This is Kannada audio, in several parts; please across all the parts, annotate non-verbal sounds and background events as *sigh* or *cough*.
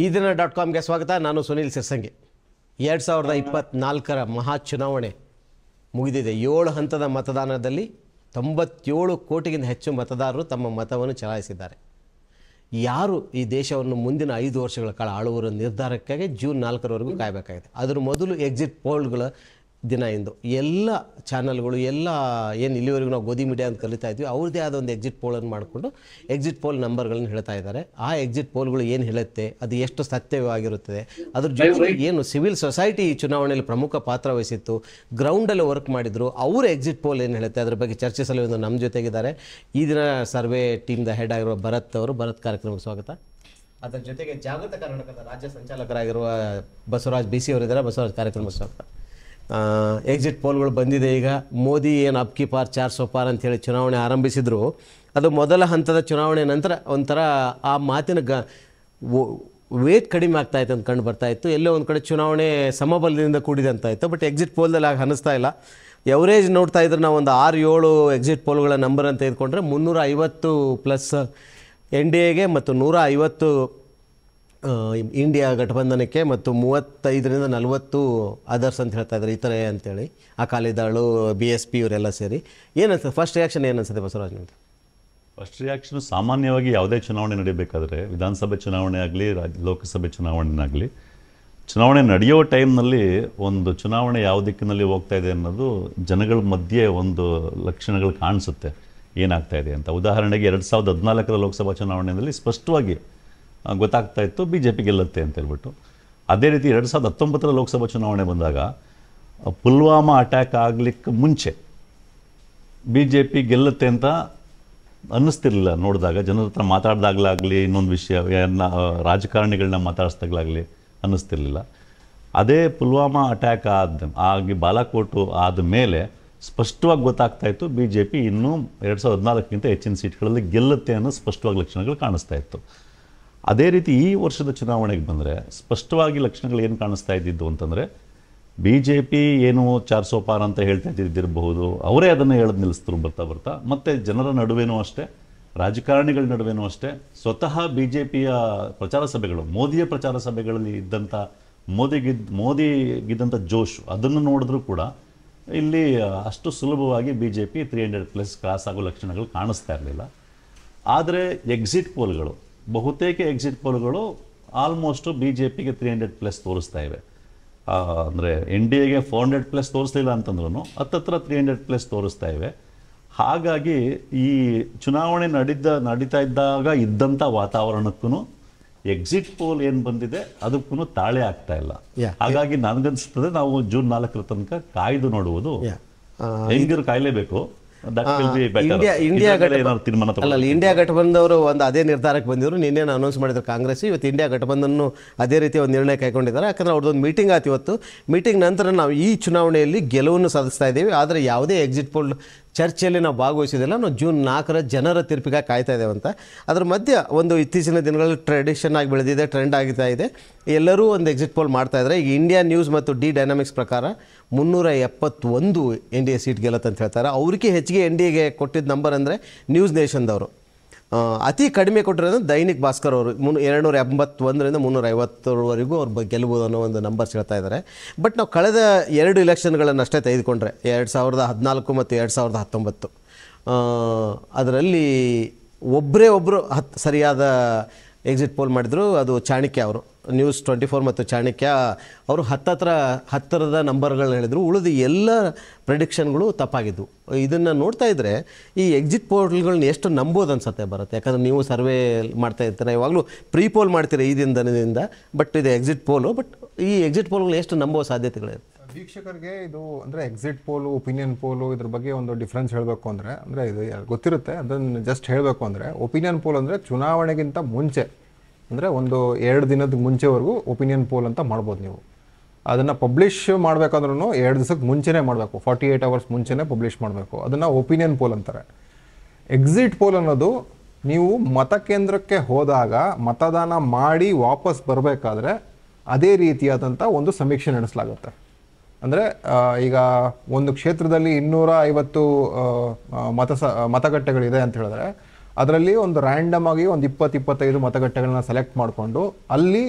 ಈ ದಿನ ಡಾಟ್ ಕಾಮ್ಗೆ ಸ್ವಾಗತ ನಾನು ಸುನೀಲ್ ಸಿರ್ಸಂಗಿ ಎರಡು ಸಾವಿರದ ಇಪ್ಪತ್ತ್ನಾಲ್ಕರ ಮಹಾ ಚುನಾವಣೆ ಮುಗಿದಿದೆ ಏಳು ಹಂತದ ಮತದಾನದಲ್ಲಿ ತೊಂಬತ್ತೇಳು ಕೋಟಿಗಿಂತ ಹೆಚ್ಚು ಮತದಾರರು ತಮ್ಮ ಮತವನ್ನು ಚಲಾಯಿಸಿದ್ದಾರೆ ಯಾರು ಈ ದೇಶವನ್ನು ಮುಂದಿನ ಐದು ವರ್ಷಗಳ ಕಾಲ ಆಳುವರ ನಿರ್ಧಾರಕ್ಕಾಗಿ ಜೂನ್ ನಾಲ್ಕರವರೆಗೂ ಕಾಯಬೇಕಾಗಿದೆ ಅದರ ಮೊದಲು ಎಕ್ಸಿಟ್ ಪೋಲ್ಗಳ ದಿನ ಎಂದು ಎಲ್ಲ ಚಾನಲ್ಗಳು ಎಲ್ಲ ಏನು ಇಲ್ಲಿವರೆಗೂ ನಾವು ಗೋಧಿ ಮೀಡಿಯಾ ಅಂತ ಕಲಿತಾ ಇದ್ವಿ ಅವ್ರದ್ದೇ ಆದ ಒಂದು ಎಕ್ಸಿಟ್ ಪೋಲನ್ನು ಮಾಡಿಕೊಂಡು ಎಕ್ಸಿಟ್ ಪೋಲ್ ನಂಬರ್ಗಳನ್ನು ಹೇಳ್ತಾ ಇದ್ದಾರೆ ಆ ಎಕ್ಸಿಟ್ ಪೋಲ್ಗಳು ಏನು ಹೇಳುತ್ತೆ ಅದು ಎಷ್ಟು ಸತ್ಯವಾಗಿರುತ್ತದೆ ಅದ್ರ ಜೊತೆ ಏನು ಸಿವಿಲ್ ಸೊಸೈಟಿ ಈ ಚುನಾವಣೆಯಲ್ಲಿ ಪ್ರಮುಖ ಪಾತ್ರ ವಹಿಸಿತ್ತು ಗ್ರೌಂಡಲ್ಲಿ ವರ್ಕ್ ಮಾಡಿದರು ಅವರು ಎಕ್ಸಿಟ್ ಪೋಲ್ ಏನು ಹೇಳುತ್ತೆ ಅದ್ರ ಬಗ್ಗೆ ಚರ್ಚಿಸಲು ಒಂದು ನಮ್ಮ ಜೊತೆಗಿದ್ದಾರೆ ಈ ದಿನ ಸರ್ವೆ ಟೀಮ್ದ ಹೆಡ್ ಆಗಿರುವ ಭರತ್ ಅವರು ಭರತ್ ಕಾರ್ಯಕ್ರಮಕ್ಕೆ ಸ್ವಾಗತ ಅದರ ಜೊತೆಗೆ ಜಾಗೃತ ಕರ್ನಾಟಕದ ರಾಜ್ಯ ಸಂಚಾಲಕರಾಗಿರುವ ಬಸವರಾಜ್ ಬಿ ಸಿ ಅವರಿದ್ದಾರೆ ಬಸವರಾಜ್ ಕಾರ್ಯಕ್ರಮಕ್ಕೆ ಸ್ವಾಗತ ಎಕ್ಸಿಟ್ ಪೋಲ್ಗಳು ಬಂದಿದೆ ಈಗ ಮೋದಿ ಏನು ಅಬ್ ಕಿ ಪಾರ್ ಚಾರ್ ಸೋ ಪಾರ್ ಅಂತೇಳಿ ಚುನಾವಣೆ ಆರಂಭಿಸಿದ್ರು ಅದು ಮೊದಲ ಹಂತದ ಚುನಾವಣೆ ನಂತರ ಒಂಥರ ಆ ಮಾತಿನ ಗ ವೇಟ್ ಕಡಿಮೆ ಆಗ್ತಾ ಇತ್ತು ಅಂತ ಕಂಡು ಬರ್ತಾ ಇತ್ತು ಎಲ್ಲೋ ಒಂದು ಕಡೆ ಚುನಾವಣೆ ಸಮಬಲದಿಂದ ಕೂಡಿದೆ ಅಂತ ಇತ್ತು ಬಟ್ ಎಕ್ಸಿಟ್ ಪೋಲ್ದಲ್ಲಿ ಆಗ ಅನ್ನಿಸ್ತಾ ಇಲ್ಲ ಎವರೇಜ್ ನೋಡ್ತಾ ಇದ್ರೆ ನಾವು ಒಂದು ಆರು ಏಳು ಎಕ್ಸಿಟ್ ಪೋಲ್ಗಳ ನಂಬರ್ ಅಂತ ತೆಗೆದುಕೊಂಡ್ರೆ ಮುನ್ನೂರ ಐವತ್ತು ಪ್ಲಸ್ ಎನ್ ಡಿ ಎಗೆ ಮತ್ತು ನೂರ ಐವತ್ತು ಇಂಡಿಯಾ ಗಠಬಂಧನಕ್ಕೆ ಮತ್ತು ಮೂವತ್ತೈದರಿಂದ ನಲವತ್ತು ಅದರ್ಸ್ ಅಂತ ಹೇಳ್ತಾ ಇದ್ದಾರೆ ಥರ ಅಂತೇಳಿ ಅಕಾಲಿದಳು ಬಿ ಎಸ್ ಪಿ ಇವರೆಲ್ಲ ಸೇರಿ ಏನಿಸ್ತದೆ ಫಸ್ಟ್ ರಿಯಾಕ್ಷನ್ ಏನು ಬಸವರಾಜ್ ನಿಮ್ಮದು ಫಸ್ಟ್ ರಿಯಾಕ್ಷನ್ ಸಾಮಾನ್ಯವಾಗಿ ಯಾವುದೇ ಚುನಾವಣೆ ನಡೀಬೇಕಾದ್ರೆ ವಿಧಾನಸಭೆ ಚುನಾವಣೆ ಆಗಲಿ ರಾಜ್ಯ ಲೋಕಸಭೆ ಚುನಾವಣೆನಾಗಲಿ ಚುನಾವಣೆ ನಡೆಯೋ ಟೈಮ್ನಲ್ಲಿ ಒಂದು ಚುನಾವಣೆ ಯಾವ ದಿಕ್ಕಿನಲ್ಲಿ ಹೋಗ್ತಾ ಇದೆ ಅನ್ನೋದು ಜನಗಳ ಮಧ್ಯೆ ಒಂದು ಲಕ್ಷಣಗಳು ಕಾಣಿಸುತ್ತೆ ಏನಾಗ್ತಾ ಇದೆ ಅಂತ ಉದಾಹರಣೆಗೆ ಎರಡು ಸಾವಿರದ ಹದಿನಾಲ್ಕರ ಲೋಕಸಭಾ ಚುನಾವಣೆಯಲ್ಲಿ ಸ್ಪಷ್ಟವಾಗಿ ಗೊತ್ತಾಗ್ತಾ ಇತ್ತು ಬಿ ಜೆ ಪಿ ಗೆಲ್ಲುತ್ತೆ ಅಂತ ಹೇಳ್ಬಿಟ್ಟು ಅದೇ ರೀತಿ ಎರಡು ಸಾವಿರದ ಹತ್ತೊಂಬತ್ತರ ಲೋಕಸಭಾ ಚುನಾವಣೆ ಬಂದಾಗ ಪುಲ್ವಾಮಾ ಅಟ್ಯಾಕ್ ಆಗಲಿಕ್ಕೆ ಮುಂಚೆ ಬಿ ಜೆ ಪಿ ಗೆಲ್ಲುತ್ತೆ ಅಂತ ಅನ್ನಿಸ್ತಿರ್ಲಿಲ್ಲ ನೋಡಿದಾಗ ಜನರ ಹತ್ರ ಮಾತಾಡ್ದಾಗ್ಲಾಗಲಿ ಇನ್ನೊಂದು ವಿಷಯ ರಾಜಕಾರಣಿಗಳನ್ನ ಮಾತಾಡಿಸ್ದಾಗ್ಲಾಗಲಿ ಅನ್ನಿಸ್ತಿರ್ಲಿಲ್ಲ ಅದೇ ಪುಲ್ವಾಮಾ ಅಟ್ಯಾಕ್ ಆದ ಆಗಿ ಬಾಲಾಕೋಟು ಆದ ಮೇಲೆ ಸ್ಪಷ್ಟವಾಗಿ ಗೊತ್ತಾಗ್ತಾ ಇತ್ತು ಬಿ ಜೆ ಪಿ ಇನ್ನೂ ಎರಡು ಸಾವಿರದ ಹದಿನಾಲ್ಕಕ್ಕಿಂತ ಹೆಚ್ಚಿನ ಸೀಟ್ಗಳಲ್ಲಿ ಗೆಲ್ಲುತ್ತೆ ಅನ್ನೋ ಸ್ಪಷ್ಟವಾಗಿ ಲಕ್ಷಣಗಳು ಕಾಣಿಸ್ತಾ ಇತ್ತು ಅದೇ ರೀತಿ ಈ ವರ್ಷದ ಚುನಾವಣೆಗೆ ಬಂದರೆ ಸ್ಪಷ್ಟವಾಗಿ ಲಕ್ಷಣಗಳು ಏನು ಕಾಣಿಸ್ತಾ ಇದ್ದಿದ್ದು ಅಂತಂದರೆ ಬಿ ಜೆ ಪಿ ಏನು ಚಾರ್ಸೋಪಾರ್ ಅಂತ ಹೇಳ್ತಾ ಇದ್ದಿದ್ದಿರಬಹುದು ಅವರೇ ಅದನ್ನು ಹೇಳೋದು ನಿಲ್ಲಿಸ್ತರು ಬರ್ತಾ ಬರ್ತಾ ಮತ್ತು ಜನರ ನಡುವೆನೂ ಅಷ್ಟೇ ರಾಜಕಾರಣಿಗಳ ನಡುವೆನೂ ಅಷ್ಟೇ ಸ್ವತಃ ಬಿ ಜೆ ಪಿಯ ಪ್ರಚಾರ ಸಭೆಗಳು ಮೋದಿಯ ಪ್ರಚಾರ ಸಭೆಗಳಲ್ಲಿ ಇದ್ದಂಥ ಮೋದಿಗಿದ್ದ ಮೋದಿಗಿದ್ದಂಥ ಜೋಶ್ ಅದನ್ನು ನೋಡಿದ್ರೂ ಕೂಡ ಇಲ್ಲಿ ಅಷ್ಟು ಸುಲಭವಾಗಿ B J P three hundred plus cross ಆಗೋ ಲಕ್ಷಣಗಳು ಕಾಣಿಸ್ತಾ ಇರಲಿಲ್ಲ ಆದರೆ ಎಕ್ಸಿಟ್ ಪೋಲ್ಗಳು ಬಹುತೇಕ ಎಕ್ಸಿಟ್ ಪೋಲ್ಗಳು ಆಲ್ಮೋಸ್ಟು ಬಿ ಜೆ ಪಿಗೆ ತ್ರೀ ಹಂಡ್ರೆಡ್ ಪ್ಲಸ್ ತೋರಿಸ್ತಾ ಇವೆ ಅಂದರೆ ಎನ್ ಡಿ ಎಗೆ ಫೋರ್ ಹಂಡ್ರೆಡ್ ಪ್ಲಸ್ ತೋರಿಸ್ಲಿಲ್ಲ ಅಂತಂದ್ರೂ ಹತ್ತತ್ರ ತ್ರೀ ಹಂಡ್ರೆಡ್ ಪ್ಲಸ್ ತೋರಿಸ್ತಾ ಇವೆ ಹಾಗಾಗಿ ಈ ಚುನಾವಣೆ ನಡೀದ ನಡೀತಾ ಇದ್ದಾಗ ಇದ್ದಂಥ ವಾತಾವರಣಕ್ಕೂ ಎಕ್ಸಿಟ್ ಪೋಲ್ ಏನು ಬಂದಿದೆ ಅದಕ್ಕೂ ತಾಳೆ ಆಗ್ತಾ ಇಲ್ಲ ಹಾಗಾಗಿ ನನಗನ್ಸ್ತದೆ ನಾವು ಜೂನ್ ನಾಲ್ಕರ ತನಕ ಕಾಯ್ದು ನೋಡುವುದು ಹೆಂಗಿರು ಕಾಯಲೇಬೇಕು ಇಂಡಿಯಾ ಇಂಡಿಯಾ ಇಂಡಿಯಾ ಒಂದು ಅದೇ ನಿರ್ಧಾರಕ್ಕೆ ಬಂದಿದ್ರು ನಿನ್ನೇನು ಅನೌನ್ಸ್ ಮಾಡಿದ್ರು ಕಾಂಗ್ರೆಸ್ ಇವತ್ತು ಇಂಡಿಯಾ ಘಟಬಂಧನ್ ಅದೇ ರೀತಿ ಒಂದು ನಿರ್ಣಯ ಕೈಗೊಂಡಿದ್ದಾರೆ ಯಾಕಂದ್ರೆ ಒಂದು ಮೀಟಿಂಗ್ ಆಯ್ತು ಇವತ್ತು ಮೀಟಿಂಗ್ ನಂತರ ನಾವು ಈ ಚುನಾವಣೆಯಲ್ಲಿ ಗೆಲುವನ್ನು ಸಾಧಿಸ್ತಾ ಇದ್ದೀವಿ ಆದರೆ ಯಾವುದೇ ಎಕ್ಸಿಟ್ ಪೋಲ್ ಚರ್ಚೆಯಲ್ಲಿ ನಾವು ಭಾಗವಹಿಸಿದೆಲ್ಲ ನಾವು ಜೂನ್ ನಾಲ್ಕರ ಜನರ ತೀರ್ಪಿಗಾಗಿ ಕಾಯ್ತಾ ಇದ್ದೇವೆ ಅಂತ ಅದ್ರ ಮಧ್ಯೆ ಒಂದು ಇತ್ತೀಚಿನ ದಿನಗಳಲ್ಲಿ ಟ್ರೆಡಿಷನ್ ಆಗಿ ಬೆಳೆದಿದೆ ಟ್ರೆಂಡ್ ಆಗ್ತಾ ಇದೆ ಎಲ್ಲರೂ ಒಂದು ಎಕ್ಸಿಟ್ ಪೋಲ್ ಮಾಡ್ತಾ ಇದ್ದಾರೆ ಈಗ ಇಂಡಿಯಾ ನ್ಯೂಸ್ ಮತ್ತು ಡಿ ಡೈನಾಮಿಕ್ಸ್ ಪ್ರಕಾರ ಮುನ್ನೂರ ಎಪ್ಪತ್ತೊಂದು ಎನ್ ಡಿ ಎ ಸೀಟ್ ಗೆಲ್ಲತ್ತಂತ ಹೇಳ್ತಾರೆ ಅವ್ರಿಗೆ ಹೆಚ್ಚಿಗೆ ಎನ್ ಡಿ ಎಗೆ ಕೊಟ್ಟಿದ್ದ ನಂಬರ್ ಅಂದರೆ ನ್ಯೂಸ್ ನೇಷನ್ದವರು ಅತಿ ಕಡಿಮೆ ಕೊಟ್ಟಿರೋದು ದೈನಿಕ್ ಭಾಸ್ಕರ್ ಅವರು ಮುನ್ ಎರಡುನೂರ ಎಂಬತ್ತೊಂದರಿಂದ ಮುನ್ನೂರ ಐವತ್ತರವರೆಗೂ ಅವ್ರ ಗೆಲ್ಬೋದು ಅನ್ನೋ ಒಂದು ನಂಬರ್ಸ್ ಹೇಳ್ತಾ ಇದ್ದಾರೆ ಬಟ್ ನಾವು ಕಳೆದ ಎರಡು ಇಲೆಕ್ಷನ್ಗಳನ್ನು ಅಷ್ಟೇ ತೆಗೆದುಕೊಂಡ್ರೆ ಎರಡು ಸಾವಿರದ ಹದಿನಾಲ್ಕು ಮತ್ತು ಎರಡು ಸಾವಿರದ ಹತ್ತೊಂಬತ್ತು ಅದರಲ್ಲಿ ಒಬ್ಬರೇ ಒಬ್ಬರು ಹತ್ತು ಸರಿಯಾದ ಎಕ್ಸಿಟ್ ಪೋಲ್ ಮಾಡಿದ್ರು ಅದು ಚಾಣಕ್ಯ ಅವರು ನ್ಯೂಸ್ ಟ್ವೆಂಟಿ ಫೋರ್ ಮತ್ತು ಚಾಣಕ್ಯ ಅವರು ಹತ್ತತ್ರ ಹತ್ತಿರದ ನಂಬರ್ಗಳನ್ನ ಹೇಳಿದರು ಉಳಿದು ಎಲ್ಲ ಪ್ರೆಡಿಕ್ಷನ್ಗಳು ತಪ್ಪಾಗಿದ್ದವು ಇದನ್ನು ನೋಡ್ತಾ ಇದ್ದರೆ ಈ ಎಕ್ಸಿಟ್ ಪೋಲ್ಗಳನ್ನ ಎಷ್ಟು ನಂಬೋದು ಅನ್ಸುತ್ತೆ ಬರುತ್ತೆ ಯಾಕಂದರೆ ನೀವು ಸರ್ವೆ ಮಾಡ್ತಾ ಇರ್ತೀರ ಇವಾಗಲೂ ಪ್ರೀ ಪೋಲ್ ಮಾಡ್ತೀರಾ ಈ ದಿನದಿಂದ ಬಟ್ ಇದು ಎಕ್ಸಿಟ್ ಪೋಲು ಬಟ್ ಈ ಎಕ್ಸಿಟ್ ಪೋಲ್ಗಳು ಎಷ್ಟು ನಂಬೋ ಸಾಧ್ಯತೆಗಳಿವೆ ವೀಕ್ಷಕರಿಗೆ ಇದು ಅಂದರೆ ಎಕ್ಸಿಟ್ ಪೋಲು ಒಪಿನಿಯನ್ ಪೋಲು ಇದ್ರ ಬಗ್ಗೆ ಒಂದು ಡಿಫ್ರೆನ್ಸ್ ಹೇಳಬೇಕು ಅಂದರೆ ಅಂದರೆ ಇದು ಗೊತ್ತಿರುತ್ತೆ ಅದನ್ನು ಜಸ್ಟ್ ಹೇಳಬೇಕು ಅಂದರೆ ಒಪಿನಿಯನ್ ಪೋಲ್ ಅಂದರೆ ಚುನಾವಣೆಗಿಂತ ಮುಂಚೆ ಅಂದರೆ ಒಂದು ಎರಡು ದಿನದ ಮುಂಚೆವರೆಗೂ ಒಪಿನಿಯನ್ ಪೋಲ್ ಅಂತ ಮಾಡ್ಬೋದು ನೀವು ಅದನ್ನು ಪಬ್ಲಿಷ್ ಮಾಡಬೇಕಂದ್ರೂ ಎರಡು ದಿವಸಕ್ಕೆ ಮುಂಚೆನೇ ಮಾಡಬೇಕು ಫಾರ್ಟಿ ಏಯ್ಟ್ ಅವರ್ಸ್ ಮುಂಚೆನೇ ಪಬ್ಲಿಷ್ ಮಾಡಬೇಕು ಅದನ್ನು ಒಪಿನಿಯನ್ ಪೋಲ್ ಅಂತಾರೆ ಎಕ್ಸಿಟ್ ಪೋಲ್ ಅನ್ನೋದು ನೀವು ಮತಕೇಂದ್ರಕ್ಕೆ ಹೋದಾಗ ಮತದಾನ ಮಾಡಿ ವಾಪಸ್ ಬರಬೇಕಾದ್ರೆ ಅದೇ ರೀತಿಯಾದಂಥ ಒಂದು ಸಮೀಕ್ಷೆ ನಡೆಸಲಾಗುತ್ತೆ ಅಂದರೆ ಈಗ ಒಂದು ಕ್ಷೇತ್ರದಲ್ಲಿ ಇನ್ನೂರ ಐವತ್ತು ಮತ ಸ ಮತಗಟ್ಟೆಗಳಿದೆ ಅಂತ ಹೇಳಿದ್ರೆ ಅದರಲ್ಲಿ ಒಂದು ರ್ಯಾಂಡಮ್ ಆಗಿ ಒಂದು ಇಪ್ಪತ್ತು ಇಪ್ಪತ್ತೈದು ಮತಗಟ್ಟೆಗಳನ್ನ ಸೆಲೆಕ್ಟ್ ಮಾಡಿಕೊಂಡು ಅಲ್ಲಿ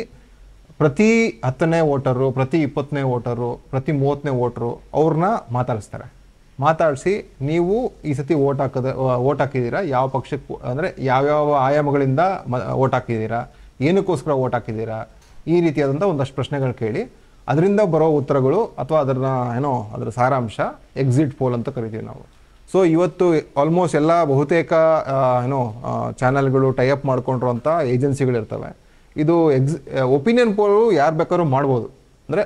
ಪ್ರತಿ ಹತ್ತನೇ ವೋಟರು ಪ್ರತಿ ಇಪ್ಪತ್ತನೇ ವೋಟರು ಪ್ರತಿ ಮೂವತ್ತನೇ ವೋಟರು ಅವ್ರನ್ನ ಮಾತಾಡಿಸ್ತಾರೆ ಮಾತಾಡಿಸಿ ನೀವು ಈ ಸತಿ ಓಟ್ ಹಾಕದ ಓಟ್ ಹಾಕಿದ್ದೀರಾ ಯಾವ ಪಕ್ಷಕ್ಕೆ ಅಂದರೆ ಯಾವ್ಯಾವ ಆಯಾಮಗಳಿಂದ ಮ ಓಟ್ ಹಾಕಿದ್ದೀರಾ ಏನಕ್ಕೋಸ್ಕರ ಓಟ್ ಹಾಕಿದ್ದೀರಾ ಈ ರೀತಿಯಾದಂಥ ಒಂದಷ್ಟು ಪ್ರಶ್ನೆಗಳು ಕೇಳಿ ಅದರಿಂದ ಬರೋ ಉತ್ತರಗಳು ಅಥವಾ ಅದರ ಏನೋ ಅದರ ಸಾರಾಂಶ ಎಕ್ಸಿಟ್ ಪೋಲ್ ಅಂತ ಕರಿತೀವಿ ನಾವು ಸೊ ಇವತ್ತು ಆಲ್ಮೋಸ್ಟ್ ಎಲ್ಲ ಬಹುತೇಕ ಏನೋ ಚಾನಲ್ಗಳು ಟೈಅಪ್ ಏಜೆನ್ಸಿಗಳು ಏಜೆನ್ಸಿಗಳಿರ್ತವೆ ಇದು ಎಕ್ಸಿ ಒಪಿನಿಯನ್ ಪೋಲು ಯಾರು ಬೇಕಾದ್ರೂ ಮಾಡ್ಬೋದು ಅಂದರೆ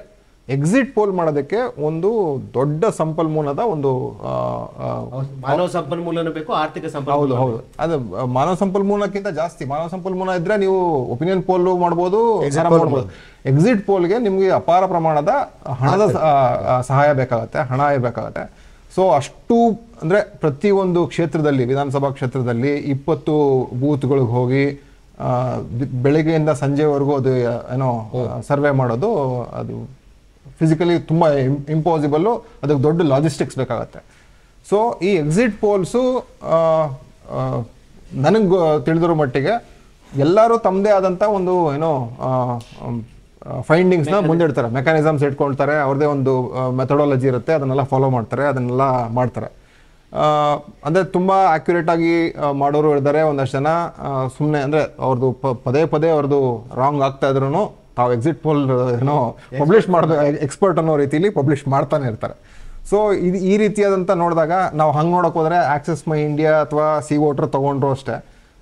ಎಕ್ಸಿಟ್ ಪೋಲ್ ಮಾಡೋದಕ್ಕೆ ಒಂದು ದೊಡ್ಡ ಸಂಪನ್ಮೂಲದ ಒಂದು ಮಾನವ ಸಂಪನ್ಮೂಲನೂ ಬೇಕು ಆರ್ಥಿಕ ಹೌದು ಹೌದು ಅದು ಮಾನವ ಸಂಪನ್ಮೂಲಕ್ಕಿಂತ ಜಾಸ್ತಿ ಮಾನವ ಸಂಪನ್ಮೂಲ ಇದ್ರೆ ನೀವು ಒಪಿನಿಯನ್ ಪೋಲ್ ಮಾಡ್ಬೋದು ಮಾಡ್ಬೋದು ಎಕ್ಸಿಟ್ ಪೋಲ್ಗೆ ನಿಮಗೆ ಅಪಾರ ಪ್ರಮಾಣದ ಹಣದ ಸಹಾಯ ಬೇಕಾಗತ್ತೆ ಹಣ ಬೇಕಾಗತ್ತೆ ಸೊ ಅಷ್ಟು ಅಂದರೆ ಪ್ರತಿಯೊಂದು ಕ್ಷೇತ್ರದಲ್ಲಿ ವಿಧಾನಸಭಾ ಕ್ಷೇತ್ರದಲ್ಲಿ ಇಪ್ಪತ್ತು ಬೂತ್ಗಳಿಗೆ ಹೋಗಿ ಬೆಳಿಗ್ಗೆಯಿಂದ ಸಂಜೆವರೆಗೂ ಅದು ಏನೋ ಸರ್ವೆ ಮಾಡೋದು ಅದು ಫಿಸಿಕಲಿ ತುಂಬ ಇಂಪಾಸಿಬಲ್ಲು ಅದಕ್ಕೆ ದೊಡ್ಡ ಲಾಜಿಸ್ಟಿಕ್ಸ್ ಬೇಕಾಗುತ್ತೆ ಸೊ ಈ ಎಕ್ಸಿಟ್ ಪೋಲ್ಸು ನನಗೆ ತಿಳಿದಿರೋ ಮಟ್ಟಿಗೆ ಎಲ್ಲರೂ ತಮ್ಮದೇ ಆದಂಥ ಒಂದು ಏನೋ ಫೈಂಡಿಂಗ್ಸ್ನ ಮುಂದಿಡ್ತಾರೆ ಮೆಕ್ಯಾನಿಸಮ್ಸ್ ಇಟ್ಕೊಳ್ತಾರೆ ಅವ್ರದ್ದೇ ಒಂದು ಮೆಥಡಾಲಜಿ ಇರುತ್ತೆ ಅದನ್ನೆಲ್ಲ ಫಾಲೋ ಮಾಡ್ತಾರೆ ಅದನ್ನೆಲ್ಲ ಮಾಡ್ತಾರೆ ಅಂದರೆ ತುಂಬ ಆ್ಯಕ್ಯುರೇಟಾಗಿ ಮಾಡೋರು ಇದ್ದಾರೆ ಒಂದಷ್ಟು ಜನ ಸುಮ್ಮನೆ ಅಂದರೆ ಅವ್ರದ್ದು ಪದೇ ಪದೇ ಅವ್ರದ್ದು ರಾಂಗ್ ಆಗ್ತಾ ಇದ್ರೂ ತಾವು ಎಕ್ಸಿಟ್ ಪೋಲ್ ಏನೋ ಪಬ್ಲಿಷ್ ಮಾಡೋದು ಎಕ್ಸ್ಪರ್ಟ್ ಅನ್ನೋ ರೀತಿಯಲ್ಲಿ ಪಬ್ಲಿಷ್ ಮಾಡ್ತಾನೆ ಇರ್ತಾರೆ ಸೊ ಇದು ಈ ರೀತಿಯಾದಂಥ ನೋಡಿದಾಗ ನಾವು ಹಂಗೆ ನೋಡೋಕೆ ಹೋದರೆ ಆಕ್ಸೆಸ್ ಮೈ ಇಂಡಿಯಾ ಅಥವಾ ಸಿ ವೋಟ್ರ್ ತೊಗೊಂಡ್ರು ಅಷ್ಟೇ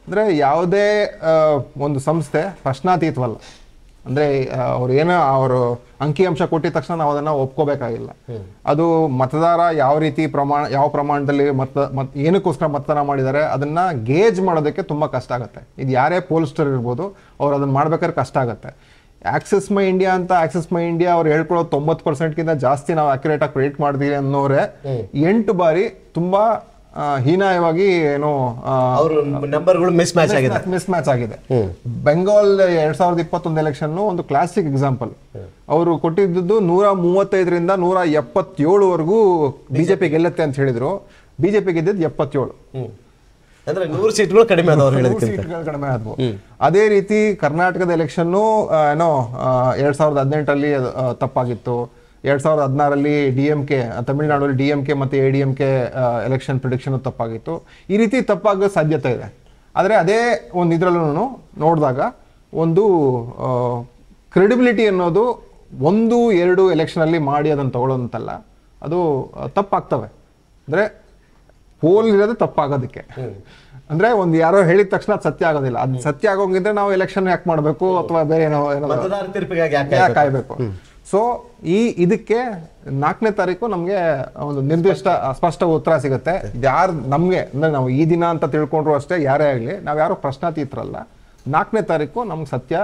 ಅಂದರೆ ಯಾವುದೇ ಒಂದು ಸಂಸ್ಥೆ ಪ್ರಶ್ನಾತೀತವಲ್ಲ ಅಂದರೆ ಅವ್ರು ಏನೋ ಅವರು ಅಂಕಿಅಂಶ ಕೊಟ್ಟಿದ ತಕ್ಷಣ ನಾವು ಅದನ್ನು ಒಪ್ಕೋಬೇಕಾಗಿಲ್ಲ ಅದು ಮತದಾರ ಯಾವ ರೀತಿ ಪ್ರಮಾಣ ಯಾವ ಪ್ರಮಾಣದಲ್ಲಿ ಮತ ಮತ್ ಏನಕ್ಕೋಸ್ಕರ ಮತದಾನ ಮಾಡಿದ್ದಾರೆ ಅದನ್ನು ಗೇಜ್ ಮಾಡೋದಕ್ಕೆ ತುಂಬ ಕಷ್ಟ ಆಗುತ್ತೆ ಇದು ಯಾರೇ ಪೋಲಿಸ್ಟರ್ ಇರ್ಬೋದು ಅವ್ರು ಅದನ್ನು ಮಾಡ್ಬೇಕಾದ್ರೆ ಕಷ್ಟ ಆಗುತ್ತೆ ಆಕ್ಸೆಸ್ ಮೈ ಇಂಡಿಯಾ ಅಂತ ಆಕ್ಸೆಸ್ ಮೈ ಇಂಡಿಯಾ ಅವ್ರು ಹೇಳ್ಕೊಳ್ಳೋ ತೊಂಬತ್ತು ಪರ್ಸೆಂಟ್ಕಿಂತ ಜಾಸ್ತಿ ನಾವು ಅಕ್ಯುರೇಟ್ ಆಗಿ ಕ್ರಿಯೇಟ್ ಮಾಡಿದೀವಿ ಅನ್ನೋರೆ ಎಂಟು ಬಾರಿ ತುಂಬಾ ಹೀನಾಯವಾಗಿ ಏನು ಮಿಸ್ ಮ್ಯಾಚ್ ಆಗಿದೆ ಆಗಿದೆ ಬೆಂಗಾಲ್ ಎರಡ್ ಸಾವಿರದ ಇಪ್ಪತ್ತೊಂದು ಎಲೆಕ್ಷನ್ ಒಂದು ಕ್ಲಾಸಿಕ್ ಎಕ್ಸಾಂಪಲ್ ಅವರು ಕೊಟ್ಟಿದ್ದು ನೂರ ಮೂವತ್ತೈದರಿಂದ ನೂರ ವರೆಗೂ ಬಿಜೆಪಿ ಗೆಲ್ಲತ್ತೆ ಅಂತ ಹೇಳಿದ್ರು ಬಿಜೆಪಿ ಗೆದ್ದಿದ್ದು ಎಪ್ಪತ್ತೇಳು ಅಂದ್ರೆ ನೂರು ಸೀಟ್ಗಳು ಕಡಿಮೆ ಕಡಿಮೆ ಆದವು ಅದೇ ರೀತಿ ಕರ್ನಾಟಕದ ಎಲೆಕ್ಷನ್ನು ಏನೋ ಎರಡ್ ಸಾವಿರದ ಹದಿನೆಂಟರಲ್ಲಿ ತಪ್ಪಾಗಿತ್ತು ಎರಡ್ ಸಾವಿರದ ಹದಿನಾರಲ್ಲಿ ಡಿ ಎಂ ಕೆ ತಮಿಳ್ನಾಡಲ್ಲಿ ಡಿ ಎಂ ಕೆ ಮತ್ತು A D M K election prediction ತಪ್ಪಾಗಿತ್ತು ಈ ರೀತಿ ತಪ್ಪಾಗೋ ಸಾಧ್ಯತೆ ಇದೆ ಆದರೆ ಅದೇ ಒಂದು ಇದರಲ್ಲೂ ನೋಡಿದಾಗ ಒಂದು ಕ್ರೆಡಿಬಿಲಿಟಿ ಅನ್ನೋದು ಒಂದು ಎರಡು ಎಲೆಕ್ಷನಲ್ಲಿ ಮಾಡಿ ಅದನ್ನು ತಗೊಳ್ಳೋಂತಲ್ಲ ಅದು ತಪ್ಪಾಗ್ತವೆ ಅಂದರೆ ಪೋಲ್ ಇರೋದೇ ತಪ್ಪಾಗೋದಕ್ಕೆ ಅಂದ್ರೆ ಒಂದು ಯಾರೋ ಹೇಳಿದ ತಕ್ಷಣ ಅದು ಸತ್ಯ ಆಗೋದಿಲ್ಲ ಅದು ಸತ್ಯ ಆಗೋಂಗಿದ್ರೆ ನಾವು ಎಲೆಕ್ಷನ್ ಯಾಕೆ ಮಾಡಬೇಕು ಅಥವಾ ಬೇರೆ ಏನೋ ಕಾಯ್ಬೇಕು ಸೊ ಈ ಇದಕ್ಕೆ ನಾಲ್ಕನೇ ತಾರೀಕು ನಮಗೆ ಒಂದು ನಿರ್ದಿಷ್ಟ ಸ್ಪಷ್ಟ ಉತ್ತರ ಸಿಗುತ್ತೆ ಯಾರು ನಮಗೆ ಅಂದ್ರೆ ನಾವು ಈ ದಿನ ಅಂತ ತಿಳ್ಕೊಂಡ್ರು ಅಷ್ಟೇ ಯಾರೇ ಆಗಲಿ ನಾವು ಯಾರು ಪ್ರಶ್ನಾತೀತರಲ್ಲ ನಾಲ್ಕನೇ ತಾರೀಕು ನಮ್ಗೆ ಸತ್ಯ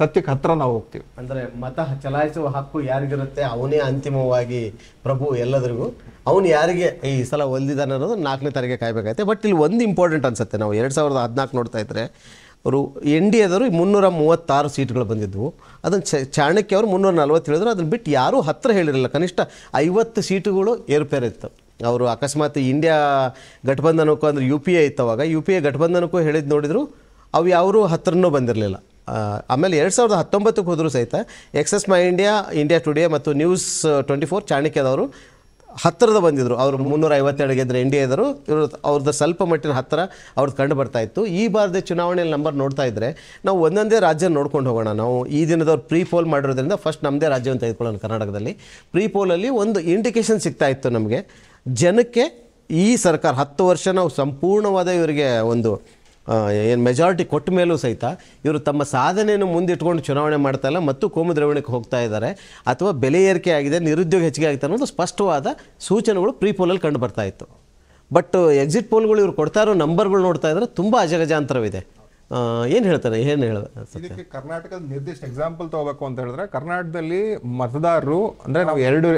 ಸತ್ಯಕ್ಕೆ ಹತ್ರ ನಾವು ಹೋಗ್ತೀವಿ ಅಂದರೆ ಮತ ಚಲಾಯಿಸುವ ಹಕ್ಕು ಯಾರಿಗಿರುತ್ತೆ ಅವನೇ ಅಂತಿಮವಾಗಿ ಪ್ರಭು ಎಲ್ಲದ್ರಿಗೂ ಅವನು ಯಾರಿಗೆ ಈ ಸಲ ಹೊಲ್ದಿದ್ದಾನೆ ಅನ್ನೋದು ನಾಲ್ಕನೇ ತಾರೀಕು ಕಾಯ್ಬೇಕಾಯ್ತೆ ಬಟ್ ಇಲ್ಲಿ ಒಂದು ಇಂಪಾರ್ಟೆಂಟ್ ಅನ್ಸುತ್ತೆ ನಾವು ಎರಡು ಸಾವಿರದ ಹದಿನಾಲ್ಕು ನೋಡ್ತಾ ಇದ್ರೆ ಅವರು ಎನ್ ಡಿ ಈ ಮುನ್ನೂರ ಮೂವತ್ತಾರು ಸೀಟ್ಗಳು ಬಂದಿದ್ದವು ಅದನ್ನು ಚಾಣಕ್ಯ ಅವರು ಮುನ್ನೂರ ನಲ್ವತ್ತು ಹೇಳಿದ್ರು ಅದನ್ನು ಬಿಟ್ಟು ಯಾರೂ ಹತ್ತಿರ ಹೇಳಿರಲಿಲ್ಲ ಕನಿಷ್ಠ ಐವತ್ತು ಸೀಟುಗಳು ಏರ್ಪೇರಿತ್ತು ಅವರು ಅಕಸ್ಮಾತ್ ಇಂಡಿಯಾ ಗಠಬಂಧನಕ್ಕೂ ಅಂದರೆ ಯು ಪಿ ಎ ಇತ್ತು ಯು ಪಿ ಎ ಗಠಬಂಧನಕ್ಕೂ ಹೇಳಿದ್ದು ನೋಡಿದ್ರು ಅವು ಯಾರೂ ಹತ್ತಿರನೂ ಬಂದಿರಲಿಲ್ಲ ಆಮೇಲೆ ಎರಡು ಸಾವಿರದ ಹತ್ತೊಂಬತ್ತಕ್ಕೆ ಹೋದರೂ ಸಹಿತ Axis My India India Today ಮತ್ತು ನ್ಯೂಸ್ ಟ್ವೆಂಟಿ ಫೋರ್ ಚಾಣಕ್ಯದವರು ಹತ್ತಿರದ ಬಂದಿದ್ದರು ಅವರು ಮುನ್ನೂರ ಐವತ್ತೆರಡು ಗೆದ್ರೆ ಇಂಡಿಯಾದರು ಇವರು ಅವ್ರದ್ದು ಸ್ವಲ್ಪ ಮಟ್ಟಿನ ಹತ್ತಿರ ಅವ್ರದ್ದು ಕಂಡು ಬರ್ತಾ ಇತ್ತು ಈ ಬಾರದ ಚುನಾವಣೆಯಲ್ಲಿ ನಂಬರ್ ನೋಡ್ತಾ ಇದ್ದರೆ ನಾವು ಒಂದೊಂದೇ ರಾಜ್ಯ ನೋಡ್ಕೊಂಡು ಹೋಗೋಣ ನಾವು ಈ ದಿನದವ್ರು ಪ್ರೀ ಪೋಲ್ ಮಾಡಿರೋದ್ರಿಂದ ಫಸ್ಟ್ ನಮ್ಮದೇ ರಾಜ್ಯವನ್ನು ತೆಗೆದುಕೊಳ್ಳೋಣ ಕರ್ನಾಟಕದಲ್ಲಿ ಪ್ರೀ ಪೋಲಲ್ಲಿ ಒಂದು ಇಂಡಿಕೇಶನ್ ಸಿಗ್ತಾ ಇತ್ತು ನಮಗೆ ಜನಕ್ಕೆ ಈ ಸರ್ಕಾರ ಹತ್ತು ವರ್ಷ ನಾವು ಸಂಪೂರ್ಣವಾದ ಇವರಿಗೆ ಒಂದು ಏನು ಮೆಜಾರಿಟಿ ಕೊಟ್ಟ ಮೇಲೂ ಸಹಿತ ಇವರು ತಮ್ಮ ಸಾಧನೆಯನ್ನು ಮುಂದಿಟ್ಕೊಂಡು ಚುನಾವಣೆ ಮಾಡ್ತಾಯಿಲ್ಲ ಮತ್ತು ಕೋಮು ದ್ರವಣಿಗೆ ಹೋಗ್ತಾ ಇದ್ದಾರೆ ಅಥವಾ ಬೆಲೆ ಏರಿಕೆ ಆಗಿದೆ ನಿರುದ್ಯೋಗ ಹೆಚ್ಚಿಗೆ ಆಗುತ್ತೆ ಅನ್ನೋದು ಸ್ಪಷ್ಟವಾದ ಸೂಚನೆಗಳು ಪ್ರೀ ಪೋಲಲ್ಲಿ ಕಂಡು ಬರ್ತಾ ಇತ್ತು ಬಟ್ ಎಕ್ಸಿಟ್ ಪೋಲ್ಗಳು ಇವರು ಕೊಡ್ತಾ ಇರೋ ನಂಬರ್ಗಳು ನೋಡ್ತಾ ಇದ್ರೆ ತುಂಬ ಅಜಗಜಾಂತರವಿದೆ ಏನು ಹೇಳ್ತಾರೆ ಏನು ಹೇಳ ಕರ್ನಾಟಕದ ನಿರ್ದಿಷ್ಟ ಎಕ್ಸಾಂಪಲ್ ತಗೋಬೇಕು ಅಂತ ಹೇಳಿದ್ರೆ ಕರ್ನಾಟಕದಲ್ಲಿ ಮತದಾರರು ಅಂದರೆ ನಾವು ಎರಡು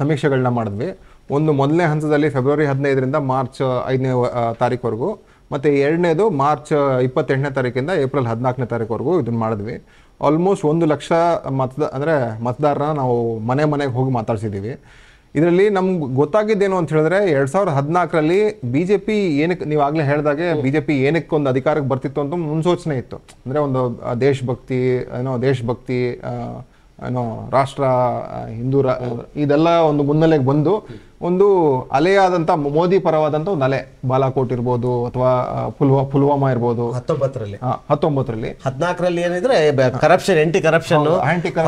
ಸಮೀಕ್ಷೆಗಳನ್ನ ಮಾಡಿದ್ವಿ ಒಂದು ಮೊದಲನೇ ಹಂತದಲ್ಲಿ ಫೆಬ್ರವರಿ ಹದಿನೈದರಿಂದ ಮಾರ್ಚ್ ಐದನೇ ತಾರೀಕುವರೆಗೂ ಮತ್ತು ಎರಡನೇದು ಮಾರ್ಚ್ ಇಪ್ಪತ್ತೆಂಟನೇ ತಾರೀಕಿಂದ ಏಪ್ರಿಲ್ ಹದಿನಾಲ್ಕನೇ ತಾರೀಕುವರೆಗೂ ಇದನ್ನು ಮಾಡಿದ್ವಿ ಆಲ್ಮೋಸ್ಟ್ ಒಂದು ಲಕ್ಷ ಮತದ ಅಂದರೆ ಮತದಾರರನ್ನ ನಾವು ಮನೆ ಮನೆಗೆ ಹೋಗಿ ಮಾತಾಡ್ಸಿದ್ದೀವಿ ಇದರಲ್ಲಿ ನಮ್ಗೆ ಗೊತ್ತಾಗಿದ್ದೇನು ಅಂತ ಹೇಳಿದ್ರೆ ಎರಡು ಸಾವಿರದ ಹದಿನಾಲ್ಕರಲ್ಲಿ ಬಿ ಜೆ ಪಿ ಏನಕ್ಕೆ ಆಗಲೇ ಹೇಳಿದಾಗೆ ಬಿ ಜೆ ಪಿ ಏನಕ್ಕೆ ಒಂದು ಅಧಿಕಾರಕ್ಕೆ ಬರ್ತಿತ್ತು ಅಂತ ಮುನ್ಸೂಚನೆ ಇತ್ತು ಅಂದರೆ ಒಂದು ದೇಶಭಕ್ತಿ ಏನೋ ದೇಶಭಕ್ತಿ ಏನೋ ರಾಷ್ಟ್ರ ಹಿಂದೂ ಇದೆಲ್ಲ ಒಂದು ಮುನ್ನೆಲೆಗೆ ಬಂದು ಒಂದು ಅಲೆಯಾದಂಥ ಮೋದಿ ಪರವಾದಂಥ ಒಂದು ಅಲೆ ಬಾಲಾಕೋಟ್ ಇರ್ಬೋದು ಅಥವಾ ಪುಲ್ವಾ ಪುಲ್ವಾಮಾ ಇರ್ಬೋದು ಹತ್ತೊಂಬತ್ತರಲ್ಲಿ ಹತ್ತೊಂಬತ್ತರಲ್ಲಿ ಹದಿನಾಲ್ಕರಲ್ಲಿ ಏನಿದ್ರೆ ಕರಪ್ಷನ್ ಎಂಟಿ ಕರಪ್ಷನ್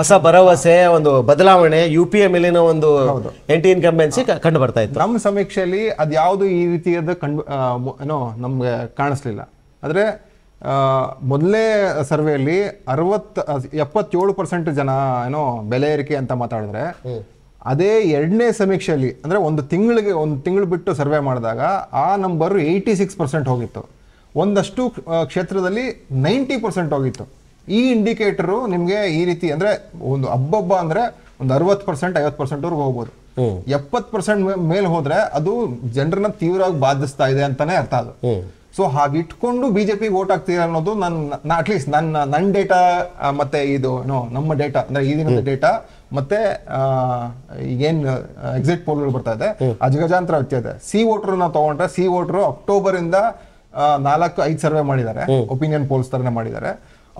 ಹೊಸ ಭರವಸೆ ಒಂದು ಬದಲಾವಣೆ ಯು ಪಿ ಎ ಮೇಲಿನ ಒಂದು ಎಂಟಿ ಇನ್ಕಂಬೆನ್ಸಿ ಕಂಡು ಬರ್ತಾ ಇತ್ತು ನಮ್ಮ ಸಮೀಕ್ಷೆಯಲ್ಲಿ ಅದು ಯಾವುದು ಈ ರೀತಿಯದ ಕಂಡು ಏನೋ ನಮಗೆ ಕಾಣಿಸ್ಲಿಲ್ಲ ಆದರೆ ಮೊದಲೇ ಸರ್ವೆಯಲ್ಲಿ ಅರವತ್ತು ಎಪ್ಪತ್ತೇಳು ಪರ್ಸೆಂಟ್ ಜನ ಏನೋ ಬೆಲೆ ಏರಿಕೆ ಅಂತ ಮಾತಾಡಿದ್ರೆ ಅದೇ ಎರಡನೇ ಸಮೀಕ್ಷೆಯಲ್ಲಿ ಅಂದರೆ ಒಂದು ತಿಂಗಳಿಗೆ ಒಂದು ತಿಂಗಳು ಬಿಟ್ಟು ಸರ್ವೆ ಮಾಡಿದಾಗ ಆ ನಂಬರು ಏಯ್ಟಿ ಸಿಕ್ಸ್ ಪರ್ಸೆಂಟ್ ಹೋಗಿತ್ತು ಒಂದಷ್ಟು ಕ್ಷೇತ್ರದಲ್ಲಿ ನೈಂಟಿ ಪರ್ಸೆಂಟ್ ಹೋಗಿತ್ತು ಈ ಇಂಡಿಕೇಟರು ನಿಮಗೆ ಈ ರೀತಿ ಅಂದರೆ ಒಂದು ಹಬ್ಬಬ್ಬ ಅಂದರೆ ಒಂದು ಅರವತ್ತು ಪರ್ಸೆಂಟ್ ಐವತ್ತು ಪರ್ಸೆಂಟ್ವರೆಗೂ ಹೋಗ್ಬೋದು ಎಪ್ಪತ್ತು ಪರ್ಸೆಂಟ್ ಮೇಲೆ ಹೋದರೆ ಅದು ಜನರನ್ನ ತೀವ್ರವಾಗಿ ಬಾಧಿಸ್ತಾ ಇದೆ ಅಂತಲೇ ಅರ್ಥ ಅದು ಸೊ ಹಾಗಿಟ್ಕೊಂಡು ಬಿಜೆಪಿ ವೋಟ್ ಆಗ್ತೀರಾ ಅನ್ನೋದು ನನ್ನ ಅಟ್ಲೀಸ್ಟ್ ನನ್ನ ನನ್ನ ಡೇಟಾ ಮತ್ತೆ ಇದು ನೋ ನಮ್ಮ ಡೇಟಾ ಅಂದ್ರೆ ಈ ದಿನದ ಡೇಟಾ ಮತ್ತೆ ಏನ್ ಎಕ್ಸಿಟ್ ಪೋಲ್ ಬರ್ತಾ ಇದೆ ಅಜಗಜಾಂತರ ವ್ಯತ್ಯಾಸ ಸಿ ವೋಟರ್ ನಾವು ತಗೊಂಡ್ರೆ ಸಿ ವೋಟರ್ ಅಕ್ಟೋಬರ್ ಇಂದ ನಾಲ್ಕು ಐದು ಸರ್ವೆ ಮಾಡಿದ್ದಾರೆ ಒಪಿನಿಯನ್ ಪೋಲ್ಸ್ ತರನೇ ಮಾಡಿದ್ದಾರೆ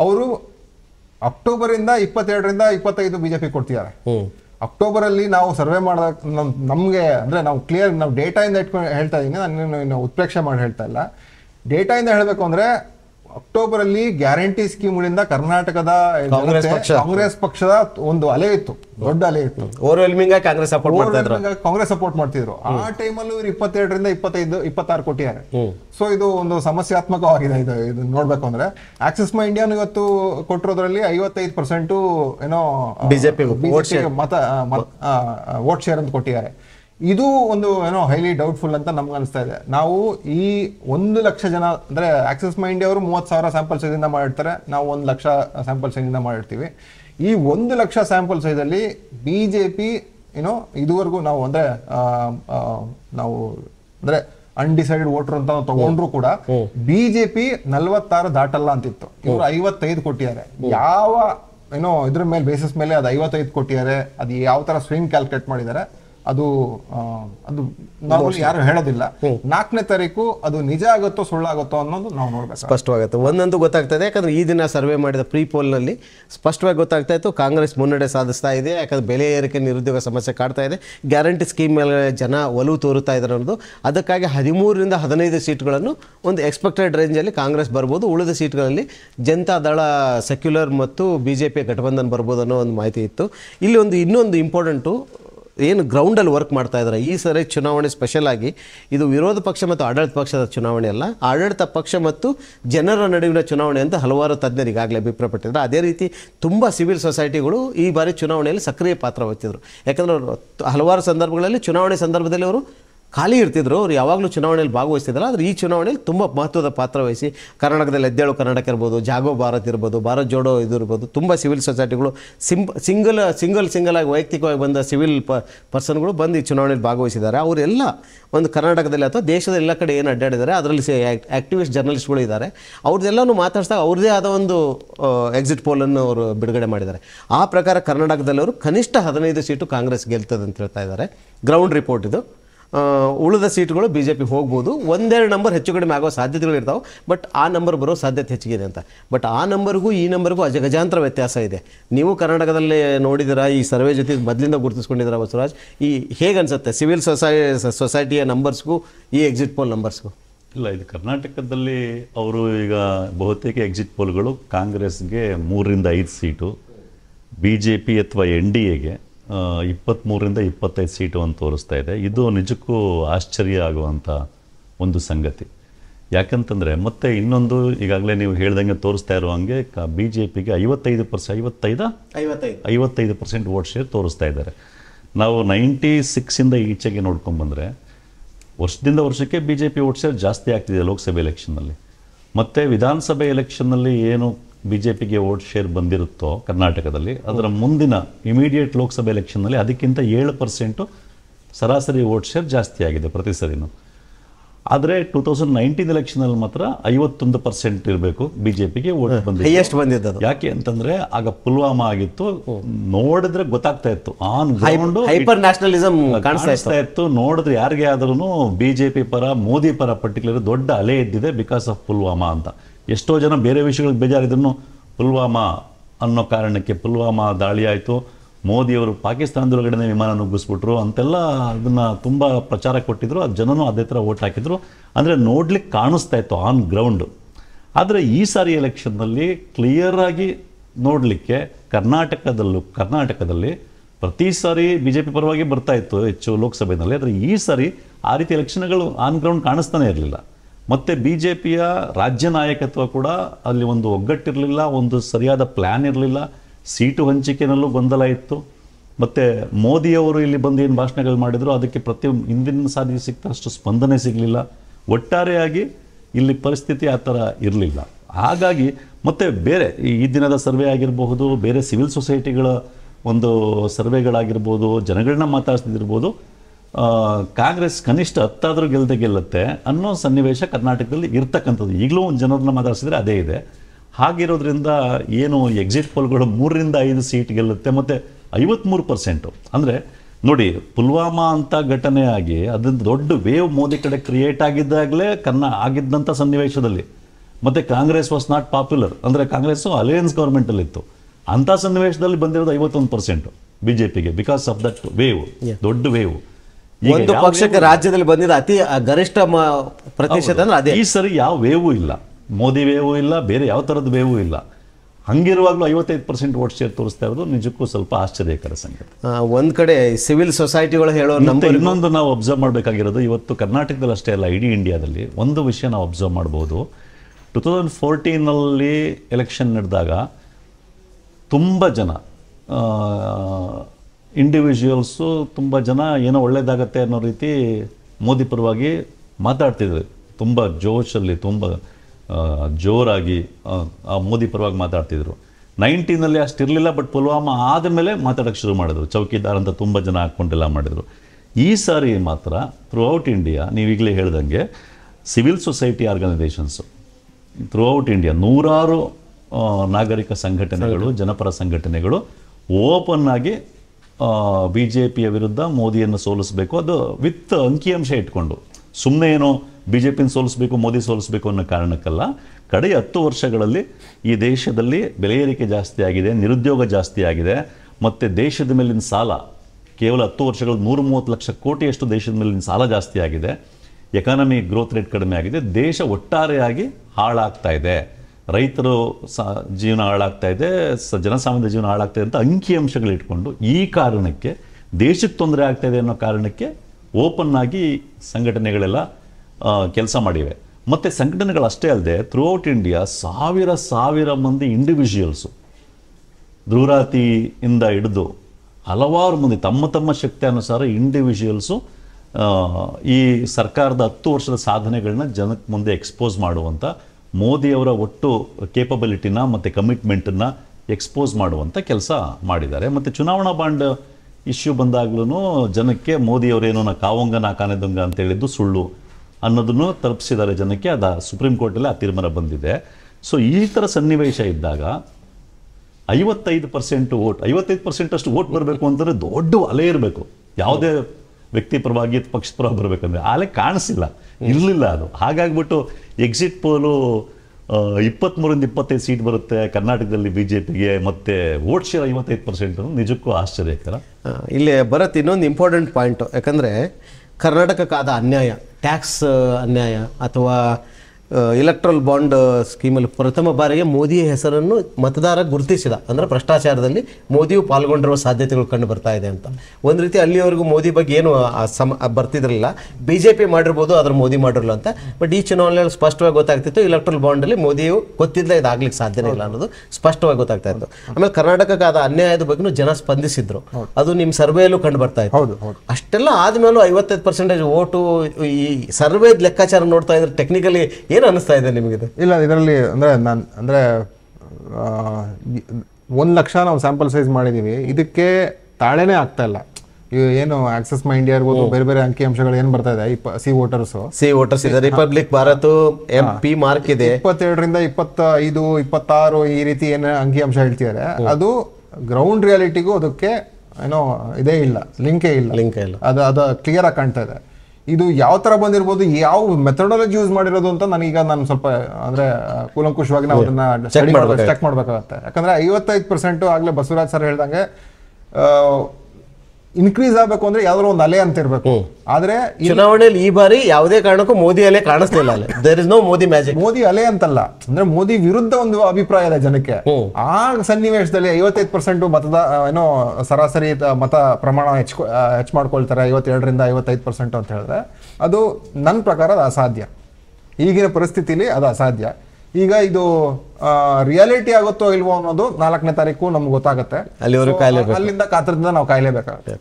ಅವರು ಅಕ್ಟೋಬರ್ ಇಂದ ಇಪ್ಪತ್ತೆರಡರಿಂದ ಇಪ್ಪತ್ತೈದು ಬಿಜೆಪಿ ಕೊಡ್ತಿದ್ದಾರೆ ಅಕ್ಟೋಬರ್ ಅಲ್ಲಿ ನಾವು ಸರ್ವೆ ಮಾಡ್ ನಮ್ಗೆ ಅಂದ್ರೆ ನಾವು ಕ್ಲಿಯರ್ ನಾವು ಡೇಟಾ ಇಂದ ಇಟ್ಕೊಂಡು ಹೇಳ್ತಾ ಇದೀನಿ ನಾನು ಉತ್ಪ್ರೇಕ್ಷೆ ಮಾಡಿ ಹೇಳ್ತಾ ಇಲ್ಲ ಡೇಟಾ ಇಂದ ಹೇಳಬೇಕು ಅಕ್ಟೋಬರ್ ಅಕ್ಟೋಬರಲ್ಲಿ ಗ್ಯಾರಂಟಿ ಸ್ಕೀಮ್ಗಳಿಂದ ಕರ್ನಾಟಕದ ಕಾಂಗ್ರೆಸ್ ಪಕ್ಷದ ಒಂದು ಅಲೆ ಇತ್ತು ದೊಡ್ಡ ಅಲೆ ಇತ್ತು overwhelming Congress support Congress support ಮಾಡ್ತಿದ್ರು ಆ ಟೈಮಲ್ಲೂ ಇವರು ಇಪ್ಪತ್ತೆರಡರಿಂದ ಇಪ್ಪತ್ತೈದು ಇಪ್ಪತ್ತಾರು ಕೊಟ್ಟಿದ್ದಾರೆ ಸೊ ಇದು ಒಂದು ಸಮಸ್ಯಾತ್ಮಕವಾಗಿದೆ ಇದು ಇದು ನೋಡ್ಬೇಕು ಅಂದ್ರೆ ಆಕ್ಸಿಸ್ ಮೈ ಇಂಡಿಯಾ ಇವತ್ತು ಕೊಟ್ಟಿರೋದ್ರಲ್ಲಿ ಐವತ್ತೈದು ಪರ್ಸೆಂಟು ಏನೋ ಬಿಜೆಪಿ ಮತ ವೋಟ್ ಶೇರ್ ಅಂತ ಕೊಟ್ಟಿದ್ದಾರೆ ಇದು ಒಂದು ಏನೋ ಹೈಲಿ ಡೌಟ್ಫುಲ್ ಅಂತ ನಮ್ಗೆ ಅನಿಸ್ತಾ ಇದೆ ನಾವು ಈ ಒಂದು ಲಕ್ಷ ಜನ ಅಂದರೆ ಆಕ್ಸಿಸ್ ಮೈ ಅವರು ಮೂವತ್ತು ಸಾವಿರ ಸ್ಯಾಂಪಲ್ ಸೈಜಿಂದ ಮಾಡಿರ್ತಾರೆ ನಾವು ಒಂದು ಲಕ್ಷ ಸ್ಯಾಂಪಲ್ ಸೈಜಿಂದ ಮಾಡಿರ್ತೀವಿ ಈ ಒಂದು ಲಕ್ಷ ಸ್ಯಾಂಪಲ್ ಸೈಜಲ್ಲಿ ಬಿ ಜೆ ಪಿ ಏನೋ ಇದುವರೆಗೂ ನಾವು ಅಂದರೆ ನಾವು ಅಂದರೆ ಅನ್ಡಿಸೈಡೆಡ್ ವೋಟರ್ ಅಂತ ತಗೊಂಡ್ರು ಕೂಡ ಬಿಜೆಪಿ ನಲ್ವತ್ತಾರು ದಾಟಲ್ಲ ಅಂತಿತ್ತು ಇವರು ಐವತ್ತೈದು ಕೊಟ್ಟಿದ್ದಾರೆ ಯಾವ ಏನೋ ಇದ್ರ ಮೇಲೆ ಬೇಸಿಸ್ ಮೇಲೆ ಅದು ಐವತ್ತೈದು ಕೊಟ್ಟಿದ್ದಾರೆ ಅದು ಯಾವ ತರ ಸ್ವಿಂಗ್ ಕ್ಯಾಲ್ಕುಲೇಟ್ ಮಾಡಿದ್ದಾರೆ ಅದು ಅದು ನಾವು ಯಾರು ಹೇಳೋದಿಲ್ಲ ನಾಲ್ಕನೇ ತಾರೀಕು ಅದು ನಿಜ ಆಗುತ್ತೋ ಸುಳ್ಳಾಗುತ್ತೋ ಅನ್ನೋದು ನಾವು ನೋಡ್ಬೇಕು ಸ್ಪಷ್ಟವಾಗುತ್ತೆ ಒಂದಂತೂ ಗೊತ್ತಾಗ್ತದೆ ಯಾಕಂದ್ರೆ ಈ ದಿನ ಸರ್ವೆ ಮಾಡಿದ ಪ್ರೀ ಪೋಲ್ನಲ್ಲಿ ಸ್ಪಷ್ಟವಾಗಿ ಗೊತ್ತಾಗ್ತಾ ಇತ್ತು ಕಾಂಗ್ರೆಸ್ ಮುನ್ನಡೆ ಸಾಧಿಸ್ತಾ ಇದೆ ಯಾಕಂದ್ರೆ ಬೆಲೆ ಏರಿಕೆ ನಿರುದ್ಯೋಗ ಸಮಸ್ಯೆ ಕಾಡ್ತಾ ಇದೆ ಗ್ಯಾರಂಟಿ ಸ್ಕೀಮ್ ಮೇಲೆ ಜನ ಒಲವು ತೋರುತ್ತಾ ಇದ್ದಾರೆ ಅನ್ನೋದು ಅದಕ್ಕಾಗಿ ಹದಿಮೂರರಿಂದ ಹದಿನೈದು ಸೀಟ್ಗಳನ್ನು ಒಂದು ಎಕ್ಸ್ಪೆಕ್ಟೆಡ್ ರೇಂಜಲ್ಲಿ ಕಾಂಗ್ರೆಸ್ ಬರ್ಬೋದು ಉಳಿದ ಸೀಟ್ಗಳಲ್ಲಿ ಜನತಾ ದಳ ಸೆಕ್ಯುಲರ್ ಮತ್ತು ಬಿ ಜೆ ಪಿ ಘಟಬಂಧನ್ ಬರ್ಬೋದು ಅನ್ನೋ ಒಂದು ಮಾಹಿತಿ ಇತ್ತು ಇಲ್ಲಿ ಒಂದು ಇನ್ನೊಂದು ಇಂಪಾರ್ಟೆಂಟು ಏನು ಗ್ರೌಂಡಲ್ಲಿ ವರ್ಕ್ ಮಾಡ್ತಾ ಇದ್ದಾರೆ ಈ ಸರಿ ಚುನಾವಣೆ ಸ್ಪೆಷಲ್ ಆಗಿ ಇದು ವಿರೋಧ ಪಕ್ಷ ಮತ್ತು ಆಡಳಿತ ಪಕ್ಷದ ಚುನಾವಣೆ ಅಲ್ಲ ಆಡಳಿತ ಪಕ್ಷ ಮತ್ತು ಜನರ ನಡುವಿನ ಚುನಾವಣೆ ಅಂತ ಹಲವಾರು ತಜ್ಞರು ಈಗಾಗಲೇ ಅಭಿಪ್ರಾಯಪಟ್ಟಿದ್ದಾರೆ ಅದೇ ರೀತಿ ತುಂಬ ಸಿವಿಲ್ ಸೊಸೈಟಿಗಳು ಈ ಬಾರಿ ಚುನಾವಣೆಯಲ್ಲಿ ಸಕ್ರಿಯ ಪಾತ್ರ ವಹಿಸಿದರು ಯಾಕಂದರೆ ಹಲವಾರು ಸಂದರ್ಭಗಳಲ್ಲಿ ಚುನಾವಣೆ ಸಂದರ್ಭದಲ್ಲಿ ಅವರು ಖಾಲಿ ಇರ್ತಿದ್ರು ಅವ್ರು ಯಾವಾಗಲೂ ಚುನಾವಣೆಯಲ್ಲಿ ಭಾಗವಹಿಸ್ತಿದ್ರಲ್ಲ ಆದರೆ ಈ ಚುನಾವಣೆಯಲ್ಲಿ ತುಂಬ ಮಹತ್ವದ ಪಾತ್ರ ವಹಿಸಿ ಕರ್ನಾಟಕದಲ್ಲಿ ಎದ್ದೇಳು ಕರ್ನಾಟಕ ಇರ್ಬೋದು ಜಾಗೋ ಭಾರತ್ ಇರ್ಬೋದು ಭಾರತ್ ಜೋಡೋ ಇದು ಇರ್ಬೋದು ತುಂಬ ಸಿವಿಲ್ ಸೊಸೈಟಿಗಳು ಸಿಂಪ್ ಸಿಂಗಲ್ ಸಿಂಗಲ್ ಸಿಂಗಲ್ ಆಗಿ ವೈಯಕ್ತಿಕವಾಗಿ ಬಂದ ಸಿವಿಲ್ ಪ ಪರ್ಸನ್ಗಳು ಬಂದು ಈ ಚುನಾವಣೆಯಲ್ಲಿ ಭಾಗವಹಿಸಿದ್ದಾರೆ ಅವರೆಲ್ಲ ಒಂದು ಕರ್ನಾಟಕದಲ್ಲಿ ಅಥವಾ ದೇಶದ ಎಲ್ಲ ಕಡೆ ಏನು ಅಡ್ಡಾಡಿದ್ದಾರೆ ಅದರಲ್ಲಿ ಸಿ ಆ್ಯಕ್ಟಿವಿಸ್ಟ್ ಜರ್ನಲಿಸ್ಟ್ಗಳು ಇದ್ದಾರೆ ಅವ್ರದ್ದೆಲ್ಲನೂ ಮಾತಾಡಿಸಿದಾಗ ಅವ್ರದ್ದೇ ಆದ ಒಂದು ಎಕ್ಸಿಟ್ ಪೋಲನ್ನು ಅವರು ಬಿಡುಗಡೆ ಮಾಡಿದ್ದಾರೆ ಆ ಪ್ರಕಾರ ಕರ್ನಾಟಕದಲ್ಲಿ ಅವರು ಕನಿಷ್ಠ ಹದಿನೈದು ಸೀಟು ಕಾಂಗ್ರೆಸ್ ಗೆಲ್ತದೆ ಅಂತ ಹೇಳ್ತಾ ಇದ್ದಾರೆ ಗ್ರೌಂಡ್ ರಿಪೋರ್ಟ್ ಇದು ಉಳಿದ ಸೀಟ್ಗಳು ಬಿ ಜೆ ಪಿ ಹೋಗ್ಬೋದು ಒಂದೆರಡು ನಂಬರ್ ಹೆಚ್ಚು ಕಡಿಮೆ ಆಗೋ ಸಾಧ್ಯತೆಗಳು ಇರ್ತಾವೆ ಬಟ್ ಆ ನಂಬರ್ ಬರೋ ಸಾಧ್ಯತೆ ಹೆಚ್ಚಿಗಿದೆ ಅಂತ ಬಟ್ ಆ ನಂಬರ್ಗೂ ಈ ನಂಬರ್ಗೂ ಅಜ ಗಜಾಂತರ ವ್ಯತ್ಯಾಸ ಇದೆ ನೀವು ಕರ್ನಾಟಕದಲ್ಲಿ ನೋಡಿದಿರ ಈ ಸರ್ವೆ ಜೊತೆ ಮೊದಲಿಂದ ಗುರುತಿಸ್ಕೊಂಡಿದ್ದೀರಾ ಬಸವರಾಜ್ ಈ ಹೇಗೆ ಅನಿಸುತ್ತೆ ಸಿವಿಲ್ ಸೊಸೈ ಸೊಸೈಟಿಯ ನಂಬರ್ಸ್ಗೂ ಈ ಎಕ್ಸಿಟ್ ಪೋಲ್ ನಂಬರ್ಸ್ಗೂ ಇಲ್ಲ ಇದು ಕರ್ನಾಟಕದಲ್ಲಿ ಅವರು ಈಗ ಬಹುತೇಕ ಎಕ್ಸಿಟ್ ಪೋಲ್ಗಳು ಕಾಂಗ್ರೆಸ್ಗೆ ಮೂರರಿಂದ ಐದು ಸೀಟು ಬಿ ಜೆ ಪಿ ಅಥವಾ ಎನ್ ಡಿ ಎಗೆ ಇಪ್ಪತ್ತ್ಮೂರರಿಂದ ಇಪ್ಪತ್ತೈದು ಸೀಟು ಅಂತ ತೋರಿಸ್ತಾ ಇದೆ ಇದು ನಿಜಕ್ಕೂ ಆಶ್ಚರ್ಯ ಆಗುವಂಥ ಒಂದು ಸಂಗತಿ ಯಾಕಂತಂದರೆ ಮತ್ತೆ ಇನ್ನೊಂದು ಈಗಾಗಲೇ ನೀವು ಹೇಳ್ದಂಗೆ ತೋರಿಸ್ತಾ ಇರೋ ಹಂಗೆ ಬಿ ಜೆ ಪಿಗೆ ಐವತ್ತೈದು ಪರ್ಸೆಂಟ್ ಐವತ್ತೈದ ಐವತ್ತೈದು ಐವತ್ತೈದು ಪರ್ಸೆಂಟ್ ವೋಟ್ ಶೇರ್ ತೋರಿಸ್ತಾ ಇದ್ದಾರೆ ನಾವು ನೈಂಟಿ ಸಿಕ್ಸಿಂದ ಈಚೆಗೆ ಬಂದರೆ ವರ್ಷದಿಂದ ವರ್ಷಕ್ಕೆ B J P vote share ಜಾಸ್ತಿ ಆಗ್ತಿದೆ ಲೋಕಸಭೆ ಎಲೆಕ್ಷನ್ನಲ್ಲಿ ಮತ್ತು ವಿಧಾನಸಭೆ ಎಲೆಕ್ಷನ್ನಲ್ಲಿ ಏನು ಬಿ ಜೆ ಪಿಗೆ ವೋಟ್ ಶೇರ್ ಬಂದಿರುತ್ತೋ ಕರ್ನಾಟಕದಲ್ಲಿ ಅದರ ಮುಂದಿನ ಇಮಿಡಿಯೇಟ್ ಲೋಕಸಭೆ ಎಲೆಕ್ಷನ್ನಲ್ಲಿ ಅದಕ್ಕಿಂತ ಏಳು ಪರ್ಸೆಂಟು ಸರಾಸರಿ ವೋಟ್ ಶೇರ್ ಜಾಸ್ತಿ ಆಗಿದೆ ಪ್ರತಿ ಸರಿನು ಆದರೆ ಟೂ ತೌಸಂಡ್ ನೈನ್ಟೀನ್ ಎಲೆಕ್ಷನಲ್ಲಿ ಮಾತ್ರ ಐವತ್ತೊಂದು ಪರ್ಸೆಂಟ್ ಇರಬೇಕು ಬಿ ಜೆ ಪಿಗೆ ವೋಟ್ ಬಂದಿದೆ ಹೈಯೆಸ್ಟ್ ಬಂದಿದ್ದು ಯಾಕೆ ಅಂತಂದ್ರೆ ಆಗ ಪುಲ್ವಾಮಾ ಆಗಿತ್ತು ನೋಡಿದ್ರೆ ಗೊತ್ತಾಗ್ತಾ ಇತ್ತು ಆನ್ ಗ್ರೌಂಡ್ ಹೈಪರ್ ನ್ಯಾಷನಲಿಸಂ ಕಾಣಿಸ್ತಾ ಇತ್ತು ನೋಡಿದ್ರೆ ಯಾರಿಗೆ ಆದ್ರೂ ಬಿ ಜೆ ಪಿ ಪರ ಮೋದಿ ಪರ ಪರ್ಟಿಕ್ಯುಲರ್ ದೊಡ್ಡ ಅಲೆ ಇದ್ದಿದೆ ಬಿಕಾಸ್ ಆಫ್ ಪುಲ್ವಾಮಾ ಅಂತ ಎಷ್ಟೋ ಜನ ಬೇರೆ ವಿಷಯಗಳಿಗೆ ಬೇಜಾರಿದ್ರು ಪುಲ್ವಾಮಾ ಅನ್ನೋ ಕಾರಣಕ್ಕೆ ಪುಲ್ವಾಮಾ ದಾಳಿ ಆಯಿತು ಮೋದಿಯವರು ಪಾಕಿಸ್ತಾನದೊಳಗಡೆ ವಿಮಾನ ನುಗ್ಗಿಸ್ಬಿಟ್ರು ಅಂತೆಲ್ಲ ಅದನ್ನು ತುಂಬ ಪ್ರಚಾರ ಕೊಟ್ಟಿದ್ರು ಅದು ಜನನೂ ಅದೇ ಥರ ಓಟ್ ಹಾಕಿದ್ರು ಅಂದರೆ ನೋಡ್ಲಿಕ್ಕೆ ಕಾಣಿಸ್ತಾ ಇತ್ತು ಆನ್ ಗ್ರೌಂಡು ಆದರೆ ಈ ಸಾರಿ ಎಲೆಕ್ಷನ್ನಲ್ಲಿ ಕ್ಲಿಯರಾಗಿ ನೋಡಲಿಕ್ಕೆ ಕರ್ನಾಟಕದಲ್ಲೂ ಕರ್ನಾಟಕದಲ್ಲಿ ಪ್ರತಿ ಸಾರಿ ಬಿ ಜೆ ಪಿ ಪರವಾಗಿ ಬರ್ತಾ ಇತ್ತು ಹೆಚ್ಚು ಲೋಕಸಭೆಯಲ್ಲಿ ಆದರೆ ಈ ಸಾರಿ ಆ ರೀತಿ ಎಲೆಕ್ಷನ್ಗಳು ಆನ್ ಗ್ರೌಂಡ್ ಕಾಣಿಸ್ತಾನೇ ಇರಲಿಲ್ಲ ಮತ್ತು ಬಿ ಜೆ ಪಿಯ ರಾಜ್ಯ ನಾಯಕತ್ವ ಕೂಡ ಅಲ್ಲಿ ಒಂದು ಒಗ್ಗಟ್ಟಿರಲಿಲ್ಲ ಒಂದು ಸರಿಯಾದ ಪ್ಲ್ಯಾನ್ ಇರಲಿಲ್ಲ ಸೀಟು ಹಂಚಿಕೆನಲ್ಲೂ ಗೊಂದಲ ಇತ್ತು ಮತ್ತು ಮೋದಿಯವರು ಇಲ್ಲಿ ಬಂದು ಏನು ಭಾಷಣಗಳು ಮಾಡಿದರು ಅದಕ್ಕೆ ಪ್ರತಿ ಹಿಂದಿನ ಸಿಗ್ತಾ ಅಷ್ಟು ಸ್ಪಂದನೆ ಸಿಗಲಿಲ್ಲ ಒಟ್ಟಾರೆಯಾಗಿ ಇಲ್ಲಿ ಪರಿಸ್ಥಿತಿ ಆ ಥರ ಇರಲಿಲ್ಲ ಹಾಗಾಗಿ ಮತ್ತು ಬೇರೆ ಈ ದಿನದ ಸರ್ವೆ ಆಗಿರಬಹುದು ಬೇರೆ ಸಿವಿಲ್ ಸೊಸೈಟಿಗಳ ಒಂದು ಸರ್ವೆಗಳಾಗಿರ್ಬೋದು ಜನಗಳನ್ನ ಮಾತಾಡ್ತಿದ್ದಿರ್ಬೋದು ಕಾಂಗ್ರೆಸ್ ಕನಿಷ್ಠ ಹತ್ತಾದರೂ ಗೆಲ್ಲದೆ ಗೆಲ್ಲುತ್ತೆ ಅನ್ನೋ ಸನ್ನಿವೇಶ ಕರ್ನಾಟಕದಲ್ಲಿ ಇರ್ತಕ್ಕಂಥದ್ದು ಈಗಲೂ ಒಂದು ಜನರನ್ನ ಮಾತಾಡಿಸಿದ್ರೆ ಅದೇ ಇದೆ ಹಾಗಿರೋದ್ರಿಂದ ಏನು ಎಕ್ಸಿಟ್ ಪೋಲ್ಗಳು ಮೂರರಿಂದ ಐದು ಸೀಟ್ ಗೆಲ್ಲುತ್ತೆ ಮತ್ತು ಐವತ್ತ್ಮೂರು ಪರ್ಸೆಂಟು ಅಂದರೆ ನೋಡಿ ಪುಲ್ವಾಮಾ ಅಂತ ಘಟನೆ ಆಗಿ ಅದನ್ನು ದೊಡ್ಡ ವೇವ್ ಮೋದಿ ಕಡೆ ಕ್ರಿಯೇಟ್ ಆಗಿದ್ದಾಗಲೇ ಕನ್ನ ಆಗಿದ್ದಂಥ ಸನ್ನಿವೇಶದಲ್ಲಿ ಮತ್ತು ಕಾಂಗ್ರೆಸ್ ವಾಸ್ ನಾಟ್ ಪಾಪ್ಯುಲರ್ ಅಂದರೆ ಕಾಂಗ್ರೆಸ್ಸು ಅಲಯನ್ಸ್ ಗೌರ್ಮೆಂಟಲ್ಲಿತ್ತು ಅಂಥ ಸನ್ನಿವೇಶದಲ್ಲಿ ಬಂದಿರೋದು ಐವತ್ತೊಂದು ಪರ್ಸೆಂಟು ಬಿ ಜೆ ಪಿಗೆ ಬಿಕಾಸ್ ಆಫ್ ದಟ್ ವೇವ್ ದೊಡ್ಡ ವೇವ್ ಒಂದು ಪಕ್ಷಕ್ಕೆ ರಾಜ್ಯದಲ್ಲಿ ಬಂದಿದ್ದ ಅತಿ ಗರಿಷ್ಠ ಪ್ರತಿಶತ ಅಂದ್ರೆ ಅದೇ ಈ ಸರಿ ಯಾವ ವೇವು ಇಲ್ಲ ಮೋದಿ ವೇವು ಇಲ್ಲ ಬೇರೆ ಯಾವ ತರದ ವೇವು ಇಲ್ಲ ಹಂಗಿರುವಾಗಲೂ ಐವತ್ತೈದು ಪರ್ಸೆಂಟ್ ವೋಟ್ ಶೇರ್ ತೋರಿಸ್ತಾ ಇರೋದು ನಿಜಕ್ಕೂ ಸ್ವಲ್ಪ ಆಶ್ಚರ್ಯಕರ ಸಂಗತಿ ಒಂದ್ ಕಡೆ ಸಿವಿಲ್ ಸೊಸೈಟಿಗಳು ಹೇಳೋ ಇನ್ನೊಂದು ನಾವು ಅಬ್ಸರ್ವ್ ಮಾಡಬೇಕಾಗಿರೋದು ಇವತ್ತು ಕರ್ನಾಟಕದಲ್ಲಿ ಅಷ್ಟೇ ಅಲ್ಲ ಇಡೀ ಇಂಡಿಯಾದಲ್ಲಿ ಒಂದು ವಿಷಯ ನಾವು ಅಬ್ಸರ್ವ್ ಮಾಡ್ಬೋದು ಟು ತೌಸಂಡ್ ಫೋರ್ಟೀನಲ್ಲಿ ಎಲೆಕ್ಷನ್ ನಡೆದಾಗ ತುಂಬ ಜನ ಇಂಡಿವಿಜುವಲ್ಸು ತುಂಬ ಜನ ಏನೋ ಒಳ್ಳೇದಾಗತ್ತೆ ಅನ್ನೋ ರೀತಿ ಮೋದಿ ಪರವಾಗಿ ಮಾತಾಡ್ತಿದ್ರು ತುಂಬ ಜೋಶಲ್ಲಿ ತುಂಬ ಜೋರಾಗಿ ಆ ಮೋದಿ ಪರವಾಗಿ ಮಾತಾಡ್ತಿದ್ರು ನೈನ್ಟೀನಲ್ಲಿ ಅಷ್ಟಿರಲಿಲ್ಲ ಬಟ್ ಪುಲ್ವಾಮಾ ಆದಮೇಲೆ ಮಾತಾಡೋಕ್ಕೆ ಶುರು ಮಾಡಿದ್ರು ಚೌಕಿದಾರ್ ಅಂತ ತುಂಬ ಜನ ಹಾಕ್ಕೊಂಡೆಲ್ಲ ಮಾಡಿದರು ಈ ಸಾರಿ ಮಾತ್ರ ಥ್ರೂ ಇಂಡಿಯಾ ನೀವೀಗಲೇ ಹೇಳ್ದಂಗೆ civil society organisations throughout India ನೂರಾರು ನಾಗರಿಕ ಸಂಘಟನೆಗಳು ಜನಪರ ಸಂಘಟನೆಗಳು ಓಪನ್ ಆಗಿ ಬಿ ಜೆ ಪಿಯ ವಿರುದ್ಧ ಮೋದಿಯನ್ನು ಸೋಲಿಸಬೇಕು ಅದು ವಿತ್ ಅಂಕಿಅಂಶ ಇಟ್ಕೊಂಡು ಸುಮ್ಮನೆ ಏನೋ ಬಿ ಜೆ ಪಿನ ಸೋಲಿಸಬೇಕು ಮೋದಿ ಸೋಲಿಸಬೇಕು ಅನ್ನೋ ಕಾರಣಕ್ಕಲ್ಲ ಕಡೆಯ ಹತ್ತು ವರ್ಷಗಳಲ್ಲಿ ಈ ದೇಶದಲ್ಲಿ ಬೆಲೆ ಏರಿಕೆ ಜಾಸ್ತಿ ಆಗಿದೆ ನಿರುದ್ಯೋಗ ಜಾಸ್ತಿ ಆಗಿದೆ ಮತ್ತು ದೇಶದ ಮೇಲಿನ ಸಾಲ ಕೇವಲ ಹತ್ತು ವರ್ಷಗಳ ನೂರ ಮೂವತ್ತು ಲಕ್ಷ ಕೋಟಿಯಷ್ಟು ದೇಶದ ಮೇಲಿನ ಸಾಲ ಜಾಸ್ತಿ ಆಗಿದೆ ಎಕಾನಮಿ ಗ್ರೋತ್ ರೇಟ್ ಕಡಿಮೆ ಆಗಿದೆ ದೇಶ ಒಟ್ಟಾರೆಯಾಗಿ ಹಾಳಾಗ್ತಾ ಇದೆ ರೈತರು ಸ ಜೀವನ ಹಾಳಾಗ್ತಾ ಇದೆ ಸ ಜನಸಾಮಾನ್ಯ ಜೀವನ ಹಾಳಾಗ್ತಾ ಇದೆ ಅಂತ ಅಂಕಿಅಂಶಗಳು ಇಟ್ಕೊಂಡು ಈ ಕಾರಣಕ್ಕೆ ದೇಶಕ್ಕೆ ತೊಂದರೆ ಆಗ್ತಾ ಇದೆ ಅನ್ನೋ ಕಾರಣಕ್ಕೆ ಓಪನ್ ಆಗಿ ಸಂಘಟನೆಗಳೆಲ್ಲ ಕೆಲಸ ಮಾಡಿವೆ ಮತ್ತು ಸಂಘಟನೆಗಳು ಅಷ್ಟೇ ಅಲ್ಲದೆ ಥ್ರೂಔಟ್ ಇಂಡಿಯಾ ಸಾವಿರ ಸಾವಿರ ಮಂದಿ ಇಂಡಿವಿಜುವಲ್ಸು ದೂರಾತಿಯಿಂದ ಹಿಡಿದು ಹಲವಾರು ಮಂದಿ ತಮ್ಮ ತಮ್ಮ ಶಕ್ತಿ ಅನುಸಾರ ಇಂಡಿವಿಜುವಲ್ಸು ಈ ಸರ್ಕಾರದ ಹತ್ತು ವರ್ಷದ ಸಾಧನೆಗಳನ್ನ ಜನಕ್ಕೆ ಮುಂದೆ ಎಕ್ಸ್ಪೋಸ್ ಮಾಡುವಂಥ ಮೋದಿಯವರ ಒಟ್ಟು ಕೇಪಬಿಲಿಟಿನ ಮತ್ತು ಕಮಿಟ್ಮೆಂಟನ್ನು ಎಕ್ಸ್ಪೋಸ್ ಮಾಡುವಂಥ ಕೆಲಸ ಮಾಡಿದ್ದಾರೆ ಮತ್ತು ಚುನಾವಣಾ ಬಾಂಡ್ ಇಶ್ಯೂ ಬಂದಾಗ್ಲೂ ಜನಕ್ಕೆ ಮೋದಿಯವರೇನೋ ನಾ ಕಾವಂಗ ನಾ ಕಾನೆದಂಗ ಅಂತ ಹೇಳಿದ್ದು ಸುಳ್ಳು ಅನ್ನೋದನ್ನು ತಲುಪಿಸಿದ್ದಾರೆ ಜನಕ್ಕೆ ಅದು ಸುಪ್ರೀಂ ಕೋರ್ಟಲ್ಲಿ ಆ ತೀರ್ಮಾನ ಬಂದಿದೆ ಸೊ ಈ ಥರ ಸನ್ನಿವೇಶ ಇದ್ದಾಗ ಐವತ್ತೈದು ಪರ್ಸೆಂಟ್ ಓಟ್ ಐವತ್ತೈದು ಪರ್ಸೆಂಟ್ ಅಷ್ಟು ಓಟ್ ಬರಬೇಕು ಅಂತಂದರೆ ದೊಡ್ಡ ಅಲೆ ಇರಬೇಕು ಯಾವುದೇ ವ್ಯಕ್ತಿ ಪರವಾಗಿ ಪಕ್ಷ ಪರವಾಗಿ ಬರಬೇಕಂದ್ರೆ ಅಲೆ ಕಾಣಿಸಿಲ್ಲ ಇರಲಿಲ್ಲ ಅದು ಹಾಗಾಗ್ಬಿಟ್ಟು ಎಕ್ಸಿಟ್ ಪೋಲು ಇಪ್ಪತ್ತ್ಮೂರಿಂದ ಇಪ್ಪತ್ತೈದು ಸೀಟ್ ಬರುತ್ತೆ ಕರ್ನಾಟಕದಲ್ಲಿ ಬಿ ಜೆ ಪಿಗೆ ಮತ್ತೆ ವೋಟ್ ಶೇರ್ ಐವತ್ತೈದು ಪರ್ಸೆಂಟ್ ನಿಜಕ್ಕೂ ಆಶ್ಚರ್ಯಕರ ಇಲ್ಲಿ ಬರತ್ತೆ ಇನ್ನೊಂದು ಇಂಪಾರ್ಟೆಂಟ್ ಪಾಯಿಂಟು ಯಾಕಂದರೆ ಕರ್ನಾಟಕಕ್ಕಾದ ಅನ್ಯಾಯ ಟ್ಯಾಕ್ಸ್ ಅನ್ಯಾಯ ಅಥವಾ ಎಲೆಕ್ಟ್ರಲ್ ಬಾಂಡ್ ಸ್ಕೀಮಲ್ಲಿ ಪ್ರಥಮ ಬಾರಿಗೆ ಮೋದಿಯ ಹೆಸರನ್ನು ಮತದಾರ ಗುರುತಿಸಿದ ಅಂದರೆ ಭ್ರಷ್ಟಾಚಾರದಲ್ಲಿ ಮೋದಿಯು ಪಾಲ್ಗೊಂಡಿರುವ ಸಾಧ್ಯತೆಗಳು ಕಂಡು ಬರ್ತಾ ಇದೆ ಅಂತ ಒಂದು ರೀತಿ ಅಲ್ಲಿಯವರೆಗೂ ಮೋದಿ ಬಗ್ಗೆ ಏನು ಸಮ ಬರ್ತಿದ್ರಲ್ಲ ಬಿ ಜೆ ಪಿ ಮಾಡಿರ್ಬೋದು ಆದರೆ ಮೋದಿ ಮಾಡಿರಲ್ಲ ಅಂತ ಬಟ್ ಈ ಚುನಾವಣೆಯಲ್ಲಿ ಸ್ಪಷ್ಟವಾಗಿ ಗೊತ್ತಾಗ್ತಿತ್ತು ಎಲೆಕ್ಟ್ರಲ್ ಬಾಂಡಲ್ಲಿ ಮೋದಿಯು ಗೊತ್ತಿದ್ದ ಇದಾಗ್ಲಿಕ್ಕೆ ಸಾಧ್ಯನೇ ಇಲ್ಲ ಅನ್ನೋದು ಸ್ಪಷ್ಟವಾಗಿ ಗೊತ್ತಾಗ್ತಾ ಇತ್ತು ಆಮೇಲೆ ಕರ್ನಾಟಕಕ್ಕೆ ಆದ ಅನ್ಯಾಯದ ಬಗ್ಗೆ ಜನ ಸ್ಪಂದಿಸಿದ್ರು ಅದು ನಿಮ್ಮ ಸರ್ವೆಯಲ್ಲೂ ಕಂಡು ಬರ್ತಾ ಇತ್ತು ಅಷ್ಟೆಲ್ಲ ಆದ್ಮೇಲೂ ಐವತ್ತೈದು ಪರ್ಸೆಂಟೇಜ್ ಓಟು ಈ ಸರ್ವೇದ ಲೆಕ್ಕಾಚಾರ ನೋಡ್ತಾ ಇದ್ರೆ ಟೆಕ್ನಿಕಲಿ ಏನು ಏನು ಅನಿಸ್ತಾ ಇದೆ ಇದು ಇಲ್ಲ ಇದರಲ್ಲಿ ಅಂದರೆ ನಾನು ಅಂದರೆ ಒಂದು ಲಕ್ಷ ನಾವು ಸ್ಯಾಂಪಲ್ ಸೈಜ್ ಮಾಡಿದ್ದೀವಿ ಇದಕ್ಕೆ ತಾಳೆನೇ ಆಗ್ತಾ ಇಲ್ಲ ಏನು ಆಕ್ಸೆಸ್ ಮೈ ಇಂಡಿಯಾ ಇರ್ಬೋದು ಬೇರೆ ಬೇರೆ ಅಂಕಿ ಅಂಶಗಳು ಏನು ಬರ್ತಾ ಇದೆ ಸಿ ವೋಟರ್ಸ್ ಸಿ ವೋಟರ್ಸ್ ಇದೆ Republic Bharat M P mark ಇದೆ ಇಪ್ಪತ್ತೆರಡರಿಂದ ಇಪ್ಪತ್ತೈದು ಇಪ್ಪತ್ತಾರು ಈ ರೀತಿ ಏನು ಅಂಕಿ ಅಂಶ ಹೇಳ್ತಿದ್ದಾರೆ ಅದು ಗ್ರೌಂಡ್ ರಿಯಾಲಿಟಿಗೂ ಅದಕ್ಕೆ ಏನೋ ಇದೇ ಇಲ್ಲ ಲಿಂಕೇ ಇಲ್ಲ ಲಿಂಕೇ ಇಲ್ಲ ಅದು ಅದು ಕ್ಲಿಯರ್ ಆಗಿ ಕಾಣ್ತಾ ಇದೆ ಇದು ಯಾವ ತರ ಬಂದಿರ್ಬೋದು ಯಾವ ಮೆಥಡಾಲಜಿ ಯೂಸ್ ಮಾಡಿರೋದು ಅಂತ ನನಗೀಗ ನಾನು ಸ್ವಲ್ಪ ಅಂದ್ರೆ ಕೂಲಂಕುಷವಾಗಿ ನಾವು ಅದನ್ನ ಚೆಕ್ ಮಾಡ್ಬೇಕಾಗತ್ತೆ ಯಾಕಂದ್ರೆ ಐವತ್ತೈದು ಪರ್ಸೆಂಟ್ ಆಗ್ಲೇ ಬಸವರಾಜ್ ಸರ್ ಹೇಳ್ದಂಗೆ ಇನ್ಕ್ರೀಸ್ ಆಗ್ಬೇಕು ಅಂದ್ರೆ ಯಾವ್ದಾದ್ರು ಒಂದು ಅಲೆ ಅಂತ ಇರಬೇಕು ಆದ್ರೆ ಚುನಾವಣೆಯಲ್ಲಿ ಈ ಬಾರಿ ಯಾವುದೇ ಕಾರಣಕ್ಕೂ ಮೋದಿ ಅಲೆ ಕಾಣಿಸ್ತಿಲ್ಲ ಅಲೆ there is no Modi magic Modi ಅಲೆ ಅಂತಲ್ಲ ಅಂದ್ರೆ ಮೋದಿ ವಿರುದ್ಧ ಒಂದು ಅಭಿಪ್ರಾಯ ಇದೆ ಜನಕ್ಕೆ ಆ ಸನ್ನಿವೇಶದಲ್ಲಿ ಐವತ್ತೈದು ಪರ್ಸೆಂಟ್ ಮತದ ಏನೋ ಸರಾಸರಿ ಮತ ಪ್ರಮಾಣ ಹೆಚ್ಚು ಹೆಚ್ಚು ಮಾಡ್ಕೊಳ್ತಾರೆ ಐವತ್ತೆರಡರಿಂದ ಐವತ್ತೈದು ಪರ್ಸೆಂಟ್ ಅಂತ ಹೇಳಿದ್ರೆ ಅದು ನನ್ನ ಪ್ರಕಾರ ಅದು ಅಸಾಧ್ಯ ಈಗಿನ ಪರಿಸ್ಥಿತಿಲಿ ಅದು ಅಸಾಧ್ಯ ಈಗ ಇದು ರಿಯಾಲಿಟಿ ಆಗುತ್ತೋ ಇಲ್ವೋ ಅನ್ನೋದು ನಾಲ್ಕನೇ ತಾರೀಕು ನಮ್ಗೆ ಗೊತ್ತಾಗುತ್ತೆ ಅಲ್ಲಿವರೆಗೂ ಅಲ್ಲಿಂದ ಕಾತರದಿಂದ ನಾವು ಕಾಯಲೇಬೇಕಾಗುತ್ತೆ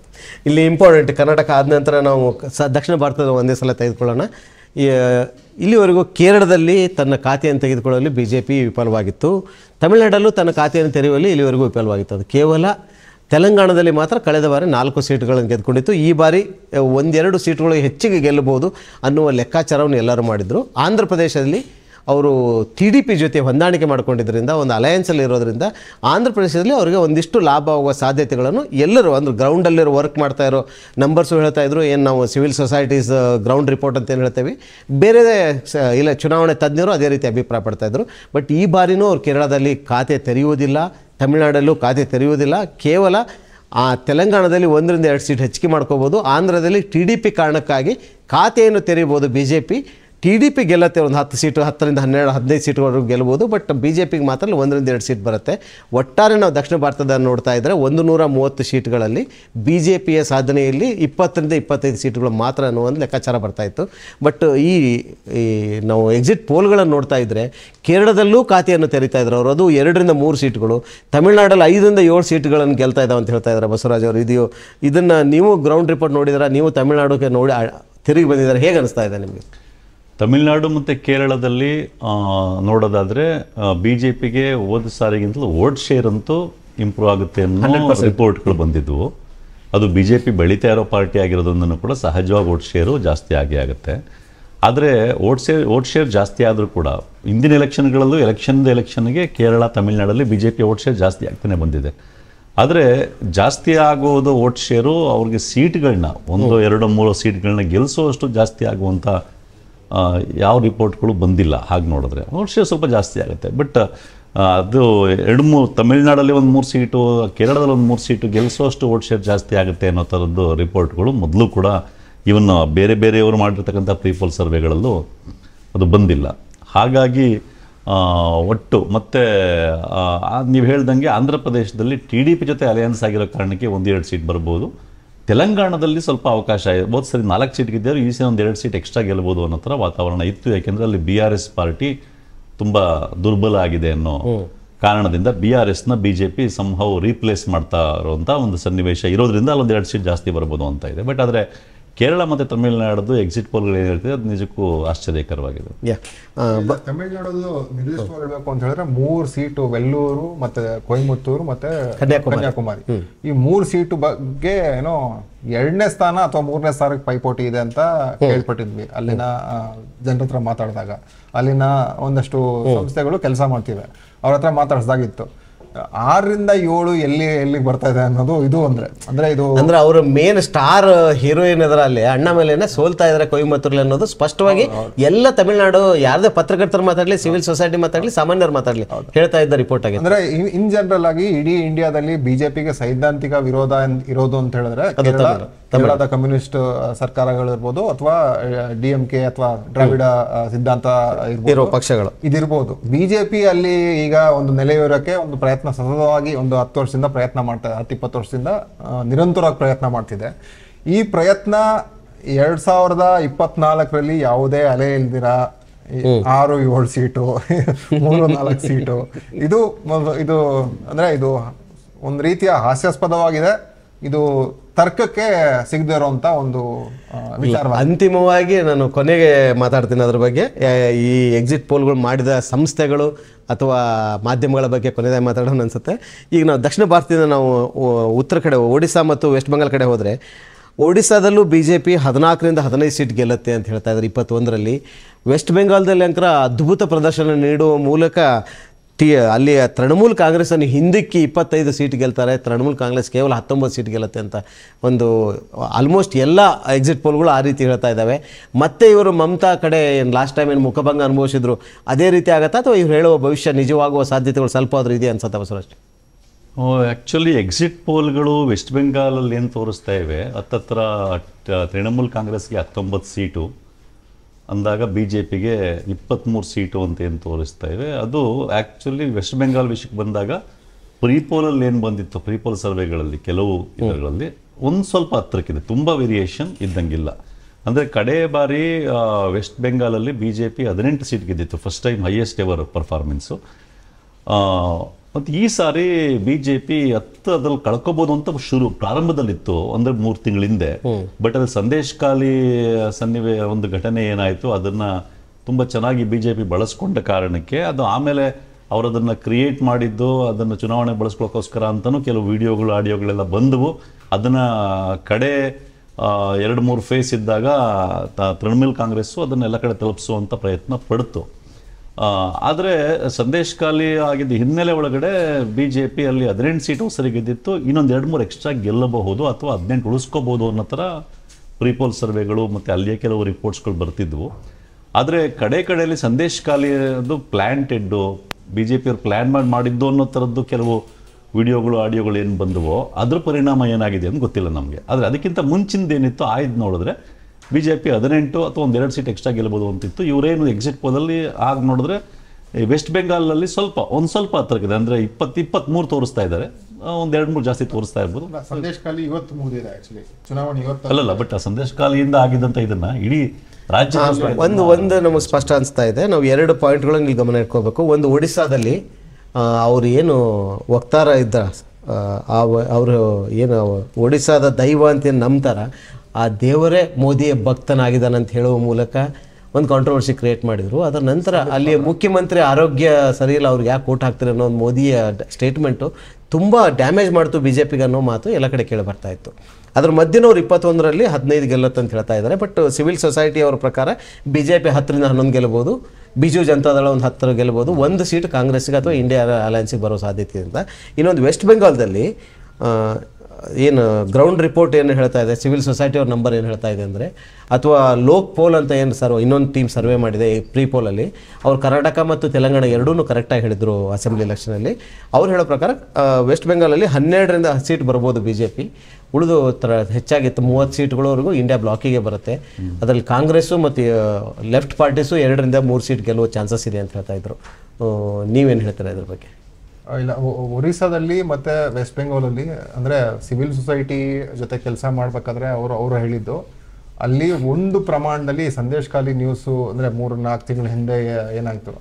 ಇಲ್ಲಿ ಇಂಪಾರ್ಟೆಂಟ್ ಕರ್ನಾಟಕ ಆದ ನಂತರ ನಾವು ಸ ದಕ್ಷಿಣ ಭಾರತದ ಒಂದೇ ಸಲ ತೆಗೆದುಕೊಳ್ಳೋಣ ಇಲ್ಲಿವರೆಗೂ ಕೇರಳದಲ್ಲಿ ತನ್ನ ಖಾತೆಯನ್ನು ತೆಗೆದುಕೊಳ್ಳಲು ಬಿ ಜೆ ಪಿ ವಿಫಲವಾಗಿತ್ತು ತಮಿಳುನಾಡಲ್ಲೂ ತನ್ನ ಖಾತೆಯನ್ನು ತೆರೆಯುವಲ್ಲಿ ಇಲ್ಲಿವರೆಗೂ ವಿಫಲವಾಗಿತ್ತು ಅದು ಕೇವಲ ತೆಲಂಗಾಣದಲ್ಲಿ ಮಾತ್ರ ಕಳೆದ ಬಾರಿ ನಾಲ್ಕು ಸೀಟುಗಳನ್ನು ಗೆದ್ದುಕೊಂಡಿತ್ತು ಈ ಬಾರಿ ಒಂದೆರಡು ಸೀಟುಗಳು ಹೆಚ್ಚಿಗೆ ಗೆಲ್ಲಬಹುದು ಅನ್ನುವ ಲೆಕ್ಕಾಚಾರವನ್ನು ಎಲ್ಲರೂ ಮಾಡಿದರು ಆಂಧ್ರ ಪ್ರದೇಶದಲ್ಲಿ ಅವರು ಟಿ ಡಿ ಪಿ ಜೊತೆ ಹೊಂದಾಣಿಕೆ ಮಾಡ್ಕೊಂಡಿದ್ದರಿಂದ ಒಂದು ಅಲಯನ್ಸಲ್ಲಿ ಇರೋದರಿಂದ ಆಂಧ್ರ ಪ್ರದೇಶದಲ್ಲಿ ಅವರಿಗೆ ಒಂದಿಷ್ಟು ಲಾಭ ಆಗುವ ಸಾಧ್ಯತೆಗಳನ್ನು ಎಲ್ಲರೂ ಅಂದ್ರೆ ಗ್ರೌಂಡಲ್ಲಿರೋ ವರ್ಕ್ ಮಾಡ್ತಾ ಇರೋ ನಂಬರ್ಸು ಹೇಳ್ತಾ ಇದ್ರು ಏನು ನಾವು ಸಿವಿಲ್ ಸೊಸೈಟೀಸ್ ಗ್ರೌಂಡ್ ರಿಪೋರ್ಟ್ ಅಂತ ಏನು ಹೇಳ್ತೇವೆ ಬೇರೆ ಇಲ್ಲ ಚುನಾವಣೆ ತಜ್ಞರು ಅದೇ ರೀತಿ ಅಭಿಪ್ರಾಯ ಪಡ್ತಾಯಿದ್ರು ಬಟ್ ಈ ಬಾರಿನೂ ಅವರು ಕೇರಳದಲ್ಲಿ ಖಾತೆ ತೆರೆಯುವುದಿಲ್ಲ ತಮಿಳುನಾಡಲ್ಲೂ ಖಾತೆ ತೆರೆಯುವುದಿಲ್ಲ ಕೇವಲ ಆ ತೆಲಂಗಾಣದಲ್ಲಿ ಒಂದರಿಂದ ಎರಡು ಸೀಟ್ ಹೆಚ್ಚಿಗೆ ಮಾಡ್ಕೋಬೋದು ಆಂಧ್ರದಲ್ಲಿ ಟಿ ಡಿ ಪಿ ಕಾರಣಕ್ಕಾಗಿ ಖಾತೆಯನ್ನು ತೆರೆಯಬಹುದು B J P T D P ಗೆಲ್ಲತ್ತೆ ಒಂದು ಹತ್ತು ಸೀಟು ಹತ್ತರಿಂದ ಹನ್ನೆರಡು ಹದಿನೈದು ಸೀಟುಗಳು ಗೆಲ್ಬೋದು ಬಟ್ ಬಿ ಜೆ ಪಿಗೆ ಮಾತ್ರ ಒಂದರಿಂದ ಎರಡು ಸೀಟ್ ಬರುತ್ತೆ ಒಟ್ಟಾರೆ ನಾವು ದಕ್ಷಿಣ ಭಾರತದ ನೋಡ್ತಾ ಇದ್ದರೆ ಒಂದು ನೂರ ಮೂವತ್ತು ಸೀಟ್ಗಳಲ್ಲಿ ಬಿ ಜೆ ಪಿಯ ಸಾಧನೆಯಲ್ಲಿ ಇಪ್ಪತ್ತರಿಂದ ಇಪ್ಪತ್ತೈದು ಸೀಟುಗಳು ಮಾತ್ರ ಅನ್ನೋ ಒಂದು ಲೆಕ್ಕಾಚಾರ ಬರ್ತಾಯಿತ್ತು ಬಟ್ ಈ ಈ ನಾವು ಎಕ್ಸಿಟ್ ಪೋಲ್ಗಳನ್ನು ನೋಡ್ತಾ ಇದ್ದರೆ ಕೇರಳದಲ್ಲೂ ಖಾತೆಯನ್ನು ತೆರೀತಾ ಇದ್ರು ಅವರು ಅದು ಎರಡರಿಂದ ಮೂರು ಸೀಟ್ಗಳು ತಮಿಳುನಾಡಲ್ಲಿ ಐದರಿಂದ ಏಳು ಸೀಟ್ಗಳನ್ನು ಗೆಲ್ತಾ ಇದ್ದಾವೆ ಅಂತ ಹೇಳ್ತಾ ಇದ್ದಾರೆ ಬಸವರಾಜ್ ಅವರು ಇದೆಯೋ ಇದನ್ನು ನೀವು ಗ್ರೌಂಡ್ ರಿಪೋರ್ಟ್ ನೋಡಿದ್ರೆ ನೀವು ತಮಿಳುನಾಡುಗೆ ನೋಡಿ ತಿರುಗಿ ಬಂದಿದ್ದಾರೆ ಹೇಗೆ ಅನಿಸ್ತಾ ಇದೆ ನಿಮಗೆ ತಮಿಳುನಾಡು ಮತ್ತು ಕೇರಳದಲ್ಲಿ ನೋಡೋದಾದರೆ ಬಿ ಜೆ ಪಿಗೆ ಹೋದ ಸಾರಿಗಿಂತಲೂ ವೋಟ್ ಶೇರ್ ಅಂತೂ ಇಂಪ್ರೂವ್ ಆಗುತ್ತೆ ಅನ್ನೋ ರಿಪೋರ್ಟ್ಗಳು ಬಂದಿದ್ವು ಅದು ಬಿ ಜೆ ಪಿ ಬೆಳೀತಾ ಇರೋ ಪಾರ್ಟಿ ಆಗಿರೋದನ್ನು ಕೂಡ ಸಹಜವಾಗಿ ವೋಟ್ ಶೇರು ಜಾಸ್ತಿ ಆಗೇ ಆಗುತ್ತೆ ಆದರೆ ವೋಟ್ ಶೇರ್ ವೋಟ್ ಶೇರ್ ಜಾಸ್ತಿ ಆದರೂ ಕೂಡ ಹಿಂದಿನ ಎಲೆಕ್ಷನ್ಗಳಲ್ಲೂ ಎಲೆಕ್ಷನ್ದು ಎಲೆಕ್ಷನ್ಗೆ ಕೇರಳ ತಮಿಳುನಾಡಲ್ಲಿ B J P vote share ಜಾಸ್ತಿ ಆಗ್ತಾನೆ ಬಂದಿದೆ ಆದರೆ ಜಾಸ್ತಿ ಆಗೋದು ವೋಟ್ ಶೇರು ಅವ್ರಿಗೆ ಸೀಟ್ಗಳನ್ನ ಒಂದು ಎರಡು ಮೂರು ಸೀಟ್ಗಳನ್ನ ಗೆಲ್ಲಿಸುವಷ್ಟು ಜಾಸ್ತಿ ಆಗುವಂಥ ಯಾವ ರಿಪೋರ್ಟ್ಗಳು ಬಂದಿಲ್ಲ ಹಾಗೆ ನೋಡಿದ್ರೆ ವರ್ಷ ಸ್ವಲ್ಪ ಜಾಸ್ತಿ ಆಗುತ್ತೆ ಬಟ್ ಅದು ಎರಡು ಮೂರು ತಮಿಳ್ನಾಡಲ್ಲಿ ಒಂದು ಮೂರು ಸೀಟು ಕೇರಳದಲ್ಲಿ ಒಂದು ಮೂರು ಸೀಟು ಗೆಲ್ಲಿಸುವಷ್ಟು ವೋಟ್ ಶೇರ್ ಜಾಸ್ತಿ ಆಗುತ್ತೆ ಅನ್ನೋ ಥರದ್ದು ರಿಪೋರ್ಟ್ಗಳು ಮೊದಲು ಕೂಡ ಇವನ್ ಬೇರೆ ಬೇರೆಯವರು ಮಾಡಿರ್ತಕ್ಕಂಥ ಪ್ರೀಪೋಲ್ ಸರ್ವೆಗಳಲ್ಲೂ ಅದು ಬಂದಿಲ್ಲ ಹಾಗಾಗಿ ಒಟ್ಟು ಮತ್ತು ನೀವು ಹೇಳ್ದಂಗೆ ಆಂಧ್ರ ಪ್ರದೇಶದಲ್ಲಿ ಟಿ ಡಿ ಪಿ ಜೊತೆ ಅಲಯನ್ಸ್ ಆಗಿರೋ ಕಾರಣಕ್ಕೆ ಒಂದು ಎರಡು ಸೀಟ್ ಬರ್ಬೋದು ತೆಲಂಗಾಣದಲ್ಲಿ ಸ್ವಲ್ಪ ಅವಕಾಶ ಇದೆ ಸರಿ ನಾಲ್ಕು ಸೀಟ್ ಗೆದ್ದರು ಈ ಸರಿ ಒಂದು ಎರಡು ಸೀಟ್ ಎಕ್ಸ್ಟ್ರಾ ಗೆಲ್ಲಬಹುದು ಅನ್ನೋ ಥರ ವಾತಾವರಣ ಇತ್ತು ಯಾಕೆಂದ್ರೆ ಅಲ್ಲಿ ಬಿ ಆರ್ ಎಸ್ ಪಾರ್ಟಿ ತುಂಬಾ ದುರ್ಬಲ ಆಗಿದೆ ಅನ್ನೋ ಕಾರಣದಿಂದ ಬಿ ಆರ್ ಎಸ್ನ B J P somehow replace ಮಾಡ್ತಾ ಇರುವಂಥ ಒಂದು ಸನ್ನಿವೇಶ ಇರೋದ್ರಿಂದ ಅಲ್ಲೊಂದು ಎರಡು ಸೀಟ್ ಜಾಸ್ತಿ ಬರ್ಬೋದು ಅಂತ ಇದೆ ಬಟ್ ಆದರೆ ಕೇರಳ ಮತ್ತೆ ತಮಿಳುನಾಡು ಎಕ್ಸಿಟ್ ಪೋಲ್ಗಳು ಏನಿರ್ತದೆ ಅದು ನಿಜಕ್ಕೂ ಆಶ್ಚರ್ಯಕರವಾಗಿದೆ ತಮಿಳುನಾಡದು ನಿರ್ದಿಷ್ಟವಾಗಿ ಹೇಳಬೇಕು ಅಂತ ಹೇಳಿದ್ರೆ ಮೂರು ಸೀಟು ವೆಲ್ಲೂರು ಮತ್ತೆ ಕೊಯಮುತ್ತೂರು ಮತ್ತೆ ಕನ್ಯಾಕುಮಾರಿ ಈ ಮೂರು ಸೀಟು ಬಗ್ಗೆ ಏನೋ ಎರಡನೇ ಸ್ಥಾನ ಅಥವಾ ಮೂರನೇ ಸ್ಥಾನಕ್ಕೆ ಪೈಪೋಟಿ ಇದೆ ಅಂತ ಹೇಳ್ಪಟ್ಟಿದ್ವಿ ಅಲ್ಲಿನ ಜನರ ಹತ್ರ ಮಾತಾಡಿದಾಗ ಅಲ್ಲಿನ ಒಂದಷ್ಟು ಸಂಸ್ಥೆಗಳು ಕೆಲಸ ಮಾಡ್ತಿವೆ ಅವ್ರ ಹತ್ರ ಮಾತಾಡ್ಸ್ದಾಗಿತ್ತು ಆರರಿಂದ ಏಳು ಎಲ್ಲಿ ಎಲ್ಲಿ ಬರ್ತಾ ಇದೆ ಅನ್ನೋದು ಇದು ಅಂದ್ರೆ ಅಂದ್ರೆ ಇದು ಅಂದ್ರೆ ಅವರ ಮೇನ್ ಸ್ಟಾರ್ ಹೀರೋಯಿನ್ ಅದರ ಅಲ್ಲಿ ಅಣ್ಣ ಮೇಲೆನೆ ಸೋಲ್ತಾ ಇದ್ದಾರೆ ಕೊಯಮತ್ತೂರ್ಲಿ ಅನ್ನೋದು ಸ್ಪಷ್ಟವಾಗಿ ಎಲ್ಲ ತಮಿಳ್ನಾಡು ಯಾರದೇ ಪತ್ರಕರ್ತರು ಮಾತಾಡ್ಲಿ ಸಿವಿಲ್ ಸೊಸೈಟಿ ಮಾತಾಡ್ಲಿ ಸಾಮಾನ್ಯರು ಮಾತಾಡ್ಲಿ ಹೇಳ್ತಾ ಇದ್ದ ರಿಪೋರ್ಟ್ ಆಗಿ ಅಂದ್ರೆ ಇನ್ ಜನರಲ್ ಆಗಿ ಇಡೀ ಇಂಡಿಯಾದಲ್ಲಿ ಬಿಜೆಪಿಗೆ ಸೈದ್ಧಾಂತಿಕ ವಿರೋಧ ಇರೋದು ಅಂತ ಹೇಳಿದ್ರೆ ತಮಿಳಾದ ಕಮ್ಯುನಿಸ್ಟ್ ಸರ್ಕಾರಗಳು ಇರ್ಬೋದು ಅಥವಾ ಡಿ ಎಂ ಕೆ ಅಥವಾ ದ್ರಾವಿಡ ಸಿದ್ಧಾಂತ ಇರೋ ಪಕ್ಷಗಳು ಇದಿರ್ಬೋದು ಬಿಜೆಪಿ ಅಲ್ಲಿ ಈಗ ಒಂದು ನೆಲೆಯೂರಕ್ಕೆ ಒಂದು ಪ್ರಯತ್ನ ಸತತವಾಗಿ ಒಂದು ಹತ್ತು ವರ್ಷದಿಂದ ಪ್ರಯತ್ನ ಮಾಡ್ತಾ ಹತ್ತು ಇಪ್ಪತ್ತು ವರ್ಷದಿಂದ ನಿರಂತರವಾಗಿ ಪ್ರಯತ್ನ ಮಾಡ್ತಿದೆ ಈ ಪ್ರಯತ್ನ ಎರಡ್ ಸಾವಿರದ ಇಪ್ಪತ್ನಾಲ್ಕರಲ್ಲಿ ಯಾವುದೇ ಅಲೆ ಇಲ್ದಿರ ಆರು ಏಳು ಸೀಟು *laughs* ಮೂರು ನಾಲ್ಕು ಸೀಟು ಇದು ಇದು ಅಂದ್ರೆ ಇದು ಒಂದು ರೀತಿಯ ಹಾಸ್ಯಾಸ್ಪದವಾಗಿದೆ ಇದು ತರ್ಕಕ್ಕೆ ಸಿಗದೇ ಇರುವಂತ ಒಂದು ವಿಚಾರ ಅಂತಿಮವಾಗಿ ನಾನು ಕೊನೆಗೆ ಮಾತಾಡ್ತೀನಿ ಅದ್ರ ಬಗ್ಗೆ ಈ ಎಕ್ಸಿಟ್ ಪೋಲ್ಗಳು ಮಾಡಿದ ಸಂಸ್ಥೆಗಳು ಅಥವಾ ಮಾಧ್ಯಮಗಳ ಬಗ್ಗೆ ಕೊನೆದಾಗಿ ಮಾತಾಡೋಣ ಅನಿಸುತ್ತೆ ಈಗ ನಾವು ದಕ್ಷಿಣ ಭಾರತದಿಂದ ನಾವು ಉತ್ತರ ಕಡೆ ಒಡಿಶಾ ಮತ್ತು ವೆಸ್ಟ್ ಬೆಂಗಾಲ್ ಕಡೆ ಹೋದರೆ ಒಡಿಶಾದಲ್ಲೂ ಬಿ ಜೆ ಪಿ ಹದಿನಾಲ್ಕರಿಂದ ಹದಿನೈದು ಸೀಟ್ ಗೆಲ್ಲುತ್ತೆ ಅಂತ ಹೇಳ್ತಾ ಇದ್ದಾರೆ ಇಪ್ಪತ್ತೊಂದರಲ್ಲಿ ವೆಸ್ಟ್ ಬೆಂಗಾಲ್ದಲ್ಲಿ ಅಂಕರ ಅದ್ಭುತ ಪ್ರದರ್ಶನ ನೀಡುವ ಮೂಲಕ ಟಿ ಅಲ್ಲಿ ತೃಣಮೂಲ್ ಕಾಂಗ್ರೆಸನ್ನು ಹಿಂದಕ್ಕೆ ಇಪ್ಪತ್ತೈದು ಸೀಟ್ ಗೆಲ್ತಾರೆ ತೃಣಮೂಲ್ ಕಾಂಗ್ರೆಸ್ ಕೇವಲ ಹತ್ತೊಂಬತ್ತು ಸೀಟ್ ಗೆಲ್ಲತ್ತೆ ಅಂತ ಒಂದು ಆಲ್ಮೋಸ್ಟ್ ಎಲ್ಲ ಎಕ್ಸಿಟ್ ಪೋಲ್ಗಳು ಆ ರೀತಿ ಹೇಳ್ತಾ ಇದ್ದಾವೆ ಮತ್ತೆ ಇವರು ಮಮತಾ ಕಡೆ ಏನು ಲಾಸ್ಟ್ ಟೈಮ್ ಏನು ಮುಖಭಂಗ ಅನುಭವಿಸಿದ್ರು ಅದೇ ರೀತಿ ಆಗುತ್ತಾ ಅಥವಾ ಇವ್ರು ಹೇಳುವ ಭವಿಷ್ಯ ನಿಜವಾಗುವ ಸಾಧ್ಯತೆಗಳು ಸ್ವಲ್ಪ ಆದರೂ ಇದೆ ಅನ್ಸುತ್ತೆ ಬಸವರಾಜ್ ಆ್ಯಕ್ಚುಲಿ ಎಕ್ಸಿಟ್ ಪೋಲ್ಗಳು ವೆಸ್ಟ್ ಬೆಂಗಾಲಲ್ಲಿ ಏನು ತೋರಿಸ್ತಾ ಇವೆ ಹತ್ತತ್ರ ತೃಣಮೂಲ್ ಕಾಂಗ್ರೆಸ್ಗೆ ಹತ್ತೊಂಬತ್ತು ಸೀಟು ಅಂದಾಗ ಬಿ ಜೆ ಪಿಗೆ ಇಪ್ಪತ್ತ್ಮೂರು ಸೀಟು ಅಂತ ಏನು ತೋರಿಸ್ತಾ ಇವೆ ಅದು ಆ್ಯಕ್ಚುಲಿ ವೆಸ್ಟ್ ಬೆಂಗಾಲ್ ವಿಷಯಕ್ಕೆ ಬಂದಾಗ ಪ್ರೀಪೋಲಲ್ಲಿ ಏನು ಬಂದಿತ್ತು ಪ್ರೀಪೋಲ್ ಸರ್ವೆಗಳಲ್ಲಿ ಕೆಲವು ಇದರಲ್ಲಿ ಒಂದು ಸ್ವಲ್ಪ ಹತ್ತಿರಕ್ಕಿದೆ ತುಂಬ ವೇರಿಯೇಷನ್ ಇದ್ದಂಗಿಲ್ಲ ಅಂದರೆ ಕಡೇ ಬಾರಿ ವೆಸ್ಟ್ ಬೆಂಗಾಲಲ್ಲಿ ಬಿ ಜೆ ಪಿ ಹದಿನೆಂಟು ಸೀಟ್ ಗೆದ್ದಿತ್ತು first time highest ever performance ಮತ್ತು ಈ ಸಾರಿ ಬಿ ಜೆ ಪಿ ಹತ್ತದಲ್ಲಿ ಕಳ್ಕೊಬೋದು ಅಂತ ಶುರು ಪ್ರಾರಂಭದಲ್ಲಿತ್ತು ಅಂದ್ರೆ ಮೂರು ತಿಂಗಳ ಹಿಂದೆ ಬಟ್ ಅದು ಸಂದೇಶ್ ಖಾಲಿ ಸನ್ನಿವೆ ಒಂದು ಘಟನೆ ಏನಾಯಿತು ಅದನ್ನು ತುಂಬ ಚೆನ್ನಾಗಿ ಬಿ ಜೆ ಪಿ ಬಳಸ್ಕೊಂಡ ಕಾರಣಕ್ಕೆ ಅದು ಆಮೇಲೆ ಅವರದನ್ನು ಕ್ರಿಯೇಟ್ ಮಾಡಿದ್ದು ಅದನ್ನು ಚುನಾವಣೆ ಬಳಸ್ಕೊಳಕೋಸ್ಕರ ಅಂತಲೂ ಕೆಲವು ವಿಡಿಯೋಗಳು ಆಡಿಯೋಗಳೆಲ್ಲ ಬಂದವು ಅದನ್ನು ಕಡೆ ಎರಡು ಮೂರು ಫೇಸ್ ಇದ್ದಾಗ ತೃಣಮೂಲ್ ಕಾಂಗ್ರೆಸ್ಸು ಅದನ್ನೆಲ್ಲ ಕಡೆ ತಲುಪಿಸುವಂಥ ಪ್ರಯತ್ನ ಪಡ್ತು ಆದರೆ ಸಂದೇಶ್ ಖಾಲಿ ಆಗಿದ್ದ ಹಿನ್ನೆಲೆ ಒಳಗಡೆ ಬಿ ಜೆ ಪಿಯಲ್ಲಿ ಹದಿನೆಂಟು ಸೀಟು ಸರಿಗಿದ್ದಿತ್ತು ಇನ್ನೊಂದು ಎರಡು ಮೂರು ಎಕ್ಸ್ಟ್ರಾ ಗೆಲ್ಲಬಹುದು ಅಥವಾ ಹದಿನೆಂಟು ಉಳಿಸ್ಕೋಬೋದು ಅನ್ನೋ ಥರ ಪ್ರೀಪೋಲ್ ಸರ್ವೆಗಳು ಮತ್ತು ಅಲ್ಲಿಯೇ ಕೆಲವು ರಿಪೋರ್ಟ್ಸ್ಗಳು ಬರ್ತಿದ್ವು ಆದರೆ ಕಡೆ ಕಡೆಯಲ್ಲಿ Sandesh plan planted B J ಪಿಯವ್ರು ಪ್ಲ್ಯಾನ್ ಮಾಡಿ ಮಾಡಿದ್ದು ಅನ್ನೋ ಥರದ್ದು ಕೆಲವು ವಿಡಿಯೋಗಳು ಆಡಿಯೋಗಳು ಏನು ಬಂದವೋ ಅದ್ರ ಪರಿಣಾಮ ಏನಾಗಿದೆ ಅಂತ ಗೊತ್ತಿಲ್ಲ ನಮಗೆ ಆದರೆ ಅದಕ್ಕಿಂತ ಮುಂಚಿಂದೇನಿತ್ತು ಆಯ್ದು ನೋಡಿದ್ರೆ ಬಿಜೆಪಿ ಜೆ ಹದಿನೆಂಟು ಅಥವಾ ಒಂದೆರಡು ಸೀಟ್ ಎಕ್ಸ್ಟ್ರಾ ಗೆಲ್ಲಬಹುದು ಅಂತಿತ್ತು ಇವರೇನು ಎಕ್ಸಿಟ್ ಪೋದಲ್ಲಿ ಆಗ ನೋಡಿದ್ರೆ ವೆಸ್ಟ್ ಬೆಂಗಾಲಲ್ಲಿ ಸ್ವಲ್ಪ ಒಂದು ಸ್ವಲ್ಪ ಹತ್ತಿರಕ್ಕಿದೆ ಅಂದರೆ ಇಪ್ಪತ್ತು ಇಪ್ಪತ್ತ್ಮೂರು ತೋರಿಸ್ತಾ ಇದ್ದಾರೆ ಒಂದು ಎರಡು ಮೂರು ಜಾಸ್ತಿ ತೋರಿಸ್ತಾ ಇರ್ಬೋದು ಸಂದೇಶ ಖಾಲಿ ಇವತ್ತು ಮುಗಿದಿದೆ ಆ್ಯಕ್ಚುಲಿ ಚುನಾವಣೆ ಇವತ್ತು ಅಲ್ಲಲ್ಲ ಬಟ್ ಆ ಸಂದೇಶ ಕಾಲಿಯಿಂದ ಆಗಿದ್ದಂಥ ಇದನ್ನು ಇಡೀ ರಾಜ್ಯ ಒಂದು ಒಂದು ನಮಗೆ ಸ್ಪಷ್ಟ ಅನಿಸ್ತಾ ಇದೆ ನಾವು ಎರಡು ಪಾಯಿಂಟ್ಗಳನ್ನು ಇಲ್ಲಿ ಗಮನ ಇಟ್ಕೋಬೇಕು ಒಂದು ಒಡಿಸ್ಸಾದಲ್ಲಿ ಅವರು ಏನು ವಕ್ತಾರ ಇದ್ದ ಅವರು ಏನು ಒಡಿಸ್ಸಾದ ದೈವ ಅಂತ ನಂಬ್ತಾರ ಆ ದೇವರೇ ಮೋದಿಯ ಭಕ್ತನಾಗಿದ್ದಾನೆ ಅಂತ ಹೇಳುವ ಮೂಲಕ ಒಂದು ಕಾಂಟ್ರವರ್ಸಿ ಕ್ರಿಯೇಟ್ ಮಾಡಿದರು ಅದರ ನಂತರ ಅಲ್ಲಿ ಮುಖ್ಯಮಂತ್ರಿ ಆರೋಗ್ಯ ಸರಿಯಿಲ್ಲ ಅವ್ರಿಗೆ ಯಾಕೆ ಓಟ್ ಹಾಕ್ತಾರೆ ಅನ್ನೋ ಒಂದು ಮೋದಿಯ ಸ್ಟೇಟ್ಮೆಂಟು ತುಂಬ ಡ್ಯಾಮೇಜ್ ಮಾಡ್ತು ಬಿ ಜೆ ಪಿಗೆ ಅನ್ನೋ ಮಾತು ಎಲ್ಲ ಕಡೆ ಕೇಳಿ ಬರ್ತಾ ಇತ್ತು ಅದ್ರ ಮಧ್ಯನವ್ರು ಇಪ್ಪತ್ತೊಂದರಲ್ಲಿ ಹದಿನೈದು ಗೆಲ್ಲತ್ತು ಅಂತ ಹೇಳ್ತಾ ಇದ್ದಾರೆ ಬಟ್ ಸಿವಿಲ್ ಸೊಸೈಟಿ ಅವರ ಪ್ರಕಾರ ಬಿ ಜೆ ಪಿ ಹತ್ತರಿಂದ ಹನ್ನೊಂದು ಗೆಲ್ಲಬಹುದು ಬಿಜು ಜನತಾದಳ ಒಂದು ಹತ್ತರ ಗೆಲ್ಲಬಹುದು ಒಂದು ಸೀಟ್ ಕಾಂಗ್ರೆಸ್ಗೆ ಅಥವಾ ಇಂಡಿಯಾ ಅಲಯನ್ಸಿಗೆ ಬರೋ ಸಾಧ್ಯತೆ ಅಂತ ಇನ್ನೊಂದು ವೆಸ್ಟ್ ಬೆಂಗಾಲ್ದಲ್ಲಿ ಏನು ಗ್ರೌಂಡ್ ರಿಪೋರ್ಟ್ ಏನು ಹೇಳ್ತಾ ಇದೆ ಸಿವಿಲ್ ಸೊಸೈಟಿ ಅವ್ರ ನಂಬರ್ ಏನು ಹೇಳ್ತಾ ಇದೆ ಅಂದರೆ ಅಥವಾ ಲೋಕ್ ಪೋಲ್ ಅಂತ ಏನು ಸರ್ ಇನ್ನೊಂದು ಟೀಮ್ ಸರ್ವೆ ಮಾಡಿದೆ ಪ್ರೀ ಪೋಲಲ್ಲಿ ಅವರು ಕರ್ನಾಟಕ ಮತ್ತು ತೆಲಂಗಾಣ ಎರಡೂ ಕರೆಕ್ಟಾಗಿ ಹೇಳಿದರು ಅಸೆಂಬ್ಲಿ ಎಲೆಕ್ಷನಲ್ಲಿ ಅವ್ರು ಹೇಳೋ ಪ್ರಕಾರ ವೆಸ್ಟ್ ಬೆಂಗಾಲಲ್ಲಿ ಹನ್ನೆರಡರಿಂದ ಸೀಟ್ ಬರ್ಬೋದು ಬಿ ಜೆ ಪಿ ಉಳಿದು ಥರ ಹೆಚ್ಚಾಗಿತ್ತು ಮೂವತ್ತು ಸೀಟ್ಗಳವರೆಗೂ ಇಂಡಿಯಾ ಬ್ಲಾಕಿಗೆ ಬರುತ್ತೆ ಅದರಲ್ಲಿ ಕಾಂಗ್ರೆಸ್ಸು ಮತ್ತು ಲೆಫ್ಟ್ ಪಾರ್ಟೀಸು ಎರಡರಿಂದ ಮೂರು ಸೀಟ್ ಗೆಲ್ಲುವ ಚಾನ್ಸಸ್ ಇದೆ ಅಂತ ಹೇಳ್ತಾ ಇದ್ರು ನೀವೇನು ಹೇಳ್ತೀರಾ ಇದ್ರ ಬಗ್ಗೆ ಇಲ್ಲ ಒರಿಸ್ಸಾದಲ್ಲಿ ಮತ್ತು ವೆಸ್ಟ್ ಬೆಂಗಾಲಲ್ಲಿ ಅಂದರೆ ಸಿವಿಲ್ ಸೊಸೈಟಿ ಜೊತೆ ಕೆಲಸ ಮಾಡಬೇಕಾದ್ರೆ ಅವರು ಅವರು ಹೇಳಿದ್ದು ಅಲ್ಲಿ ಒಂದು ಪ್ರಮಾಣದಲ್ಲಿ ಸಂದೇಶ್ ಖಾಲಿ ನ್ಯೂಸು ಅಂದರೆ ಮೂರು ನಾಲ್ಕು ತಿಂಗಳ ಹಿಂದೆ ಏನಾಯ್ತು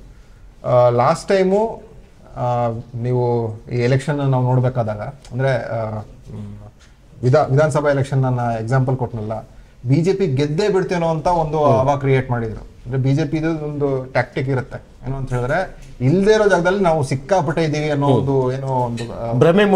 ಲಾಸ್ಟ್ ಟೈಮು ನೀವು ಈ ಎಲೆಕ್ಷನ್ ನಾವು ನೋಡಬೇಕಾದಾಗ ಅಂದರೆ ವಿಧಾ ವಿಧಾನಸಭಾ ಎಲೆಕ್ಷನ್ ನಾನು ಎಕ್ಸಾಂಪಲ್ ಕೊಟ್ಟನಲ್ಲ ಬಿ ಜೆ ಪಿ ಗೆದ್ದೇ ಬಿಡ್ತೇನೋ ಅಂತ ಒಂದು ಹವಾ ಕ್ರಿಯೇಟ್ ಮಾಡಿದರು ಅಂದರೆ ಬಿ ಜೆ ಪಿದು ಒಂದು ಟ್ಯಾಕ್ಟಿಕ್ ಇರುತ್ತೆ ಏನು ಅಂತ ಹೇಳಿದ್ರೆ ಇಲ್ಲದೆ ಇರೋ ಜಾಗದಲ್ಲಿ ನಾವು ಸಿಕ್ಕಾಪಟ್ಟೆ ಇದ್ದೀವಿ ಅನ್ನೋ ಒಂದು ಏನೋ ಒಂದು ಭ್ರಮೆ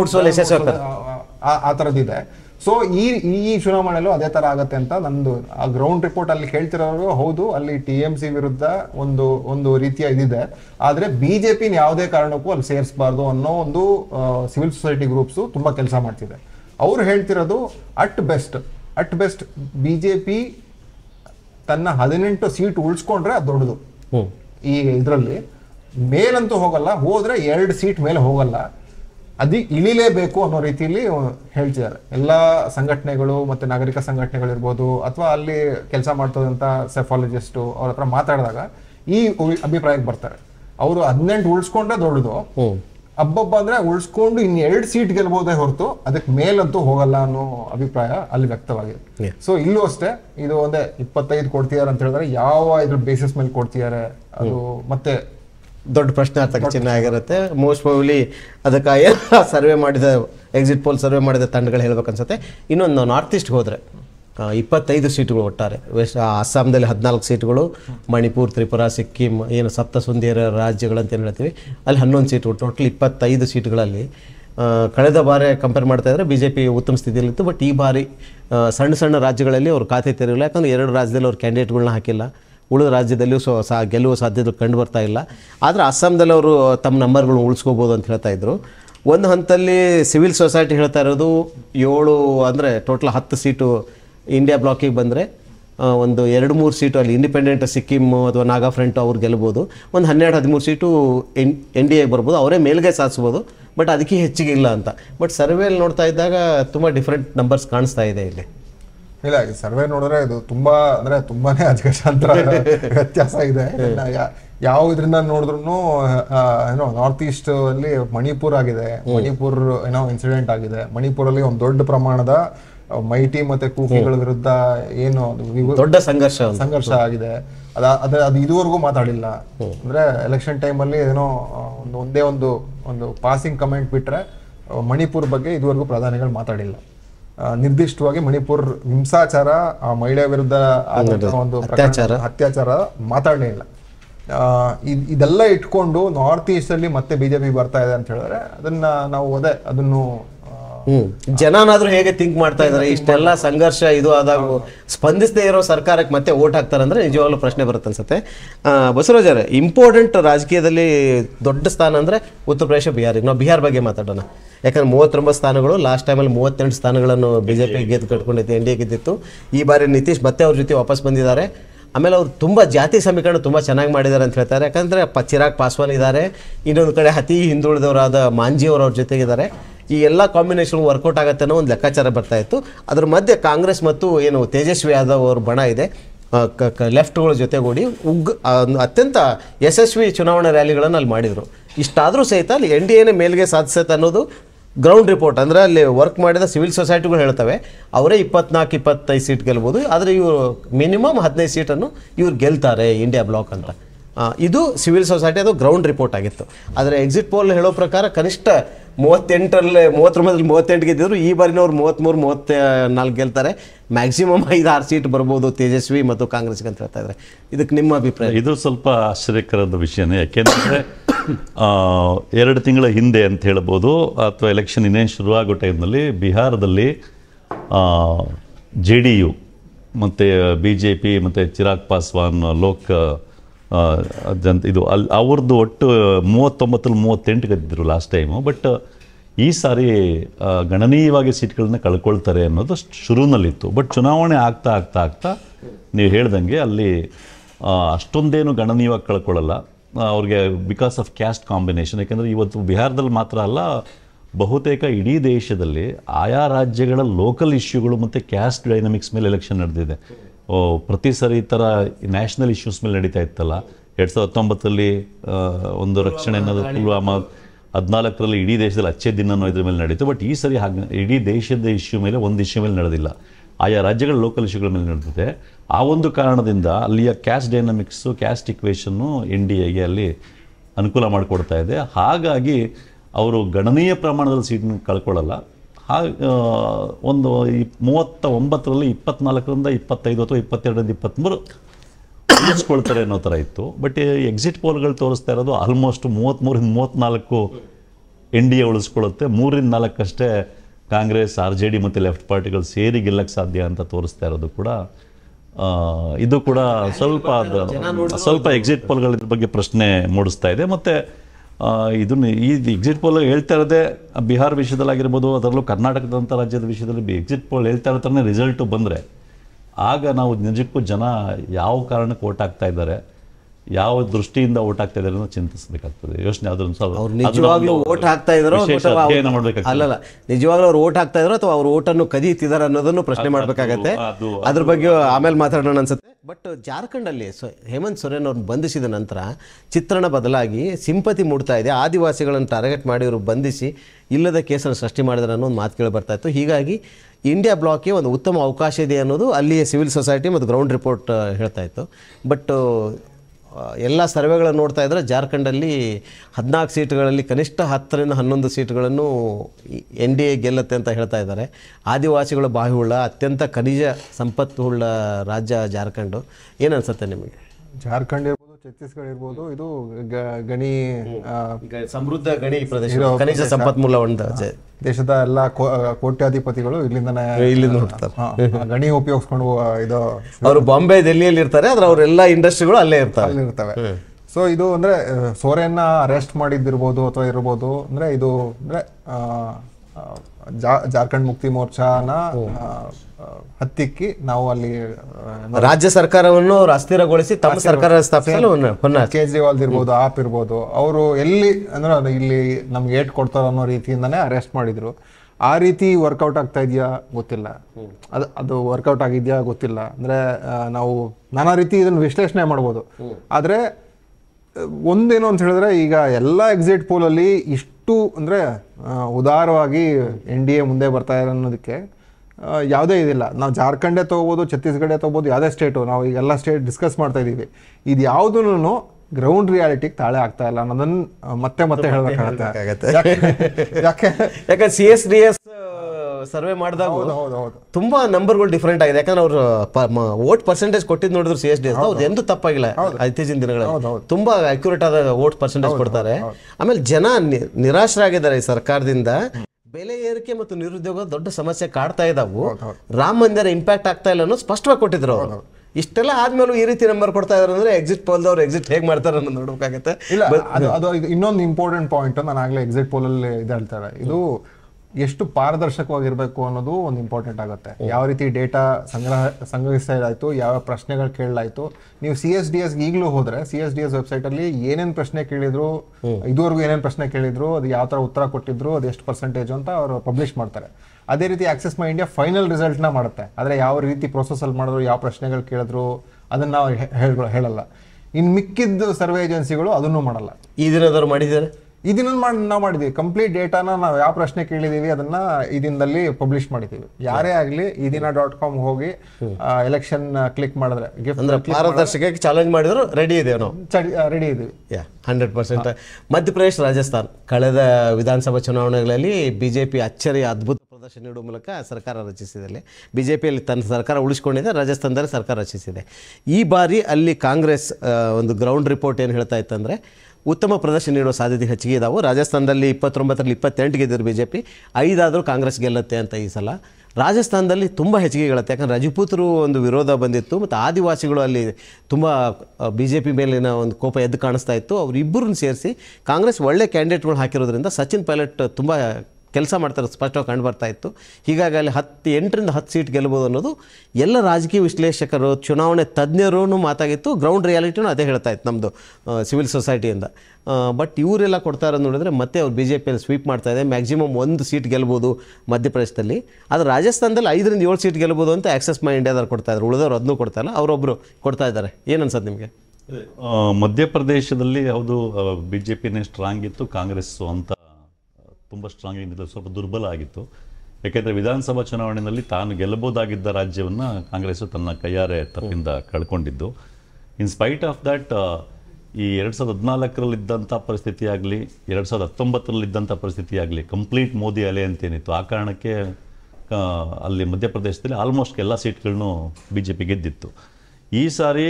ಆ ಥರದ್ದಿದೆ ಸೊ ಈ ಈ ಚುನಾವಣೆಯಲ್ಲೂ ಅದೇ ಥರ ಆಗತ್ತೆ ಅಂತ ನಂದು ಆ ಗ್ರೌಂಡ್ ರಿಪೋರ್ಟ್ ಅಲ್ಲಿ ಕೇಳ್ತಿರೋರು ಹೌದು ಅಲ್ಲಿ ಟಿ ಎಂ ಸಿ ವಿರುದ್ಧ ಒಂದು ಒಂದು ರೀತಿಯ ಇದಿದೆ ಆದರೆ ಬಿಜೆಪಿ ಯಾವುದೇ ಕಾರಣಕ್ಕೂ ಅಲ್ಲಿ ಸೇರಿಸಬಾರ್ದು ಅನ್ನೋ ಒಂದು ಸಿವಿಲ್ ಸೊಸೈಟಿ ಗ್ರೂಪ್ಸು ತುಂಬಾ ಕೆಲಸ ಮಾಡ್ತಿದೆ ಅವ್ರು ಹೇಳ್ತಿರೋದು at best at best B J P ತನ್ನ ಹದಿನೆಂಟು ಸೀಟ್ ಉಳಿಸ್ಕೊಂಡ್ರೆ ಅದು ದೊಡ್ಡದು ಈ ಇದರಲ್ಲಿ ಮೇಲಂತೂ ಹೋಗಲ್ಲ ಹೋದರೆ ಎರಡು ಸೀಟ್ ಮೇಲೆ ಹೋಗಲ್ಲ ಅದಿ ಇಳಿಲೇಬೇಕು ಅನ್ನೋ ರೀತಿಯಲ್ಲಿ ಹೇಳ್ತಿದ್ದಾರೆ ಎಲ್ಲ ಸಂಘಟನೆಗಳು ಮತ್ತು ನಾಗರಿಕ ಸಂಘಟನೆಗಳಿರ್ಬೋದು ಅಥವಾ ಅಲ್ಲಿ ಕೆಲಸ ಮಾಡ್ತದಂತ ಸೆಫಾಲಜಿಸ್ಟು ಅವ್ರ ಹತ್ರ ಮಾತಾಡಿದಾಗ ಈ ಅಭಿಪ್ರಾಯಕ್ಕೆ ಬರ್ತಾರೆ ಅವರು ಹದಿನೆಂಟು ಉಳಿಸ್ಕೊಂಡ್ರೆ ದೊಡ್ಡದು ಹಬ್ಬಬ್ಬ ಅಂದರೆ ಉಳ್ಸ್ಕೊಂಡು ಇನ್ನು ಎರಡು ಸೀಟ್ ಗೆಲ್ಬೋದೇ ಹೊರತು ಅದಕ್ಕೆ ಮೇಲಂತೂ ಹೋಗಲ್ಲ ಅನ್ನೋ ಅಭಿಪ್ರಾಯ ಅಲ್ಲಿ ವ್ಯಕ್ತವಾಗಿದೆ ಸೊ ಇಲ್ಲೂ ಅಷ್ಟೇ ಇದು ಒಂದೇ ಇಪ್ಪತ್ತೈದು ಕೊಡ್ತಿದ್ದಾರೆ ಅಂತ ಹೇಳಿದ್ರೆ ಯಾವ ಇದ್ರ ಬೇಸಿಸ್ ಮೇಲೆ ಕೊಡ್ತಿದ್ದಾರೆ ಅದು ಮತ್ತೆ ದೊಡ್ಡ ಪ್ರಶ್ನಾರ್ಥಕ ಚಿಹ್ನೆ ಆಗಿರುತ್ತೆ ಮೋಸ್ಟ್ ಪ್ರಾಬ್ಲಿ ಅದಕ್ಕೆ *laughs* ಸರ್ವೆ ಮಾಡಿದ ಎಕ್ಸಿಟ್ ಪೋಲ್ ಸರ್ವೆ ಮಾಡಿದ ತಂಡಗಳು ಹೇಳ್ಬೇಕನ್ಸುತ್ತೆ ಇನ್ನೊಂದು ನಾವು ನಾರ್ತ್ ಈಸ್ಟ್ಗೆ ಹೋದರೆ ಇಪ್ಪತ್ತೈದು ಸೀಟುಗಳು ಒಟ್ಟಾರೆ ವೆಸ್ಟ್ ಅಸ್ಸಾಂದಲ್ಲಿ ಹದಿನಾಲ್ಕು ಸೀಟುಗಳು ಮಣಿಪುರ್ ತ್ರಿಪುರ ಸಿಕ್ಕಿಂ ಏನು ಸಪ್ತ ರಾಜ್ಯಗಳು ರಾಜ್ಯಗಳಂತ ಏನು ಹೇಳ್ತೀವಿ ಅಲ್ಲಿ ಹನ್ನೊಂದು ಸೀಟು ಟೋಟಲ್ ಇಪ್ಪತ್ತೈದು ಸೀಟ್ಗಳಲ್ಲಿ ಕಳೆದ ಬಾರಿ ಕಂಪೇರ್ ಮಾಡ್ತಾ ಇದ್ದರೆ ಬಿ ಜೆ ಪಿ ಉತ್ತಮ ಸ್ಥಿತಿಯಲ್ಲಿತ್ತು ಬಟ್ ಈ ಬಾರಿ ಸಣ್ಣ ಸಣ್ಣ ರಾಜ್ಯಗಳಲ್ಲಿ ಅವರು ಖಾತೆ ತೆರವಿಲ್ಲ ಯಾಕಂದರೆ ಎರಡು ರಾಜ್ಯದಲ್ಲಿ ಅವ್ರ ಕ್ಯಾಂಡಿಡೇಟ್ಗಳನ್ನ ಹಾಕಿಲ್ಲ ಉಳಿದ ರಾಜ್ಯದಲ್ಲೂ ಸೊ ಸಹ ಗೆಲ್ಲುವ ಸಾಧ್ಯತೆ ಕಂಡು ಬರ್ತಾ ಇಲ್ಲ ಆದರೆ ಅಸ್ಸಾಂದಲ್ಲಿ ಅವರು ತಮ್ಮ ನಂಬರ್ಗಳು ಉಳಿಸ್ಕೋಬೋದು ಅಂತ ಹೇಳ್ತಾ ಇದ್ದರು ಒಂದು ಹಂತಲ್ಲಿ ಸಿವಿಲ್ ಸೊಸೈಟಿ ಹೇಳ್ತಾ ಇರೋದು ಏಳು ಅಂದರೆ ಟೋಟಲ್ ಹತ್ತು ಸೀಟು ಇಂಡಿಯಾ ಬ್ಲಾಕಿಗೆ ಬಂದರೆ ಒಂದು ಎರಡು ಮೂರು ಸೀಟು ಅಲ್ಲಿ ಇಂಡಿಪೆಂಡೆಂಟ್ ಸಿಕ್ಕಿಮ್ಮು ಅಥವಾ ನಾಗಾ ಫ್ರಂಟು ಅವ್ರು ಗೆಲ್ಬೋದು ಒಂದು ಹನ್ನೆರಡು ಹದಿಮೂರು ಸೀಟು ಎನ್ ಎನ್ ಡಿ ಎಗೆ ಬರ್ಬೋದು ಅವರೇ ಮೇಲ್ಗೆ ಸಾಧಿಸ್ಬೋದು ಬಟ್ ಅದಕ್ಕೆ ಹೆಚ್ಚಿಗೆ ಇಲ್ಲ ಅಂತ ಬಟ್ ಸರ್ವೇಲಿ ನೋಡ್ತಾ ಇದ್ದಾಗ ತುಂಬ ಡಿಫ್ರೆಂಟ್ ನಂಬರ್ಸ್ ಕಾಣಿಸ್ತಾ ಇದೆ ಇಲ್ಲಿ ಇಲ್ಲ ಈ ಸರ್ವೆ ನೋಡಿದ್ರೆ ಇದು ತುಂಬಾ ಅಂದ್ರೆ ತುಂಬಾನೇ ಅಜ್ಗಶಾಂತರ *laughs* ವ್ಯತ್ಯಾಸ ಇದೆ ಯಾವ ಇದರಿಂದ ನೋಡಿದ್ರು ಏನೋ ನಾರ್ತ್ ಈಸ್ಟ್ ಅಲ್ಲಿ ಮಣಿಪುರ್ ಆಗಿದೆ ಮಣಿಪುರ್ ಏನೋ ಇನ್ಸಿಡೆಂಟ್ ಆಗಿದೆ ಮಣಿಪುರಲ್ಲಿ ಒಂದು ದೊಡ್ಡ ಪ್ರಮಾಣದ ಮೈಟಿ ಮತ್ತೆ ಕೂಕಿಗಳ ವಿರುದ್ಧ ಏನು ದೊಡ್ಡ ಸಂಘರ್ಷ ಸಂಘರ್ಷ ಆಗಿದೆ ಅದ ಅದು ಇದುವರೆಗೂ ಮಾತಾಡಿಲ್ಲ ಅಂದ್ರೆ ಎಲೆಕ್ಷನ್ ಟೈಮ್ ಅಲ್ಲಿ ಏನೋ ಒಂದೇ ಒಂದು ಒಂದು ಪಾಸಿಂಗ್ ಕಮೆಂಟ್ ಬಿಟ್ರೆ ಮಣಿಪುರ್ ಬಗ್ಗೆ ಇದುವರೆಗೂ ಪ್ರಧಾನಿಗಳು ಮಾತಾಡಿಲ್ಲ ನಿರ್ದಿಷ್ಟವಾಗಿ ಮಣಿಪುರ್ ಹಿಂಸಾಚಾರ ಆ ಮಹಿಳೆಯ ವಿರುದ್ಧ ಒಂದು ಅತ್ಯಾಚಾರ ಮಾತಾಡಲೇ ಇಲ್ಲ ಇದೆಲ್ಲ ಇಟ್ಕೊಂಡು ನಾರ್ತ್ ಈಸ್ಟ್ ಅಲ್ಲಿ ಮತ್ತೆ ಬಿಜೆಪಿ ಬರ್ತಾ ಇದೆ ಅಂತ ಹೇಳಿದ್ರೆ ಅದನ್ನ ನಾವು ಅದೇ ಅದನ್ನು ಜನನಾದ್ರೂ ಹೇಗೆ ತಿಂಕ್ ಮಾಡ್ತಾ ಇದಾರೆ ಇಷ್ಟೆಲ್ಲ ಸಂಘರ್ಷ ಇದು ಆದಾಗ ಸ್ಪಂದಿಸದೇ ಇರೋ ಸರ್ಕಾರಕ್ಕೆ ಮತ್ತೆ ಓಟ್ ಹಾಕ್ತಾರೆ ಅಂದ್ರೆ ನಿಜವಾಗ್ಲೂ ಪ್ರಶ್ನೆ ಬರುತ್ತೆ ಅನ್ಸುತ್ತೆ ಬಸವರಾಜ್ ಇಂಪಾರ್ಟೆಂಟ್ ರಾಜಕೀಯದಲ್ಲಿ ದೊಡ್ಡ ಸ್ಥಾನ ಅಂದ್ರೆ ಉತ್ತರ ಪ್ರದೇಶ ಬಿಹಾರಿಗೆ ನಾವು ಬಿಹಾರ್ ಬಗ್ಗೆ ಮಾತಾಡೋಣ ಯಾಕಂದ್ರೆ ಮೂವತ್ತೊಂಬತ್ತು ಸ್ಥಾನಗಳು ಲಾಸ್ಟ್ ಟೈಮಲ್ಲಿ ಮೂವತ್ತೆಂಟು ಸ್ಥಾನಗಳನ್ನು ಬಿಜೆಪಿ ಗೆದ್ದು ಕಟ್ಕೊಂಡಿತ್ತು ಎನ್ ಡಿ ಗೆದ್ದಿತ್ತು ಈ ಬಾರಿ ನಿತೀಶ್ ಮತ್ತೆ ಅವ್ರ ಜೊತೆ ವಾಪಸ್ ಬಂದಿದ್ದಾರೆ ಆಮೇಲೆ ಅವರು ತುಂಬ ಜಾತಿ ಸಮೀಕರಣ ತುಂಬ ಚೆನ್ನಾಗಿ ಮಾಡಿದ್ದಾರೆ ಅಂತ ಹೇಳ್ತಾರೆ ಯಾಕಂದರೆ ಪ ಚಿರಾಗ್ ಪಾಸ್ವಾನ್ ಇದ್ದಾರೆ ಇನ್ನೊಂದು ಕಡೆ ಅತಿ ಹಿಂದುಳಿದವರಾದ ಮಾಂಜಿಯವರು ಅವ್ರ ಜೊತೆಗಿದ್ದಾರೆ ಈ ಎಲ್ಲ ಕಾಂಬಿನೇಷನ್ ವರ್ಕೌಟ್ ಆಗುತ್ತೆ ಅನ್ನೋ ಒಂದು ಲೆಕ್ಕಾಚಾರ ಬರ್ತಾ ಇತ್ತು ಅದ್ರ ಮಧ್ಯೆ ಕಾಂಗ್ರೆಸ್ ಮತ್ತು ಏನು ತೇಜಸ್ವಿ ಯಾದವ್ ಅವ್ರ ಬಣ ಇದೆ ಲೆಫ್ಟ್ಗಳ ಜೊತೆಗೂಡಿ ಉಗ್ ಅತ್ಯಂತ ಯಶಸ್ವಿ ಚುನಾವಣಾ ರ್ಯಾಲಿಗಳನ್ನು ಅಲ್ಲಿ ಮಾಡಿದರು ಇಷ್ಟಾದರೂ ಸಹಿತ ಅಲ್ಲಿ ಎನ್ ಡಿ ಎನೇ ಮೇಲ್ಗೆ ಸಾಧಿಸುತ್ತೆ ಅನ್ನೋದು ಗ್ರೌಂಡ್ ರಿಪೋರ್ಟ್ ಅಂದರೆ ಅಲ್ಲಿ ವರ್ಕ್ ಮಾಡಿದ ಸಿವಿಲ್ ಸೊಸೈಟಿಗಳು ಹೇಳ್ತವೆ ಅವರೇ ಇಪ್ಪತ್ನಾಲ್ಕು ಇಪ್ಪತ್ತೈದು ಸೀಟ್ ಗೆಲ್ಬೋದು ಆದರೆ ಇವರು ಮಿನಿಮಮ್ ಹದಿನೈದು ಸೀಟನ್ನು ಇವ್ರು ಗೆಲ್ತಾರೆ ಇಂಡಿಯಾ ಬ್ಲಾಕ್ ಅಂತ ಇದು ಸಿವಿಲ್ ಸೊಸೈಟಿ ಅದು ಗ್ರೌಂಡ್ ರಿಪೋರ್ಟ್ ಆಗಿತ್ತು ಆದರೆ ಎಕ್ಸಿಟ್ ಪೋಲ್ ಹೇಳೋ ಪ್ರಕಾರ ಕನಿಷ್ಠ ಮೂವತ್ತೆಂಟರಲ್ಲಿ ಮೂವತ್ತೊಂಬತ್ತರಲ್ಲಿ ಮೂವತ್ತೆಂಟು ಗೆದ್ದಿದ್ರು ಈ ಬಾರಿನವ್ರು ಮೂವತ್ತ್ಮೂರು ಮೂವತ್ತ ನಾಲ್ಕು ಗೆಲ್ತಾರೆ ಮ್ಯಾಕ್ಸಿಮಮ್ ಐದು ಆರು ಸೀಟ್ ಬರ್ಬೋದು ತೇಜಸ್ವಿ ಮತ್ತು ಕಾಂಗ್ರೆಸ್ಗೆ ಅಂತ ಹೇಳ್ತಾ ಇದ್ದಾರೆ ಇದಕ್ಕೆ ನಿಮ್ಮ ಅಭಿಪ್ರಾಯ ಇದು ಸ್ವಲ್ಪ ಆಶ್ಚರ್ಯಕರದ ವಿಷಯನೇ ಯಾಕೆಂದರೆ ಎರಡು ತಿಂಗಳ ಹಿಂದೆ ಅಂತ ಹೇಳ್ಬೋದು ಅಥವಾ ಎಲೆಕ್ಷನ್ ಇನ್ನೇನು ಶುರುವಾಗೋ ಟೈಮ್ನಲ್ಲಿ ಬಿಹಾರದಲ್ಲಿ ಜೆ ಡಿ ಯು ಮತ್ತು ಬಿ ಜೆ ಪಿ ಮತ್ತು ಚಿರಾಗ್ ಪಾಸ್ವಾನ್ ಲೋಕ್ ಜನ ಇದು ಅಲ್ಲಿ ಅವ್ರದ್ದು ಒಟ್ಟು ಮೂವತ್ತೊಂಬತ್ತರಲ್ಲಿ ಮೂವತ್ತೆಂಟು ಗೆದ್ದಿದ್ರು ಲಾಸ್ಟ್ ಟೈಮು ಬಟ್ ಈ ಸಾರಿ ಗಣನೀಯವಾಗಿ ಸೀಟ್ಗಳನ್ನ ಕಳ್ಕೊಳ್ತಾರೆ ಅನ್ನೋದು ಶುರುವಿನಲ್ಲಿತ್ತು ಬಟ್ ಚುನಾವಣೆ ಆಗ್ತಾ ಆಗ್ತಾ ಆಗ್ತಾ ನೀವು ಹೇಳ್ದಂಗೆ ಅಲ್ಲಿ ಅಷ್ಟೊಂದೇನು ಗಣನೀಯವಾಗಿ ಕಳ್ಕೊಳ್ಳಲ್ಲ ಅವ್ರಿಗೆ ಬಿಕಾಸ್ ಆಫ್ ಕ್ಯಾಸ್ಟ್ ಕಾಂಬಿನೇಷನ್ ಯಾಕೆಂದರೆ ಇವತ್ತು ಬಿಹಾರದಲ್ಲಿ ಮಾತ್ರ ಅಲ್ಲ ಬಹುತೇಕ ಇಡೀ ದೇಶದಲ್ಲಿ ಆಯಾ ರಾಜ್ಯಗಳ ಲೋಕಲ್ ಇಶ್ಯೂಗಳು ಮತ್ತು ಕ್ಯಾಸ್ಟ್ ಡೈನಮಿಕ್ಸ್ ಮೇಲೆ ಎಲೆಕ್ಷನ್ ನಡೆದಿದೆ ಪ್ರತಿ ಸರಿ ಈ ಥರ ನ್ಯಾಷನಲ್ ಇಶ್ಯೂಸ್ ಮೇಲೆ ನಡೀತಾ ಇತ್ತಲ್ಲ ಎರಡು ಸಾವಿರದ ಹತ್ತೊಂಬತ್ತರಲ್ಲಿ ಒಂದು ರಕ್ಷಣೆ ಅನ್ನೋದು ಪುಲ್ವಾಮ ಹದಿನಾಲ್ಕರಲ್ಲಿ ಇಡೀ ದೇಶದಲ್ಲಿ ಅಚ್ಚೆ ದಿನ ಅನ್ನೋ ಇದ್ರ ಮೇಲೆ ನಡೀತು ಬಟ್ ಈ ಸರಿ ಹಾಗೆ ಇಡೀ ದೇಶದ ಇಶ್ಯೂ ಮೇಲೆ ಒಂದು ಇಶ್ಯೂ ಮೇಲೆ ನಡೆದಿಲ್ಲ ಆಯಾ ರಾಜ್ಯಗಳ ಲೋಕಲ್ ಇಶ್ಯೂಗಳ ಮೇಲೆ ನಡೆದಿದೆ ಆ ಒಂದು ಕಾರಣದಿಂದ ಅಲ್ಲಿಯ ಕ್ಯಾಸ್ಟ್ ಡೈನಮಿಕ್ಸು ಕ್ಯಾಸ್ಟ್ ಇಕ್ವೇಷನ್ನು ಎನ್ ಡಿ ಎಗೆ ಅಲ್ಲಿ ಅನುಕೂಲ ಮಾಡಿಕೊಡ್ತಾ ಇದೆ ಹಾಗಾಗಿ ಅವರು ಗಣನೀಯ ಪ್ರಮಾಣದಲ್ಲಿ ಸೀಟನ್ನು ಕಳ್ಕೊಳ್ಳಲ್ಲ ಒಂದು ಮೂವತ್ತ ಒಂಬತ್ತರಲ್ಲಿ ಇಪ್ಪತ್ನಾಲ್ಕರಿಂದ ಇಪ್ಪತ್ತೈದು ಅಥವಾ ಇಪ್ಪತ್ತೆರಡರಿಂದ ಇಪ್ಪತ್ತ್ಮೂರು ಉಳಿಸ್ಕೊಳ್ತಾರೆ ಅನ್ನೋ ಥರ ಇತ್ತು ಬಟ್ ಎಕ್ಸಿಟ್ ಪೋಲ್ಗಳು ತೋರಿಸ್ತಾ ಇರೋದು ಆಲ್ಮೋಸ್ಟ್ ಮೂವತ್ತ್ಮೂರಿಂದ ಮೂವತ್ತ್ನಾಲ್ಕು ಎನ್ ಡಿ ಎ ಉಳಿಸ್ಕೊಳ್ಳುತ್ತೆ ಮೂರಿಂದ ನಾಲ್ಕಷ್ಟೇ ಕಾಂಗ್ರೆಸ್ ಆರ್ ಜೆ ಡಿ ಮತ್ತು ಲೆಫ್ಟ್ ಪಾರ್ಟಿಗಳು ಸೇರಿ ಗೆಲ್ಲಕ್ಕೆ ಸಾಧ್ಯ ಅಂತ ತೋರಿಸ್ತಾ ಇರೋದು ಕೂಡ ಇದು ಕೂಡ ಸ್ವಲ್ಪ ಸ್ವಲ್ಪ ಎಕ್ಸಿಟ್ ಪೋಲ್ಗಳ ಬಗ್ಗೆ ಪ್ರಶ್ನೆ ಮೂಡಿಸ್ತಾ ಇದೆ ಮತ್ತು ಇದನ್ನು ಈ ಎಕ್ಸಿಟ್ ಪೋಲ್ ಹೇಳ್ತಾ ಇರೋದೇ ಬಿಹಾರ ವಿಷಯದಲ್ಲಾಗಿರ್ಬೋದು ಅದರಲ್ಲೂ ಕರ್ನಾಟಕದಂಥ ರಾಜ್ಯದ ವಿಷಯದಲ್ಲಿ ಬಿ ಎಕ್ಸಿಟ್ ಪೋಲ್ ಹೇಳ್ತಾ ಇರೋ ಥರನೇ ರಿಸಲ್ಟು ಬಂದರೆ ಆಗ ನಾವು ನಿಜಕ್ಕೂ ಜನ ಯಾವ ಕಾರಣಕ್ಕೆ ಓಟ್ ಹಾಕ್ತಾ ಇದ್ದಾರೆ ಯಾವ ದೃಷ್ಟಿಯಿಂದ ಓಟ್ ಆಗ್ತಾ ಇದ್ದಾರೆ ಅನ್ನೋ ಚಿಂತಿಸಬೇಕಾಗ್ತದೆ ಯೋಚನೆ ಆದ್ರೂ ಸ್ವಲ್ಪ ನಿಜವಾಗ್ಲೂ ಓಟ್ ಹಾಕ್ತಾ ಇದ್ರು ಅಲ್ಲಲ್ಲ ನಿಜವಾಗ್ಲೂ ಅವ್ರು ಓಟ್ ಹಾಕ್ತಾ ಇದ್ರು ಅಥವಾ ಅವ್ರು ಓಟನ್ನು ಕದೀತಿದ್ದಾರೆ ಅನ್ನೋದನ್ನು ಪ್ರಶ್ನೆ ಮಾಡಬೇಕಾಗತ್ತೆ ಅದ್ರ ಬಗ್ಗೆ ಆಮೇಲೆ ಮಾತಾಡೋಣ ಅನ್ಸುತ್ತೆ ಬಟ್ ಜಾರ್ಖಂಡಲ್ಲಿ ಹೇಮಂತ್ ಸೊರೇನ್ ಅವ್ರನ್ನ ಬಂಧಿಸಿದ ನಂತರ ಚಿತ್ರಣ ಬದಲಾಗಿ ಸಿಂಪತಿ ಮೂಡ್ತಾ ಇದೆ ಆದಿವಾಸಿಗಳನ್ನು ಟಾರ್ಗೆಟ್ ಮಾಡಿ ಇವರು ಬಂಧಿಸಿ ಇಲ್ಲದ ಕೇಸನ್ನು ಸೃಷ್ಟಿ ಮಾಡಿದ್ರೆ ಅನ್ನೋ ಒಂದು ಮಾತು ಕೇಳಿ ಬರ್ತಾ ಇತ್ತು ಹೀಗಾಗಿ ಇಂಡಿಯಾ ಬ್ಲಾಕ್ಗೆ ಒಂದು ಉತ್ತಮ ಅವಕಾಶ ಇದೆ ಅನ್ನೋದು ಅಲ್ಲಿಯ ಸಿವಿಲ್ ಸೊಸೈಟಿ ಮತ್ತು ಗ್ರೌಂಡ್ ರಿಪೋರ್ಟ್ ಹೇಳ್ತಾ ಇತ್ತು ಬಟ್ ಎಲ್ಲ ಸರ್ವೆಗಳನ್ನು ನೋಡ್ತಾ ಇದ್ದರೆ ಜಾರ್ಖಂಡಲ್ಲಿ ಹದಿನಾಲ್ಕು ಸೀಟ್ಗಳಲ್ಲಿ ಕನಿಷ್ಠ ಹತ್ತರಿಂದ ಹನ್ನೊಂದು ಸೀಟ್ಗಳನ್ನು ಎನ್ ಡಿ ಎ ಗೆಲ್ಲುತ್ತೆ ಅಂತ ಹೇಳ್ತಾ ಇದ್ದಾರೆ ಆದಿವಾಸಿಗಳು ಬಾಹುಳ್ಳ ಅತ್ಯಂತ ಖನಿಜ ಸಂಪತ್ತು ಉಳ್ಳ ರಾಜ್ಯ ಜಾರ್ಖಂಡು ಏನು ಅನಿಸುತ್ತೆ ನಿಮಗೆ ಜಾರ್ಖಂಡ್ ಛತ್ತೀಸ್ಗಢ ಇರ್ಬೋದು ಇದು ಗಣಿ ಸಮೃದ್ಧ ಗಣಿ ಪ್ರದೇಶ ಖನಿಜ ಸಂಪತ್ಮೂಲ ದೇಶದ ಎಲ್ಲ ಕೋಟ್ಯಾಧಿಪತಿಗಳು ಇಲ್ಲಿಂದ ಗಣಿ ಉಪಯೋಗಿಸ್ಕೊಂಡು ಇದು ಅವರು ಬಾಂಬೆ ದೆಹಲಿಯಲ್ಲಿ ಇರ್ತಾರೆ ಆದ್ರೆ ಅವರೆಲ್ಲ ಇಂಡಸ್ಟ್ರಿಗಳು ಅಲ್ಲೇ ಇರ್ತಾರೆ ಅಲ್ಲಿ ಇರ್ತವೆ ಸೊ ಇದು ಅಂದ್ರೆ ಸೋರೆಯನ್ನ ಅರೆಸ್ಟ್ ಮಾಡಿದ್ದಿರ್ಬೋದು ಅಥವಾ ಇರ್ಬೋದು ಅಂದ್ರೆ ಇದು ಅಂದ್ರೆ ಜಾರ್ಖಂಡ್ ಮುಕ್ತಿ ಮೋರ್ಚಾನ ಹತ್ತಿಕ್ಕಿ ನಾವು ಅಲ್ಲಿ ರಾಜ್ಯ ಸರ್ಕಾರವನ್ನು ಅಸ್ಥಿರಗೊಳಿಸಿ ತಮ್ಮ ಸರ್ಕಾರ ಸ್ಥಾಪಿಸಲು ಕೇಜ್ರಿವಾಲ್ ಇರ್ಬೋದು ಆಪ್ ಇರ್ಬೋದು ಅವರು ಎಲ್ಲಿ ಅಂದ್ರೆ ಇಲ್ಲಿ ನಮ್ಗೆ ಏಟ್ ಕೊಡ್ತಾರ ಅನ್ನೋ ರೀತಿಯಿಂದನೇ ಅರೆಸ್ಟ್ ಮಾಡಿದ್ರು ಆ ರೀತಿ ವರ್ಕೌಟ್ ಆಗ್ತಾ ಇದೆಯಾ ಗೊತ್ತಿಲ್ಲ ಅದು ಅದು ವರ್ಕೌಟ್ ಆಗಿದ್ಯಾ ಗೊತ್ತಿಲ್ಲ ಅಂದ್ರೆ ನಾವು ನಾನಾ ರೀತಿ ಇದನ್ನು ವಿಶ್ಲೇಷಣೆ ಮಾಡ್ಬೋದು ಆದರೆ ಒಂದೇನು ಅಂತ ಹೇಳಿದ್ರೆ ಈಗ ಎಲ್ಲ ಎಕ್ಸಿಟ್ ಪೋಲಲ್ಲಿ ಇಷ್ಟು ಟು ಅಂದರೆ ಉದಾರವಾಗಿ ಎನ್ ಡಿ ಎ ಮುಂದೆ ಬರ್ತಾ ಇದೆ ಅನ್ನೋದಕ್ಕೆ ಯಾವುದೇ ಇದಿಲ್ಲ ನಾವು ಜಾರ್ಖಂಡೇ ತೊಗೋಬೋದು ಛತ್ತೀಸ್ಗಢೇ ತೊಗೋಬೋದು ಯಾವುದೇ ಸ್ಟೇಟು ನಾವು ಈಗ ಎಲ್ಲ ಸ್ಟೇಟ್ ಡಿಸ್ಕಸ್ ಮಾಡ್ತಾ ಇದ್ದೀವಿ ಇದು ಯಾವುದೂ ಗ್ರೌಂಡ್ ರಿಯಾಲಿಟಿಗೆ ತಾಳೆ ಆಗ್ತಾ ಇಲ್ಲ ಅನ್ನೋದನ್ನು ಮತ್ತೆ ಮತ್ತೆ ಹೇಳಬೇಕಾಗತ್ತೆ ಯಾಕೆ ಯಾಕೆ C S D S survey ಮಾಡಿದಾಗ ತುಂಬಾ ನಂಬರ್ಗಳು ಡಿಫ್ರೆಂಟ್ ಆಗಿದೆ ಯಾಕಂದ್ರೆ ಅವರು ವೋಟ್ ಪರ್ಸೆಂಟೇಜ್ ಕೊಟ್ಟಿದ್ ನೋಡಿದ್ರು ಸಿ ಎಸ್ ಡಿ ಅವ್ರು ತಪ್ಪಾಗಿಲ್ಲ ಇತ್ತೀಚಿನ ದಿನಗಳಲ್ಲಿ ತುಂಬಾ ಅಕ್ಯುರೇಟ್ ಆದ ವೋಟ್ ಪರ್ಸೆಂಟೇಜ್ ಕೊಡ್ತಾರೆ ಆಮೇಲೆ ಜನ ನಿರಾಶರಾಗಿದ್ದಾರೆ ಈ ಸರ್ಕಾರದಿಂದ ಬೆಲೆ ಏರಿಕೆ ಮತ್ತು ನಿರುದ್ಯೋಗ ದೊಡ್ಡ ಸಮಸ್ಯೆ ಕಾಡ್ತಾ ಇದಾವೆ ರಾಮ ಮಂದಿರ ಇಂಪ್ಯಾಕ್ಟ್ ಆಗ್ತಾ ಇಲ್ಲ ಅನ್ನೋ ಸ್ಪಷ್ಟವಾಗಿ ಕೊಟ್ಟಿದ್ರು ಅವರು ಇಷ್ಟೆಲ್ಲ ಆದ್ಮೇಲೆ ಈ ರೀತಿ ನಂಬರ್ ಕೊಡ್ತಾ ಇದಾರೆ ಅಂದ್ರೆ ಎಕ್ಸಿಟ್ ಪೋಲ್ ಅವ್ರು ಎಕ್ಸಿಟ್ ಹೇಗೆ ಮಾಡ್ತಾರೆ ಅನ್ನೋದು ನೋಡ್ಬೇಕಾಗತ್ತೆ ಇಲ್ಲ ಅದು ಇನ್ನೊಂದು ಇಂಪಾರ್ಟೆಂಟ್ ಪಾಯಿಂಟ್ ನಾನು ಆಗ್ಲೇ ಎಕ್ಸಿಟ್ ಪೋಲ್ ಅಲ್ಲಿ ಇದು ಹೇಳ್ತಾರೆ ಇದು ಎಷ್ಟು ಪಾರದರ್ಶಕವಾಗಿರಬೇಕು ಅನ್ನೋದು ಒಂದು ಇಂಪಾರ್ಟೆಂಟ್ ಆಗುತ್ತೆ ಯಾವ ರೀತಿ ಡೇಟಾ ಸಂಗ್ರಹ ಸಂಗ್ರಹಿಸಲಾಯ್ತು ಯಾವ ಪ್ರಶ್ನೆಗಳು ಕೇಳಲಾಯಿತು ನೀವು ಸಿ ಎಸ್ ಡಿ ಎಸ್ ಈಗಲೂ ಹೋದರೆ ಸಿ ಎಸ್ ಡಿ ಎಸ್ ವೆಬ್ಸೈಟಲ್ಲಿ ಏನೇನು ಪ್ರಶ್ನೆ ಕೇಳಿದ್ರು ಇದುವರೆಗೂ ಏನೇನು ಪ್ರಶ್ನೆ ಕೇಳಿದ್ರು ಅದು ಯಾವ ಥರ ಉತ್ತರ ಕೊಟ್ಟಿದ್ರು ಅದು ಎಷ್ಟು ಪರ್ಸೆಂಟೇಜ್ ಅಂತ ಅವರು ಪಬ್ಲಿಷ್ ಮಾಡ್ತಾರೆ ಅದೇ ರೀತಿ ಆಕ್ಸೆಸ್ ಮೈ ಇಂಡಿಯಾ ಫೈನಲ್ ರಿಸಲ್ಟ್ನ ಮಾಡುತ್ತೆ ಆದರೆ ಯಾವ ರೀತಿ ಅಲ್ಲಿ ಮಾಡಿದ್ರು ಯಾವ ಪ್ರಶ್ನೆಗಳು ಕೇಳಿದ್ರು ಅದನ್ನು ನಾವು ಹೇಳಲ್ಲ ಇನ್ನು ಮಿಕ್ಕಿದ್ದು ಸರ್ವೆ ಏಜೆನ್ಸಿಗಳು ಅದನ್ನು ಮಾಡಲ್ಲ ಈ ದಿನ ಮಾಡಿದ್ದಾರೆ ಇದನ್ನ ಮಾಡಿ ನಾವು ಮಾಡಿದ್ದೀವಿ ಕಂಪ್ಲೀಟ್ ಡೇಟಾನ ನಾವು ಯಾವ ಪ್ರಶ್ನೆ ಕೇಳಿದೀವಿ ಅದನ್ನ ಈ ದಿನದಲ್ಲಿ ಪಬ್ಲಿಷ್ ಮಾಡಿದ್ದೀವಿ ಯಾರೇ ಆಗಲಿ ಈ ದಿನ ಡಾಟ್ ಕಾಮ್ ಹೋಗಿ ಎಲೆಕ್ಷನ್ ಕ್ಲಿಕ್ ಮಾಡಿದ್ರೆ ಗಿಫ್ಟ್ ಪಾರದರ್ಶಕ ಚಾಲೆಂಜ್ ಮಾಡಿದ್ರು ರೆಡಿ ಇದೆ ನಾವು ರೆಡಿ ಇದೀವಿ ಹಂಡ್ರೆಡ್ ಪರ್ಸೆಂಟ್ ಮಧ್ಯಪ್ರದೇಶ ರಾಜಸ್ಥಾನ್ ಕಳೆದ ವಿಧಾನಸಭಾ ಚುನಾವಣೆಗಳಲ್ಲಿ ಬಿಜೆಪಿ ಅಚ್ಚರಿ ಅದ್ಭುತ ಪ್ರದರ್ಶನ ನೀಡುವ ಮೂಲಕ ಸರ್ಕಾರ ರಚಿಸಿದೆ ಬಿಜೆಪಿಯಲ್ಲಿ ತನ್ನ ಸರ್ಕಾರ ಉಳಿಸ್ಕೊಂಡಿದೆ ರಾಜಸ್ಥಾನದಲ್ಲಿ ಸರ್ಕಾರ ರಚಿಸಿದೆ ಈ ಬಾರಿ ಅಲ್ಲಿ ಕಾಂಗ್ರೆಸ್ ಒಂದು ಗ್ರೌಂಡ್ ರಿಪೋರ್ಟ್ ಏನು ಹೇಳ್ತಾ ಇತ್ತಂದರೆ ಉತ್ತಮ ಪ್ರದರ್ಶನ ನೀಡುವ ಸಾಧ್ಯತೆ ಹೆಚ್ಚಿಗೆ ಇದಾವೆ ರಾಜಸ್ಥಾನದಲ್ಲಿ ಇಪ್ಪತ್ತೊಂಬತ್ತರಲ್ಲಿ ಇಪ್ಪತ್ತೆಂಟು ಗೆದ್ದರು ಬಿ ಜೆ ಪಿ ಐದಾದರೂ ಕಾಂಗ್ರೆಸ್ ಗೆಲ್ಲುತ್ತೆ ಅಂತ ಈ ಸಲ ರಾಜಸ್ಥಾನದಲ್ಲಿ ತುಂಬ ಹೆಚ್ಚಿಗೆ ಗೆಲ್ಲುತ್ತೆ ಯಾಕಂದರೆ ರಜಪೂತರು ಒಂದು ವಿರೋಧ ಬಂದಿತ್ತು ಮತ್ತು ಆದಿವಾಸಿಗಳು ಅಲ್ಲಿ ತುಂಬ ಬಿ ಜೆ ಪಿ ಮೇಲಿನ ಒಂದು ಕೋಪ ಎದ್ದು ಕಾಣಿಸ್ತಾ ಇತ್ತು ಅವರಿಬ್ಬರನ್ನು ಸೇರಿಸಿ ಕಾಂಗ್ರೆಸ್ ಒಳ್ಳೆ ಕ್ಯಾಂಡಿಡೇಟ್ಗಳು ಹಾಕಿರೋದ್ರಿಂದ ಸಚಿನ್ ಪೈಲಟ್ ತುಂಬ ಕೆಲಸ ಮಾಡ್ತಾರೆ ಸ್ಪಷ್ಟವಾಗಿ ಕಂಡು ಬರ್ತಾ ಇತ್ತು ಹೀಗಾಗಿ ಅಲ್ಲಿ ಹತ್ತು ಎಂಟರಿಂದ ಹತ್ತು ಸೀಟ್ ಗೆಲ್ಲಬೋದು ಅನ್ನೋದು ಎಲ್ಲ ರಾಜಕೀಯ ವಿಶ್ಲೇಷಕರು ಚುನಾವಣೆ ತಜ್ಞರೂ ಮಾತಾಗಿತ್ತು ಗ್ರೌಂಡ್ ರಿಯಾಲಿಟಿನೂ ಅದೇ ಹೇಳ್ತಾ ಇತ್ತು ನಮ್ಮದು ಸಿವಿಲ್ ಸೊಸೈಟಿಯಿಂದ ಬಟ್ ಇವರೆಲ್ಲ ಕೊಡ್ತಾ ನೋಡಿದ್ರೆ ಮತ್ತೆ ಅವ್ರು ಬಿ ಜೆ ಪಿಯಲ್ಲಿ ಸ್ವೀಪ್ ಮಾಡ್ತಾ ಇದೆ ಮ್ಯಾಕ್ಸಿಮಮ್ ಒಂದು ಸೀಟ್ ಗೆಲ್ಬೋದು ಮಧ್ಯಪ್ರದೇಶದಲ್ಲಿ ಆದರೆ ರಾಜಸ್ಥಾನದಲ್ಲಿ ಐದರಿಂದ ಏಳು ಸೀಟ್ ಗೆಲ್ಬೋದು ಅಂತ ಆಕ್ಸೆಸ್ ಮೈ ಇಂಡಿಯಾದವ್ರು ಕೊಡ್ತಾ ಇದ್ದಾರೆ ಉಳಿದವರು ಅದನ್ನೂ ಕೊಡ್ತಾ ಇಲ್ಲ ಅವರೊಬ್ಬರು ಕೊಡ್ತಾ ಇದ್ದಾರೆ ಏನು ಅನ್ಸತ್ತೆ ನಿಮಗೆ ಮಧ್ಯಪ್ರದೇಶದಲ್ಲಿ ಹೌದು ಬಿ ಜೆ ಪಿನೇ ಸ್ಟ್ರಾಂಗ್ ಇತ್ತು ಕಾಂಗ್ರೆಸ್ಸು ಅಂತ ತುಂಬ ಸ್ಟ್ರಾಂಗ್ ಆಗಿ ಸ್ವಲ್ಪ ದುರ್ಬಲ ಆಗಿತ್ತು ಯಾಕೆಂದರೆ ವಿಧಾನಸಭಾ ಚುನಾವಣೆಯಲ್ಲಿ ತಾನು ಗೆಲ್ಲಬಹುದಾಗಿದ್ದ ರಾಜ್ಯವನ್ನು ಕಾಂಗ್ರೆಸ್ ತನ್ನ ಕೈಯಾರೆ ತಪ್ಪಿಂದ ಕಳ್ಕೊಂಡಿದ್ದು ಇನ್ ಸ್ಪೈಟ್ ಆಫ್ ದ್ಯಾಟ್ ಈ ಎರಡು ಸಾವಿರದ ಹದಿನಾಲ್ಕರಲ್ಲಿದ್ದಂಥ ಪರಿಸ್ಥಿತಿ ಆಗಲಿ ಎರಡು ಸಾವಿರದ ಹತ್ತೊಂಬತ್ತರಲ್ಲಿದ್ದಂಥ ಪರಿಸ್ಥಿತಿ ಆಗಲಿ ಕಂಪ್ಲೀಟ್ ಮೋದಿ ಅಲೆ ಅಂತೇನಿತ್ತು ಆ ಕಾರಣಕ್ಕೆ ಅಲ್ಲಿ ಮಧ್ಯಪ್ರದೇಶದಲ್ಲಿ ಆಲ್ಮೋಸ್ಟ್ ಎಲ್ಲ ಸೀಟ್ಗಳನ್ನೂ ಬಿ ಜೆ ಪಿ ಗೆದ್ದಿತ್ತು ಈ ಸಾರಿ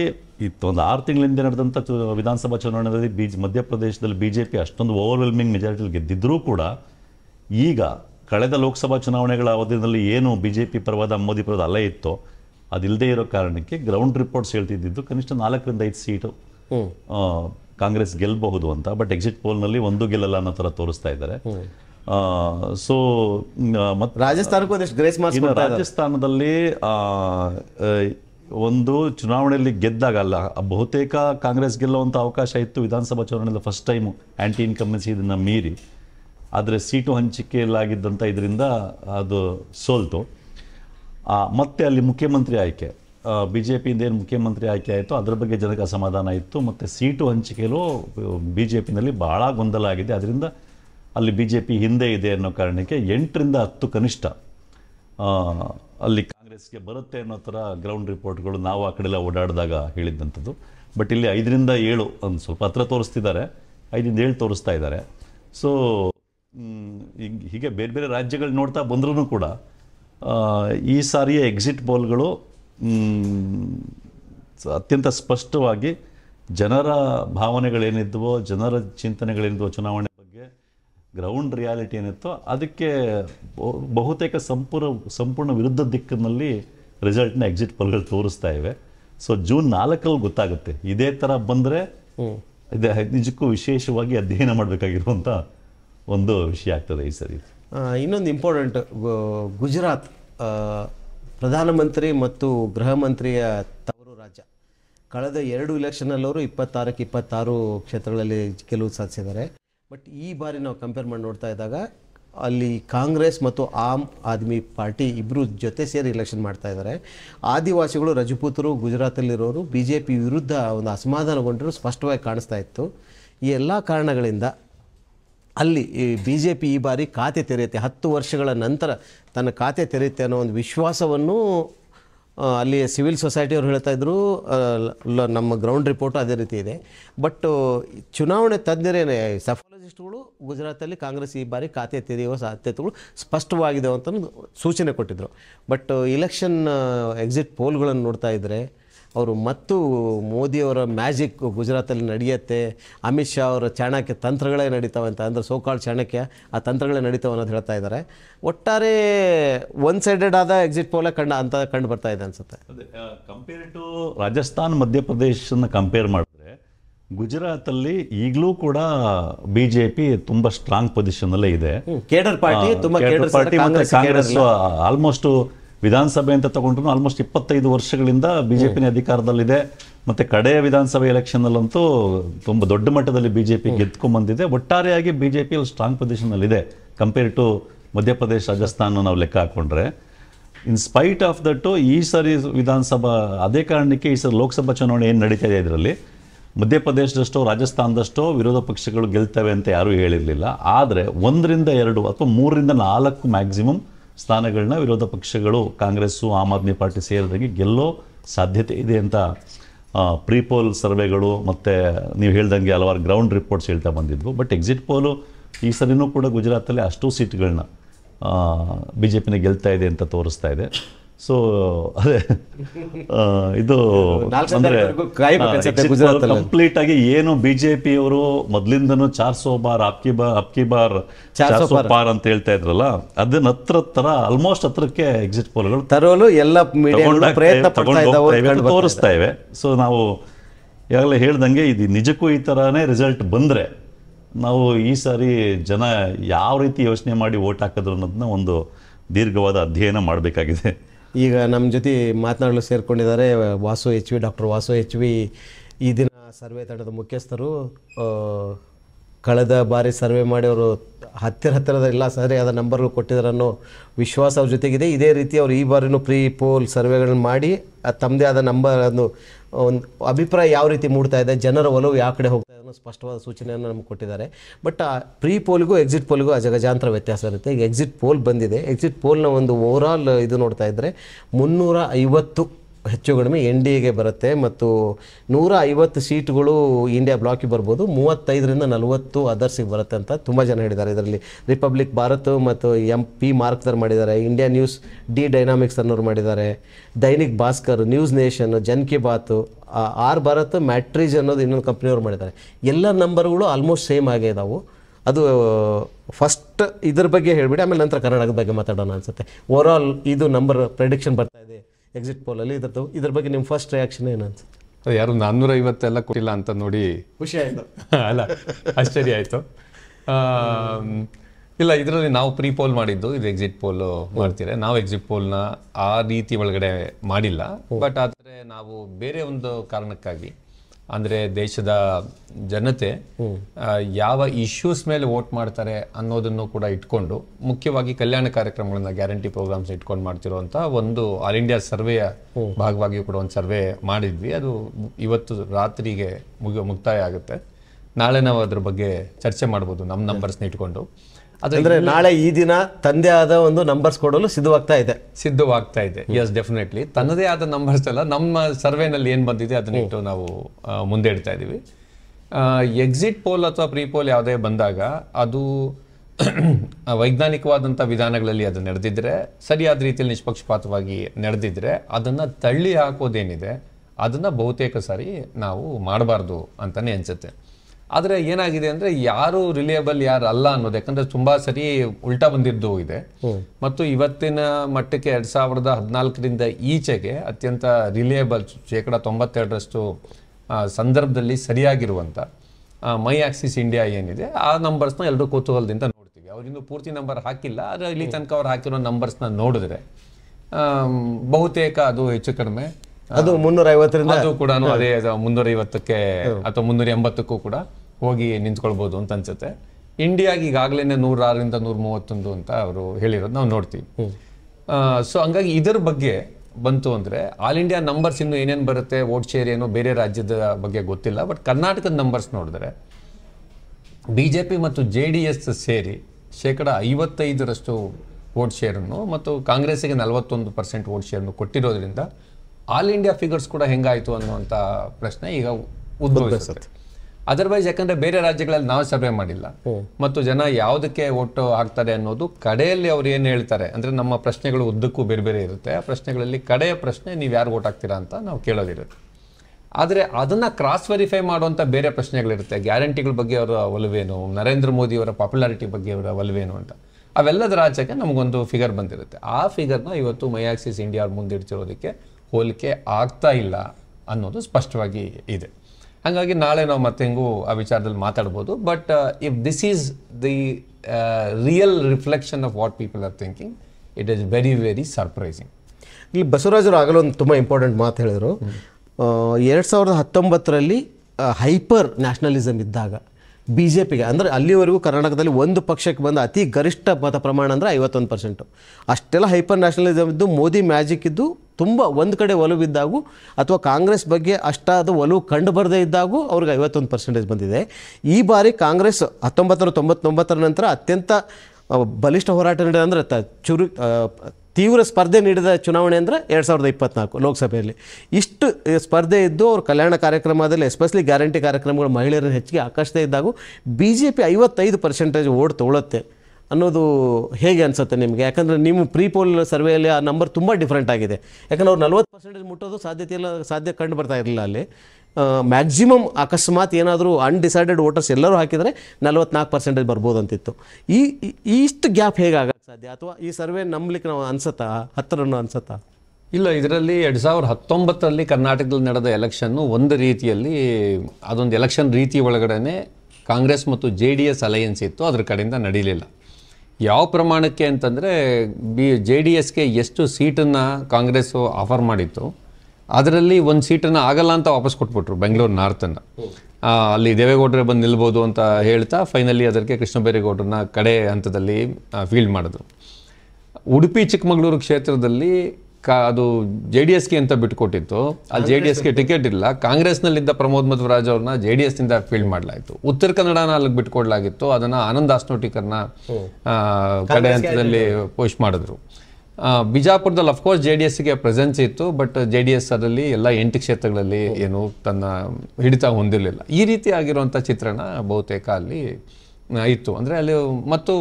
ಇತ್ತು ಒಂದು ಆರು ತಿಂಗಳಿಂದ ನಡೆದಂಥ ವಿಧಾನಸಭಾ ಚುನಾವಣೆಯಲ್ಲಿ ಬಿ ಮಧ್ಯಪ್ರದೇಶದಲ್ಲಿ ಬಿ ಜೆ ಪಿ ಅಷ್ಟೊಂದು ಓವರ್ವೆಲ್ಮಿಂಗ್ ಮೆಜಾರಿಟಿಯಲ್ಲಿ ಗೆದ್ದಿದ್ರೂ ಕೂಡ ಈಗ ಕಳೆದ ಲೋಕಸಭಾ ಚುನಾವಣೆಗಳ ಅವಧಿಯಲ್ಲಿ ಏನು ಬಿ ಜೆ ಪಿ ಪರವಾದ ಮೋದಿ ಪರವಾದ ಅಲ್ಲೇ ಇತ್ತೋ ಅದಿಲ್ಲದೆ ಇರೋ ಕಾರಣಕ್ಕೆ ಗ್ರೌಂಡ್ ರಿಪೋರ್ಟ್ಸ್ ಹೇಳ್ತಿದ್ದಿದ್ದು ಕನಿಷ್ಠ ನಾಲ್ಕರಿಂದ ಐದು ಸೀಟು ಕಾಂಗ್ರೆಸ್ ಗೆಲ್ಲಬಹುದು ಅಂತ ಬಟ್ ಎಕ್ಸಿಟ್ ಪೋಲ್ನಲ್ಲಿ ಒಂದು ಗೆಲ್ಲಲ್ಲ ಅನ್ನೋ ಥರ ತೋರಿಸ್ತಾ ಇದ್ದಾರೆ ಸೊ ಮತ್ತೆ ರಾಜಸ್ಥಾನಕ್ಕೂ ಗ್ರೇಸ್ ರಾಜಸ್ಥಾನದಲ್ಲಿ ಒಂದು ಚುನಾವಣೆಯಲ್ಲಿ ಅಲ್ಲ ಬಹುತೇಕ ಕಾಂಗ್ರೆಸ್ ಗೆಲ್ಲುವಂಥ ಅವಕಾಶ ಇತ್ತು ವಿಧಾನಸಭಾ ಚುನಾವಣೆಯಲ್ಲಿ ಫಸ್ಟ್ ಟೈಮು ಆ್ಯಂಟಿ ಇನ್ಕಮ್ಮೆನ್ಸಿ ಇದನ್ನು ಮೀರಿ ಆದರೆ ಸೀಟು ಹಂಚಿಕೆಯಲ್ಲಾಗಿದ್ದಂಥ ಇದರಿಂದ ಅದು ಸೋಲ್ತು ಮತ್ತೆ ಅಲ್ಲಿ ಮುಖ್ಯಮಂತ್ರಿ ಆಯ್ಕೆ ಬಿ ಜೆ ಪಿಯಿಂದ ಏನು ಮುಖ್ಯಮಂತ್ರಿ ಆಯ್ಕೆ ಆಯಿತು ಅದರ ಬಗ್ಗೆ ಜನಕ್ಕೆ ಅಸಮಾಧಾನ ಇತ್ತು ಮತ್ತು ಸೀಟು ಹಂಚಿಕೆಯಲ್ಲೂ ಬಿ ಜೆ ಪಿನಲ್ಲಿ ಭಾಳ ಗೊಂದಲ ಆಗಿದೆ ಅದರಿಂದ ಅಲ್ಲಿ ಬಿ ಜೆ ಪಿ ಹಿಂದೆ ಇದೆ ಅನ್ನೋ ಕಾರಣಕ್ಕೆ ಎಂಟರಿಂದ ಹತ್ತು ಕನಿಷ್ಠ ಅಲ್ಲಿ ಕಾಂಗ್ರೆಸ್ಗೆ ಬರುತ್ತೆ ಅನ್ನೋ ಥರ ಗ್ರೌಂಡ್ ರಿಪೋರ್ಟ್ಗಳು ನಾವು ಆ ಕಡೆಲ್ಲ ಓಡಾಡಿದಾಗ ಹೇಳಿದ್ದಂಥದ್ದು ಬಟ್ ಇಲ್ಲಿ ಐದರಿಂದ ಏಳು ಒಂದು ಸ್ವಲ್ಪ ಹತ್ರ ತೋರಿಸ್ತಿದ್ದಾರೆ ಐದರಿಂದ ಏಳು ತೋರಿಸ್ತಾ ಇದ್ದಾರೆ ಸೊ ಹೀಗೆ ಬೇರೆ ಬೇರೆ ರಾಜ್ಯಗಳು ನೋಡ್ತಾ ಬಂದ್ರೂ ಕೂಡ ಈ ಸಾರಿಯ ಎಕ್ಸಿಟ್ ಪೋಲ್ಗಳು ಅತ್ಯಂತ ಸ್ಪಷ್ಟವಾಗಿ ಜನರ ಭಾವನೆಗಳೇನಿದ್ವೋ ಜನರ ಚಿಂತನೆಗಳೇನಿದ್ವೋ ಚುನಾವಣೆ ಬಗ್ಗೆ ಗ್ರೌಂಡ್ ರಿಯಾಲಿಟಿ ಏನಿತ್ತೋ ಅದಕ್ಕೆ ಬಹುತೇಕ ಸಂಪೂರ್ಣ ಸಂಪೂರ್ಣ ವಿರುದ್ಧ ದಿಕ್ಕಿನಲ್ಲಿ ರಿಸಲ್ಟ್ನ ಎಕ್ಸಿಟ್ ಪೋಲ್ಗಳು ತೋರಿಸ್ತಾ ಇವೆ ಸೊ ಜೂನ್ ನಾಲ್ಕಲ್ಲಿ ಗೊತ್ತಾಗುತ್ತೆ ಇದೇ ಥರ ಬಂದರೆ ಇದು ನಿಜಕ್ಕೂ ವಿಶೇಷವಾಗಿ ಅಧ್ಯಯನ ಮಾಡಬೇಕಾಗಿರುವಂಥ ಒಂದು ವಿಷಯ ಆಗ್ತದೆ ಈ ಸರಿ ಇನ್ನೊಂದು ಇಂಪಾರ್ಟೆಂಟ್ ಗುಜರಾತ್ ಪ್ರಧಾನಮಂತ್ರಿ ಮತ್ತು ಗೃಹ ಮಂತ್ರಿಯ ತವರು ರಾಜ್ಯ ಕಳೆದ ಎರಡು ಇಲೆಕ್ಷನಲ್ಲವರು ಅವರು ಇಪ್ಪತ್ತಾರಕ್ಕೆ ಇಪ್ಪತ್ತಾರು ಕ್ಷೇತ್ರಗಳಲ್ಲಿ ಗೆಲುವು ಸಾಧಿಸಿದ್ದಾರೆ ಬಟ್ ಈ ಬಾರಿ ನಾವು ಕಂಪೇರ್ ಮಾಡಿ ನೋಡ್ತಾ ಇದ್ದಾಗ ಅಲ್ಲಿ ಕಾಂಗ್ರೆಸ್ ಮತ್ತು ಆಮ್ ಆದ್ಮಿ ಪಾರ್ಟಿ ಇಬ್ಬರು ಜೊತೆ ಸೇರಿ ಇಲೆಕ್ಷನ್ ಮಾಡ್ತಾ ಇದ್ದಾರೆ ಆದಿವಾಸಿಗಳು ರಜಪೂತರು ಗುಜರಾತಲ್ಲಿರೋರು ಬಿ ಜೆ ಪಿ ವಿರುದ್ಧ ಒಂದು ಅಸಮಾಧಾನಗೊಂಡರು ಸ್ಪಷ್ಟವಾಗಿ ಕಾಣಿಸ್ತಾ ಇತ್ತು ಈ ಎಲ್ಲ ಕಾರಣಗಳಿಂದ ಅಲ್ಲಿ ಈ ಬಿ ಜೆ ಪಿ ಈ ಬಾರಿ ಖಾತೆ ತೆರೆಯುತ್ತೆ ಹತ್ತು ವರ್ಷಗಳ ನಂತರ ತನ್ನ ಖಾತೆ ತೆರೆಯುತ್ತೆ ಅನ್ನೋ ಒಂದು ವಿಶ್ವಾಸವನ್ನು ಅಲ್ಲಿ ಸಿವಿಲ್ ಸೊಸೈಟಿಯವರು ಇದ್ರು ನಮ್ಮ ಗ್ರೌಂಡ್ ರಿಪೋರ್ಟು ಅದೇ ರೀತಿ ಇದೆ ಬಟ್ ಚುನಾವಣೆ ತಜ್ಞರೇ ಸಫಾಲಜಿಸ್ಟ್ಗಳು ಗುಜರಾತಲ್ಲಿ ಕಾಂಗ್ರೆಸ್ ಈ ಬಾರಿ ಖಾತೆ ತೆರೆಯುವ ಸಾಧ್ಯತೆಗಳು ಸ್ಪಷ್ಟವಾಗಿದೆ ಅಂತ ಸೂಚನೆ ಕೊಟ್ಟಿದ್ದರು ಬಟ್ ಇಲೆಕ್ಷನ್ ಎಕ್ಸಿಟ್ ಪೋಲ್ಗಳನ್ನು ನೋಡ್ತಾ ಇದ್ದರೆ ಅವರು ಮತ್ತು ಮೋದಿಯವರ ಮ್ಯಾಜಿಕ್ ಗುಜರಾತಲ್ಲಿ ನಡೆಯುತ್ತೆ ಅಮಿತ್ ಶಾ ಅವರ ಚಾಣಕ್ಯ ತಂತ್ರಗಳೇ ನಡೀತಾವೆ ಅಂತ ಅಂದರೆ ಸೋಕಾಳ್ ಚಾಣಕ್ಯ ಆ ತಂತ್ರಗಳೇ ನಡೀತಾವೆ ಅನ್ನೋದು ಹೇಳ್ತಾ ಇದ್ದಾರೆ ಒಟ್ಟಾರೆ ಒನ್ ಸೈಡೆಡ್ ಆದ ಎಕ್ಸಿಟ್ ಪೋಲೇ ಕಂಡು ಅಂತ ಕಂಡು ಬರ್ತಾ ಇದೆ ಅನಿಸುತ್ತೆ ಕಂಪೇರ್ ಟು ರಾಜಸ್ಥಾನ್ ಮಧ್ಯಪ್ರದೇಶನ ಕಂಪೇರ್ ಮಾಡಿದ್ರೆ ಗುಜರಾತಲ್ಲಿ ಈಗಲೂ ಕೂಡ ಬಿ ಜೆ ಪಿ ತುಂಬ ಸ್ಟ್ರಾಂಗ್ ಅಲ್ಲೇ ಇದೆ ಕೇಡರ್ ಪಾರ್ಟಿ ತುಂಬ ಪಾರ್ಟಿ ಕಾಂಗ್ರೆಸ್ ಆಲ್ಮೋಸ್ಟ್ ವಿಧಾನಸಭೆ ಅಂತ ತಗೊಂಡ್ರು ಆಲ್ಮೋಸ್ಟ್ ಇಪ್ಪತ್ತೈದು ವರ್ಷಗಳಿಂದ ಬಿ ಜೆ ಪಿನ ಅಧಿಕಾರದಲ್ಲಿದೆ ಮತ್ತು ಕಡೆಯ ವಿಧಾನಸಭೆ ಎಲೆಕ್ಷನ್ನಲ್ಲಂತೂ ತುಂಬ ದೊಡ್ಡ ಮಟ್ಟದಲ್ಲಿ ಬಿ ಜೆ ಪಿ ಗೆದ್ಕೊಂಬಂದಿದೆ ಒಟ್ಟಾರೆಯಾಗಿ ಬಿ ಜೆ ಪಿಯಲ್ಲಿ strong ಪೊಸಿಷನಲ್ಲಿದೆ compare to Madhya Pradesh Rajasthan ನಾವು ಲೆಕ್ಕ ಹಾಕ್ಕೊಂಡ್ರೆ ಇನ್ ಸ್ಪೈಟ್ ಆಫ್ ದಟ್ಟು ಈ ಸಾರಿ ವಿಧಾನಸಭಾ ಅದೇ ಕಾರಣಕ್ಕೆ ಈ ಸಾರಿ ಲೋಕಸಭಾ ಚುನಾವಣೆ ಏನು ನಡೀತಾ ಇದೆ ಇದರಲ್ಲಿ ಮಧ್ಯಪ್ರದೇಶದಷ್ಟೋ ರಾಜಸ್ಥಾನದಷ್ಟೋ ವಿರೋಧ ಪಕ್ಷಗಳು ಗೆಲ್ತವೆ ಅಂತ ಯಾರೂ ಹೇಳಿರಲಿಲ್ಲ ಆದರೆ ಒಂದರಿಂದ ಎರಡು ಅಥವಾ ಮೂರರಿಂದ ನಾಲ್ಕು ಮ್ಯಾಕ್ಸಿಮಮ್ ಸ್ಥಾನಗಳನ್ನ ವಿರೋಧ ಪಕ್ಷಗಳು ಕಾಂಗ್ರೆಸ್ಸು ಆಮ್ ಆದ್ಮಿ ಪಾರ್ಟಿ ಸೇರಿದಂಗೆ ಗೆಲ್ಲೋ ಸಾಧ್ಯತೆ ಇದೆ ಅಂತ ಪ್ರೀಪೋಲ್ ಸರ್ವೆಗಳು ಮತ್ತು ನೀವು ಹೇಳ್ದಂಗೆ ಹಲವಾರು ಗ್ರೌಂಡ್ ರಿಪೋರ್ಟ್ಸ್ ಹೇಳ್ತಾ ಬಂದಿದ್ವು ಬಟ್ ಎಕ್ಸಿಟ್ ಪೋಲು ಈ ಸರಿನೂ ಕೂಡ ಗುಜರಾತಲ್ಲಿ ಅಷ್ಟು ಸೀಟ್ಗಳನ್ನ ಬಿ ಜೆ ಪಿನ ಗೆಲ್ತಾ ಇದೆ ಅಂತ ತೋರಿಸ್ತಾ ಇದೆ ಸೊ *laughs* ಅದೇ ಇದು ಕಂಪ್ಲೀಟ್ ಆಗಿ ಏನು ಬಿಜೆಪಿಯವರು ಮೊದಲಿಂದನೂ ಚಾರ್ ಸೋ ಬಾರ್ ಅಪ್ಕಿ ಬಾರ್ ಅಪ್ಕಿ ಬಾರ್ ಚಾರ್ ಸೋ ಬಾರ್ ಅಂತ ಹೇಳ್ತಾ ಇದ್ರಲ್ಲ ಅದನ್ನ ಹತ್ರ ತರ ಆಲ್ಮೋಸ್ಟ್ ಹತ್ರಕ್ಕೆ ಎಕ್ಸಿಟ್ ಪೋಲ್ಗಳು ತರಲು ಎಲ್ಲ ಪ್ರಯತ್ನ ತೋರಿಸ್ತಾ ಇವೆ ಸೊ ನಾವು ಈಗಾಗಲೇ ಹೇಳ್ದಂಗೆ ಇದು ನಿಜಕ್ಕೂ ಈ ಥರನೇ ರಿಸಲ್ಟ್ ಬಂದರೆ ನಾವು ಈ ಸಾರಿ ಜನ ಯಾವ ರೀತಿ ಯೋಚನೆ ಮಾಡಿ ಓಟ್ ಹಾಕಿದ್ರು ಅನ್ನೋದನ್ನ ಒಂದು ದೀರ್ಘವಾದ ಅಧ್ಯಯನ ಮಾಡಬೇಕಾಗಿದೆ ಈಗ ನಮ್ಮ ಜೊತೆ ಮಾತನಾಡಲು ಸೇರಿಕೊಂಡಿದ್ದಾರೆ Vasu H V doctor Vasu H V ಈ ದಿನ ಸರ್ವೆ ತಂಡದ ಮುಖ್ಯಸ್ಥರು ಕಳೆದ ಬಾರಿ ಸರ್ವೆ ಮಾಡಿ ಅವರು ಹತ್ತಿರ ಹತ್ತಿರದ ಎಲ್ಲ ಸರಿ ಆದ ನಂಬರ್ಗಳು ಕೊಟ್ಟಿದ್ದಾರೆ ಅನ್ನೋ ವಿಶ್ವಾಸ ಅವ್ರ ಜೊತೆಗಿದೆ ಇದೇ ರೀತಿ ಅವರು ಈ ಬಾರಿನೂ ಪ್ರೀ ಪೋಲ್ ಸರ್ವೆಗಳನ್ನು ಮಾಡಿ ತಮ್ಮದೇ ಆದ ನಂಬರ್ ಒಂದು ಅಭಿಪ್ರಾಯ ಯಾವ ರೀತಿ ಮೂಡ್ತಾ ಇದೆ ಜನರ ಒಲವು ಯಾವ ಕಡೆ ಸ್ಪಷ್ಟವಾದ ಸೂಚನೆಯನ್ನು ನಮಗೆ ಕೊಟ್ಟಿದ್ದಾರೆ ಬಟ್ ಆ ಪ್ರೀ ಪೋಲ್ಗೂ ಎಕ್ಸಿಟ್ ಪೋಲ್ಗೂ ಅಜಗಜಾಂತರ ವ್ಯತ್ಯಾಸ ಇರುತ್ತೆ ಈಗ ಎಕ್ಸಿಟ್ ಪೋಲ್ ಬಂದಿದೆ ಎಕ್ಸಿಟ್ ಪೋಲ್ನ ಒಂದು ಆಲ್ ಇದು ನೋಡ್ತಾ ಇದ್ದರೆ ಮುನ್ನೂರ ಐವತ್ತು ಹೆಚ್ಚು ಕಡಿಮೆ ಎನ್ ಡಿ ಎಗೆ ಬರುತ್ತೆ ಮತ್ತು ನೂರ ಐವತ್ತು ಸೀಟ್ಗಳು ಇಂಡಿಯಾ ಬ್ಲಾಕಿಗೆ ಬರ್ಬೋದು ಮೂವತ್ತೈದರಿಂದ ನಲವತ್ತು ಅದರ್ಸಿಗೆ ಬರುತ್ತೆ ಅಂತ ತುಂಬ ಜನ ಹೇಳಿದ್ದಾರೆ ಇದರಲ್ಲಿ ರಿಪಬ್ಲಿಕ್ ಭಾರತ್ ಮತ್ತು ಎಂ ಪಿ ಮಾರ್ಕ್ದರ್ ಮಾಡಿದ್ದಾರೆ ಇಂಡಿಯಾ ನ್ಯೂಸ್ ಡಿ ಡೈನಾಮಿಕ್ಸ್ ಅನ್ನೋರು ಮಾಡಿದ್ದಾರೆ Dainik Bhaskar News Nation Jan Ki Baat R Bharat Matrize ಅನ್ನೋದು ಇನ್ನೊಂದು ಕಂಪ್ನಿಯವ್ರು ಮಾಡಿದ್ದಾರೆ ಎಲ್ಲ ನಂಬರ್ಗಳು ಆಲ್ಮೋಸ್ಟ್ ಸೇಮ್ ಆಗೇ ಇದಾವೆ ಅದು ಫಸ್ಟ್ ಇದ್ರ ಬಗ್ಗೆ ಹೇಳಿಬಿಡಿ ಆಮೇಲೆ ನಂತರ ಕನ್ನಡದ ಬಗ್ಗೆ ಮಾತಾಡೋಣ ಅನಿಸುತ್ತೆ ಓವರ್ ಆಲ್ ಇದು ನಂಬರ್ ಪ್ರೆಡಿಕ್ಷನ್ ಬರ್ತಾ ಇದೆ ಎಕ್ಸಿಟ್ ಪೋಲಲ್ಲಿ ಇದ್ರದ್ದು ಇದ್ರ ಬಗ್ಗೆ ನಿಮ್ಮ ಫಸ್ಟ್ ರಿಯಾಕ್ಷನ್ ಏನಂತ ಯಾರು ನಾನ್ನೂರ ಐವತ್ತೆಲ್ಲ ಕೊಟ್ಟಿಲ್ಲ ಅಂತ ನೋಡಿ ಖುಷಿ ಆಯ್ತು *laughs* ಅಲ್ಲ ಆಶ್ಚರ್ಯ ಆಯಿತು ಇಲ್ಲ ಇದರಲ್ಲಿ ನಾವು ಪ್ರೀ ಪೋಲ್ ಮಾಡಿದ್ದು ಇದು ಎಕ್ಸಿಟ್ ಪೋಲ್ ಮಾಡ್ತೀರಾ ನಾವು ಎಕ್ಸಿಟ್ ನ ಆ ರೀತಿ ಒಳಗಡೆ ಮಾಡಿಲ್ಲ ಬಟ್ ಆದರೆ ನಾವು ಬೇರೆ ಒಂದು ಕಾರಣಕ್ಕಾಗಿ ಅಂದರೆ ದೇಶದ ಜನತೆ ಯಾವ ಇಶ್ಯೂಸ್ ಮೇಲೆ ವೋಟ್ ಮಾಡ್ತಾರೆ ಅನ್ನೋದನ್ನು ಕೂಡ ಇಟ್ಕೊಂಡು ಮುಖ್ಯವಾಗಿ ಕಲ್ಯಾಣ ಕಾರ್ಯಕ್ರಮಗಳನ್ನ ಗ್ಯಾರಂಟಿ ಪ್ರೋಗ್ರಾಮ್ಸ್ ಇಟ್ಕೊಂಡು ಮಾಡ್ತಿರುವಂಥ ಒಂದು ಆಲ್ ಇಂಡಿಯಾ ಸರ್ವೆಯ ಭಾಗವಾಗಿಯೂ ಕೂಡ ಒಂದು ಸರ್ವೆ ಮಾಡಿದ್ವಿ ಅದು ಇವತ್ತು ರಾತ್ರಿಗೆ ಮುಗಿ ಮುಕ್ತಾಯ ಆಗುತ್ತೆ ನಾಳೆ ನಾವು ಅದ್ರ ಬಗ್ಗೆ ಚರ್ಚೆ ಮಾಡ್ಬೋದು ನಮ್ಮ ನಂಬರ್ಸ್ನ ಇಟ್ಕೊಂಡು ಅಂದ್ರೆ ನಾಳೆ ಈ ದಿನ ತಂದೆ ಆದ ಒಂದು ನಂಬರ್ಸ್ ಕೊಡಲು ಸಿದ್ಧವಾಗ್ತಾ ಇದೆ ಸಿದ್ಧವಾಗ್ತಾ ಇದೆ ಎಸ್ ಡೆಫಿನೆಟ್ಲಿ ತನ್ನದೇ ಆದ ನಂಬರ್ಸ್ ಎಲ್ಲ ನಮ್ಮ ಸರ್ವೆನಲ್ಲಿ ಏನು ಬಂದಿದೆ ಅದನ್ನ ಇಟ್ಟು ನಾವು ಮುಂದೆ ಇಡ್ತಾ ಇದ್ದೀವಿ ಎಕ್ಸಿಟ್ ಪೋಲ್ ಅಥವಾ ಪ್ರೀ ಪೋಲ್ ಯಾವುದೇ ಬಂದಾಗ ಅದು *clears throat* ವೈಜ್ಞಾನಿಕವಾದಂಥ ವಿಧಾನಗಳಲ್ಲಿ ಅದು ನಡೆದಿದ್ರೆ ಸರಿಯಾದ ರೀತಿಯಲ್ಲಿ ನಿಷ್ಪಕ್ಷಪಾತವಾಗಿ ನಡೆದಿದ್ರೆ ಅದನ್ನು ತಳ್ಳಿ ಹಾಕೋದೇನಿದೆ ಅದನ್ನು ಬಹುತೇಕ ಸಾರಿ ನಾವು ಮಾಡಬಾರ್ದು ಅಂತಲೇ ಅನಿಸುತ್ತೆ ಆದರೆ ಏನಾಗಿದೆ ಅಂದರೆ ಯಾರು ರಿಲಿಯಬಲ್ ಯಾರು ಅಲ್ಲ ಅನ್ನೋದು ಯಾಕಂದರೆ ತುಂಬ ಸರಿ ಉಲ್ಟಾ ಬಂದಿದ್ದು ಇದೆ ಮತ್ತು ಇವತ್ತಿನ ಮಟ್ಟಕ್ಕೆ ಎರಡು ಸಾವಿರದ ಹದಿನಾಲ್ಕರಿಂದ ಈಚೆಗೆ ಅತ್ಯಂತ ರಿಲಿಯಬಲ್ ಶೇಕಡ ತೊಂಬತ್ತೆರಡರಷ್ಟು ಸಂದರ್ಭದಲ್ಲಿ ಸರಿಯಾಗಿರುವಂಥ ಮೈ ಆಕ್ಸಿಸ್ ಇಂಡಿಯಾ ಏನಿದೆ ಆ ನಂಬರ್ಸ್ನ ಎಲ್ಲರೂ ಕುತೂಹಲದಿಂದ ನೋಡ್ತೀವಿ ಅವರಿಂದ ಪೂರ್ತಿ ನಂಬರ್ ಹಾಕಿಲ್ಲ ಆದರೆ ಇಲ್ಲಿ ತನಕ ಅವ್ರು ಹಾಕಿರೋ ನಂಬರ್ಸ್ನ ನೋಡಿದ್ರೆ ಬಹುತೇಕ ಅದು ಹೆಚ್ಚು ಕಡಿಮೆ ಅದು ಮುನ್ನೂರ ಐವತ್ತರಿಂದ ಅದು ಕೂಡ ಅದೇ ಮುನ್ನೂರ ಐವತ್ತಕ್ಕೆ ಅಥವಾ ಮುನ್ನೂರ ಎಂಬತ್ತಕ್ಕೂ ಕೂಡ ಹೋಗಿ ನಿಂತ್ಕೊಳ್ಬಹುದು ಅಂತ ಅನ್ಸುತ್ತೆ ಇಂಡಿಯಾಗೆ ಈಗಾಗಲೇ ನೂರಾರರಿಂದ ನೂರ ಮೂವತ್ತೊಂದು ಅಂತ ಅವರು ಹೇಳಿರೋದು ನಾವು ನೋಡ್ತೀವಿ ಸೊ ಹಂಗಾಗಿ ಇದರ ಬಗ್ಗೆ ಬಂತು ಅಂದ್ರೆ ಆಲ್ ಇಂಡಿಯಾ ನಂಬರ್ಸ್ ಇನ್ನು ಏನೇನು ಬರುತ್ತೆ ವೋಟ್ ಶೇರ್ ಏನು ಬೇರೆ ರಾಜ್ಯದ ಬಗ್ಗೆ ಗೊತ್ತಿಲ್ಲ ಬಟ್ ಕರ್ನಾಟಕದ ನಂಬರ್ಸ್ ನೋಡಿದ್ರೆ ಬಿ ಜೆ ಪಿ ಮತ್ತು ಜೆ ಡಿ ಎಸ್ ಸೇರಿ ಶೇಕಡ ಐವತ್ತೈದರಷ್ಟು ವೋಟ್ ಶೇರನ್ನು ಮತ್ತು ಕಾಂಗ್ರೆಸ್ಗೆ ನಲವತ್ತೊಂದು ಪರ್ಸೆಂಟ್ ವೋಟ್ ಶೇರನ್ನು ಕೊಟ್ಟಿರೋದ್ರಿಂದ ಆಲ್ ಇಂಡಿಯಾ ಫಿಗರ್ಸ್ ಕೂಡ ಹೆಂಗಾಯಿತು ಅನ್ನುವಂಥ ಪ್ರಶ್ನೆ ಈಗ ಉದ್ಭವಿಸುತ್ತೆ ಅದರ್ವೈಸ್ ಯಾಕಂದ್ರೆ ಬೇರೆ ರಾಜ್ಯಗಳಲ್ಲಿ ನಾವು ಸರ್ವೆ ಮಾಡಿಲ್ಲ ಮತ್ತು ಜನ ಯಾವುದಕ್ಕೆ ಒಟ್ಟು ಹಾಕ್ತಾರೆ ಅನ್ನೋದು ಕಡೆಯಲ್ಲಿ ಅವ್ರು ಏನು ಹೇಳ್ತಾರೆ ಅಂದ್ರೆ ನಮ್ಮ ಪ್ರಶ್ನೆಗಳು ಉದ್ದಕ್ಕೂ ಬೇರೆ ಬೇರೆ ಇರುತ್ತೆ ಆ ಪ್ರಶ್ನೆಗಳಲ್ಲಿ ಕಡೆಯ ಪ್ರಶ್ನೆ ನೀವು ಯಾರು ಓಟ್ ಹಾಕ್ತೀರಾ ಅಂತ ನಾವು ಕೇಳೋದಿರುತ್ತೆ ಆದರೆ ಅದನ್ನು ಕ್ರಾಸ್ ವೆರಿಫೈ ಮಾಡುವಂಥ ಬೇರೆ ಪ್ರಶ್ನೆಗಳಿರುತ್ತೆ ಗ್ಯಾರಂಟಿಗಳ ಬಗ್ಗೆ ಅವರ ಒಲವೇನು ನರೇಂದ್ರ ಮೋದಿ ಅವರ ಪಾಪ್ಯುಲಾರಿಟಿ ಬಗ್ಗೆ ಅವರ ಒಲವೇನು ಅಂತ ಅವೆಲ್ಲದ ರಾಜ್ಯಕ್ಕೆ ನಮಗೊಂದು ಫಿಗರ್ ಬಂದಿರುತ್ತೆ ಆ ಫಿಗರ್ನ ಇವತ್ತು ಮೈ ಆಕ್ಸಿಸ್ ಇಂಡಿಯಾ ಮುಂದಿಡ್ತಿರೋದಕ್ಕೆ ಹೋಲಿಕೆ ಆಗ್ತಾ ಇಲ್ಲ ಅನ್ನೋದು ಸ್ಪಷ್ಟವಾಗಿ ಇದೆ ಹಾಗಾಗಿ ನಾಳೆ ನಾವು ಮತ್ತೆ ಹೆಂಗೂ ಆ ವಿಚಾರದಲ್ಲಿ ಮಾತಾಡ್ಬೋದು but if this is the real reflection of what people are thinking it is very very surprising ಇಲ್ಲಿ ಬಸವರಾಜರು ಆಗಲೊಂದು ಒಂದು ತುಂಬ ಇಂಪಾರ್ಟೆಂಟ್ ಮಾತು ಹೇಳಿದರು ಎರಡು ಸಾವಿರದ ಹತ್ತೊಂಬತ್ತರಲ್ಲಿ ಹೈಪರ್ ನ್ಯಾಷನಲಿಸಮ್ ಇದ್ದಾಗ ಬಿ ಜೆ ಪಿಗೆ ಅಂದರೆ ಅಲ್ಲಿವರೆಗೂ ಕರ್ನಾಟಕದಲ್ಲಿ ಒಂದು ಪಕ್ಷಕ್ಕೆ ಬಂದ ಅತಿ ಗರಿಷ್ಠ ಮತ ಪ್ರಮಾಣ ಅಂದರೆ ಐವತ್ತೊಂದು ಪರ್ಸೆಂಟು ಅಷ್ಟೆಲ್ಲ ಹೈಪರ್ ನ್ಯಾಷನಲಿಸಮ್ ಇದ್ದು ಮೋದಿ ಮ್ಯಾಜಿಕ್ ಇದ್ದು ತುಂಬ ಒಂದು ಕಡೆ ಇದ್ದಾಗೂ ಅಥವಾ ಕಾಂಗ್ರೆಸ್ ಬಗ್ಗೆ ಅಷ್ಟಾದ ಒಲವು ಕಂಡು ಬರದೇ ಇದ್ದಾಗೂ ಅವ್ರಿಗೆ ಐವತ್ತೊಂದು ಪರ್ಸೆಂಟೇಜ್ ಬಂದಿದೆ ಈ ಬಾರಿ ಕಾಂಗ್ರೆಸ್ ಹತ್ತೊಂಬತ್ತು ತೊಂಬತ್ತೊಂಬತ್ತರ ನಂತರ ಅತ್ಯಂತ ಬಲಿಷ್ಠ ಹೋರಾಟ ನಡೆದ ಅಂದರೆ ತ ಚುರು ತೀವ್ರ ಸ್ಪರ್ಧೆ ನೀಡಿದ ಚುನಾವಣೆ ಅಂದರೆ ಎರಡು ಸಾವಿರದ ಇಪ್ಪತ್ನಾಲ್ಕು ಲೋಕಸಭೆಯಲ್ಲಿ ಇಷ್ಟು ಸ್ಪರ್ಧೆ ಇದ್ದು ಅವ್ರ ಕಲ್ಯಾಣ ಕಾರ್ಯಕ್ರಮದಲ್ಲಿ ಎಸ್ಪೆಷಲಿ ಗ್ಯಾರಂಟಿ ಕಾರ್ಯಕ್ರಮಗಳು ಮಹಿಳೆಯರನ್ನು ಹೆಚ್ಚಿಗೆ ಆಕರ್ಷಣೆ ಇದ್ದಾಗೂ ಬಿ ಜೆ ಪಿ ಐವತ್ತೈದು ಪರ್ಸೆಂಟೇಜ್ ಓಟ್ ತೊಗೊಳುತ್ತೆ ಅನ್ನೋದು ಹೇಗೆ ಅನಿಸುತ್ತೆ ನಿಮಗೆ ಯಾಕಂದರೆ ನಿಮ್ಮ ಪ್ರೀ ಪೋಲ್ ಸರ್ವೆಯಲ್ಲಿ ಆ ನಂಬರ್ ತುಂಬ ಡಿಫ್ರೆಂಟ್ ಆಗಿದೆ ಯಾಕಂದ್ರೆ ಅವ್ರು ನಲ್ವತ್ತು ಪರ್ಸೆಂಟೇಜ್ ಮುಟ್ಟೋದು ಸಾಧ್ಯತೆ ಇಲ್ಲ ಸಾಧ್ಯ ಕಂಡು ಬರ್ತಾ ಇರಲಿಲ್ಲ ಅಲ್ಲಿ ಮ್ಯಾಕ್ಸಿಮಮ್ ಅಕಸ್ಮಾತ್ ಏನಾದರೂ ಅನ್ಡಿಸೈಡೆಡ್ ವೋಟರ್ಸ್ ಎಲ್ಲರೂ ಹಾಕಿದರೆ ನಲ್ವತ್ನಾಲ್ಕು ಪರ್ಸೆಂಟೇಜ್ ಬರ್ಬೋದು ಅಂತಿತ್ತು ಈ ಇಷ್ಟು ಗ್ಯಾಪ್ ಹೇಗಾಗ ಸಾಧ್ಯ ಅಥವಾ ಈ ಸರ್ವೆ ನಂಬಲಿಕ್ಕೆ ನಾವು ಅನ್ಸತ್ತಾ ಹತ್ತರನ್ನು ಅನ್ಸತ್ತಾ ಇಲ್ಲ ಇದರಲ್ಲಿ ಎರಡು ಸಾವಿರದ ಹತ್ತೊಂಬತ್ತರಲ್ಲಿ ಕರ್ನಾಟಕದಲ್ಲಿ ನಡೆದ ಎಲೆಕ್ಷನ್ನು ಒಂದು ರೀತಿಯಲ್ಲಿ ಅದೊಂದು ಎಲೆಕ್ಷನ್ ರೀತಿ ಒಳಗಡೆ ಕಾಂಗ್ರೆಸ್ ಮತ್ತು ಜೆ ಡಿ ಎಸ್ ಅಲೈಯನ್ಸ್ ಇತ್ತು ಅದ್ರ ಕಡೆಯಿಂದ ನಡೀಲಿಲ್ಲ ಯಾವ ಪ್ರಮಾಣಕ್ಕೆ ಅಂತಂದರೆ ಬಿ ಜೆ ಡಿ ಎಸ್ಗೆ ಎಷ್ಟು ಸೀಟನ್ನು ಕಾಂಗ್ರೆಸ್ಸು ಆಫರ್ ಮಾಡಿತ್ತು ಅದರಲ್ಲಿ ಒಂದು ಸೀಟನ್ನು ಆಗಲ್ಲ ಅಂತ ವಾಪಸ್ ಕೊಟ್ಬಿಟ್ರು ಬೆಂಗಳೂರು ನಾರ್ತನ್ನು ಅಲ್ಲಿ ದೇವೇಗೌಡರೇ ಬಂದು ನಿಲ್ಬೋದು ಅಂತ ಹೇಳ್ತಾ ಫೈನಲಿ ಅದಕ್ಕೆ ಕೃಷ್ಣ ಕಡೆ ಹಂತದಲ್ಲಿ ಫೀಲ್ಡ್ ಮಾಡಿದ್ರು ಉಡುಪಿ ಚಿಕ್ಕಮಗಳೂರು ಕ್ಷೇತ್ರದಲ್ಲಿ ಕ ಅದು ಜೆ ಡಿ ಎಸ್ಗೆ ಅಂತ ಬಿಟ್ಕೊಟ್ಟಿತ್ತು ಅಲ್ಲಿ ಜೆ ಡಿ ಎಸ್ಗೆ ಟಿಕೆಟ್ ಇಲ್ಲ ಕಾಂಗ್ರೆಸ್ನಲ್ಲಿದ್ದ ಪ್ರಮೋದ್ ಮಧ್ವರಾಜ್ ಅವ್ರನ್ನ ಜೆ ಡಿ ಎಸ್ನಿಂದ ಫೀಲ್ಡ್ ಮಾಡಲಾಯಿತು ಉತ್ತರ ಕನ್ನಡನ ಅಲ್ಲಿಗೆ ಬಿಟ್ಕೊಡ್ಲಾಗಿತ್ತು ಅದನ್ನು ಆನಂದ್ ಆಸ್ನೋಟಿಕರ್ನ ಕಡೆ ಹಂತದಲ್ಲಿ ಪೋಸ್ಟ್ ಮಾಡಿದ್ರು ಬಿಜಾಪುರದಲ್ಲಿ ಅಫ್ಕೋರ್ಸ್ ಜೆ ಡಿ ಎಸ್ಗೆ ಪ್ರೆಸೆನ್ಸ್ ಇತ್ತು ಬಟ್ ಜೆ ಡಿ ಎಸ್ ಅದರಲ್ಲಿ ಎಲ್ಲ ಎಂಟು ಕ್ಷೇತ್ರಗಳಲ್ಲಿ ಏನು ತನ್ನ ಹಿಡಿತ ಹೊಂದಿರಲಿಲ್ಲ ಈ ರೀತಿ ಆಗಿರುವಂಥ ಚಿತ್ರಣ ಬಹುತೇಕ ಅಲ್ಲಿ ಇತ್ತು ಅಂದರೆ ಅಲ್ಲಿ ಮತ್ತು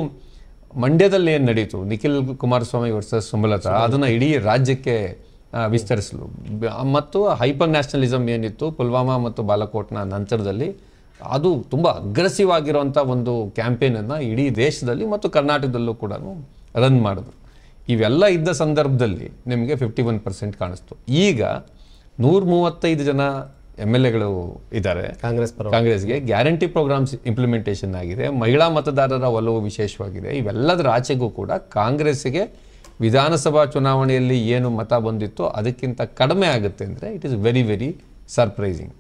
ಮಂಡ್ಯದಲ್ಲಿ ಏನು ನಡೀತು ನಿಖಿಲ್ ಕುಮಾರಸ್ವಾಮಿ ವರ್ಸಸ್ ಸುಮಲತಾ ಅದನ್ನು ಇಡೀ ರಾಜ್ಯಕ್ಕೆ ವಿಸ್ತರಿಸಲು ಮತ್ತು ಹೈಪರ್ ನ್ಯಾಷನಲಿಸಮ್ ಏನಿತ್ತು ಪುಲ್ವಾಮಾ ಮತ್ತು ಬಾಲಕೋಟ್ನ ನಂತರದಲ್ಲಿ ಅದು ತುಂಬ ಅಗ್ರೆಸಿವ್ ಆಗಿರುವಂಥ ಒಂದು ಕ್ಯಾಂಪೇನನ್ನು ಇಡೀ ದೇಶದಲ್ಲಿ ಮತ್ತು ಕರ್ನಾಟಕದಲ್ಲೂ ಕೂಡ ರನ್ ಮಾಡಿದ್ರು ಇವೆಲ್ಲ ಇದ್ದ ಸಂದರ್ಭದಲ್ಲಿ ನಿಮಗೆ ಫಿಫ್ಟಿ ಒನ್ ಪರ್ಸೆಂಟ್ ಕಾಣಿಸ್ತು ಈಗ ನೂರ ಮೂವತ್ತೈದು ಜನ ಎಮ್ ಎಲ್ ಎಗಳು ಇದ್ದಾರೆ ಕಾಂಗ್ರೆಸ್ ಕಾಂಗ್ರೆಸ್ಗೆ ಗ್ಯಾರಂಟಿ ಪ್ರೋಗ್ರಾಮ್ಸ್ ಇಂಪ್ಲಿಮೆಂಟೇಷನ್ ಆಗಿದೆ ಮಹಿಳಾ ಮತದಾರರ ಒಲವು ವಿಶೇಷವಾಗಿದೆ ಇವೆಲ್ಲದರ ಆಚೆಗೂ ಕೂಡ ಕಾಂಗ್ರೆಸ್ಗೆ ವಿಧಾನಸಭಾ ಚುನಾವಣೆಯಲ್ಲಿ ಏನು ಮತ ಬಂದಿತ್ತು ಅದಕ್ಕಿಂತ ಕಡಿಮೆ ಆಗುತ್ತೆ ಅಂದರೆ it is very very surprising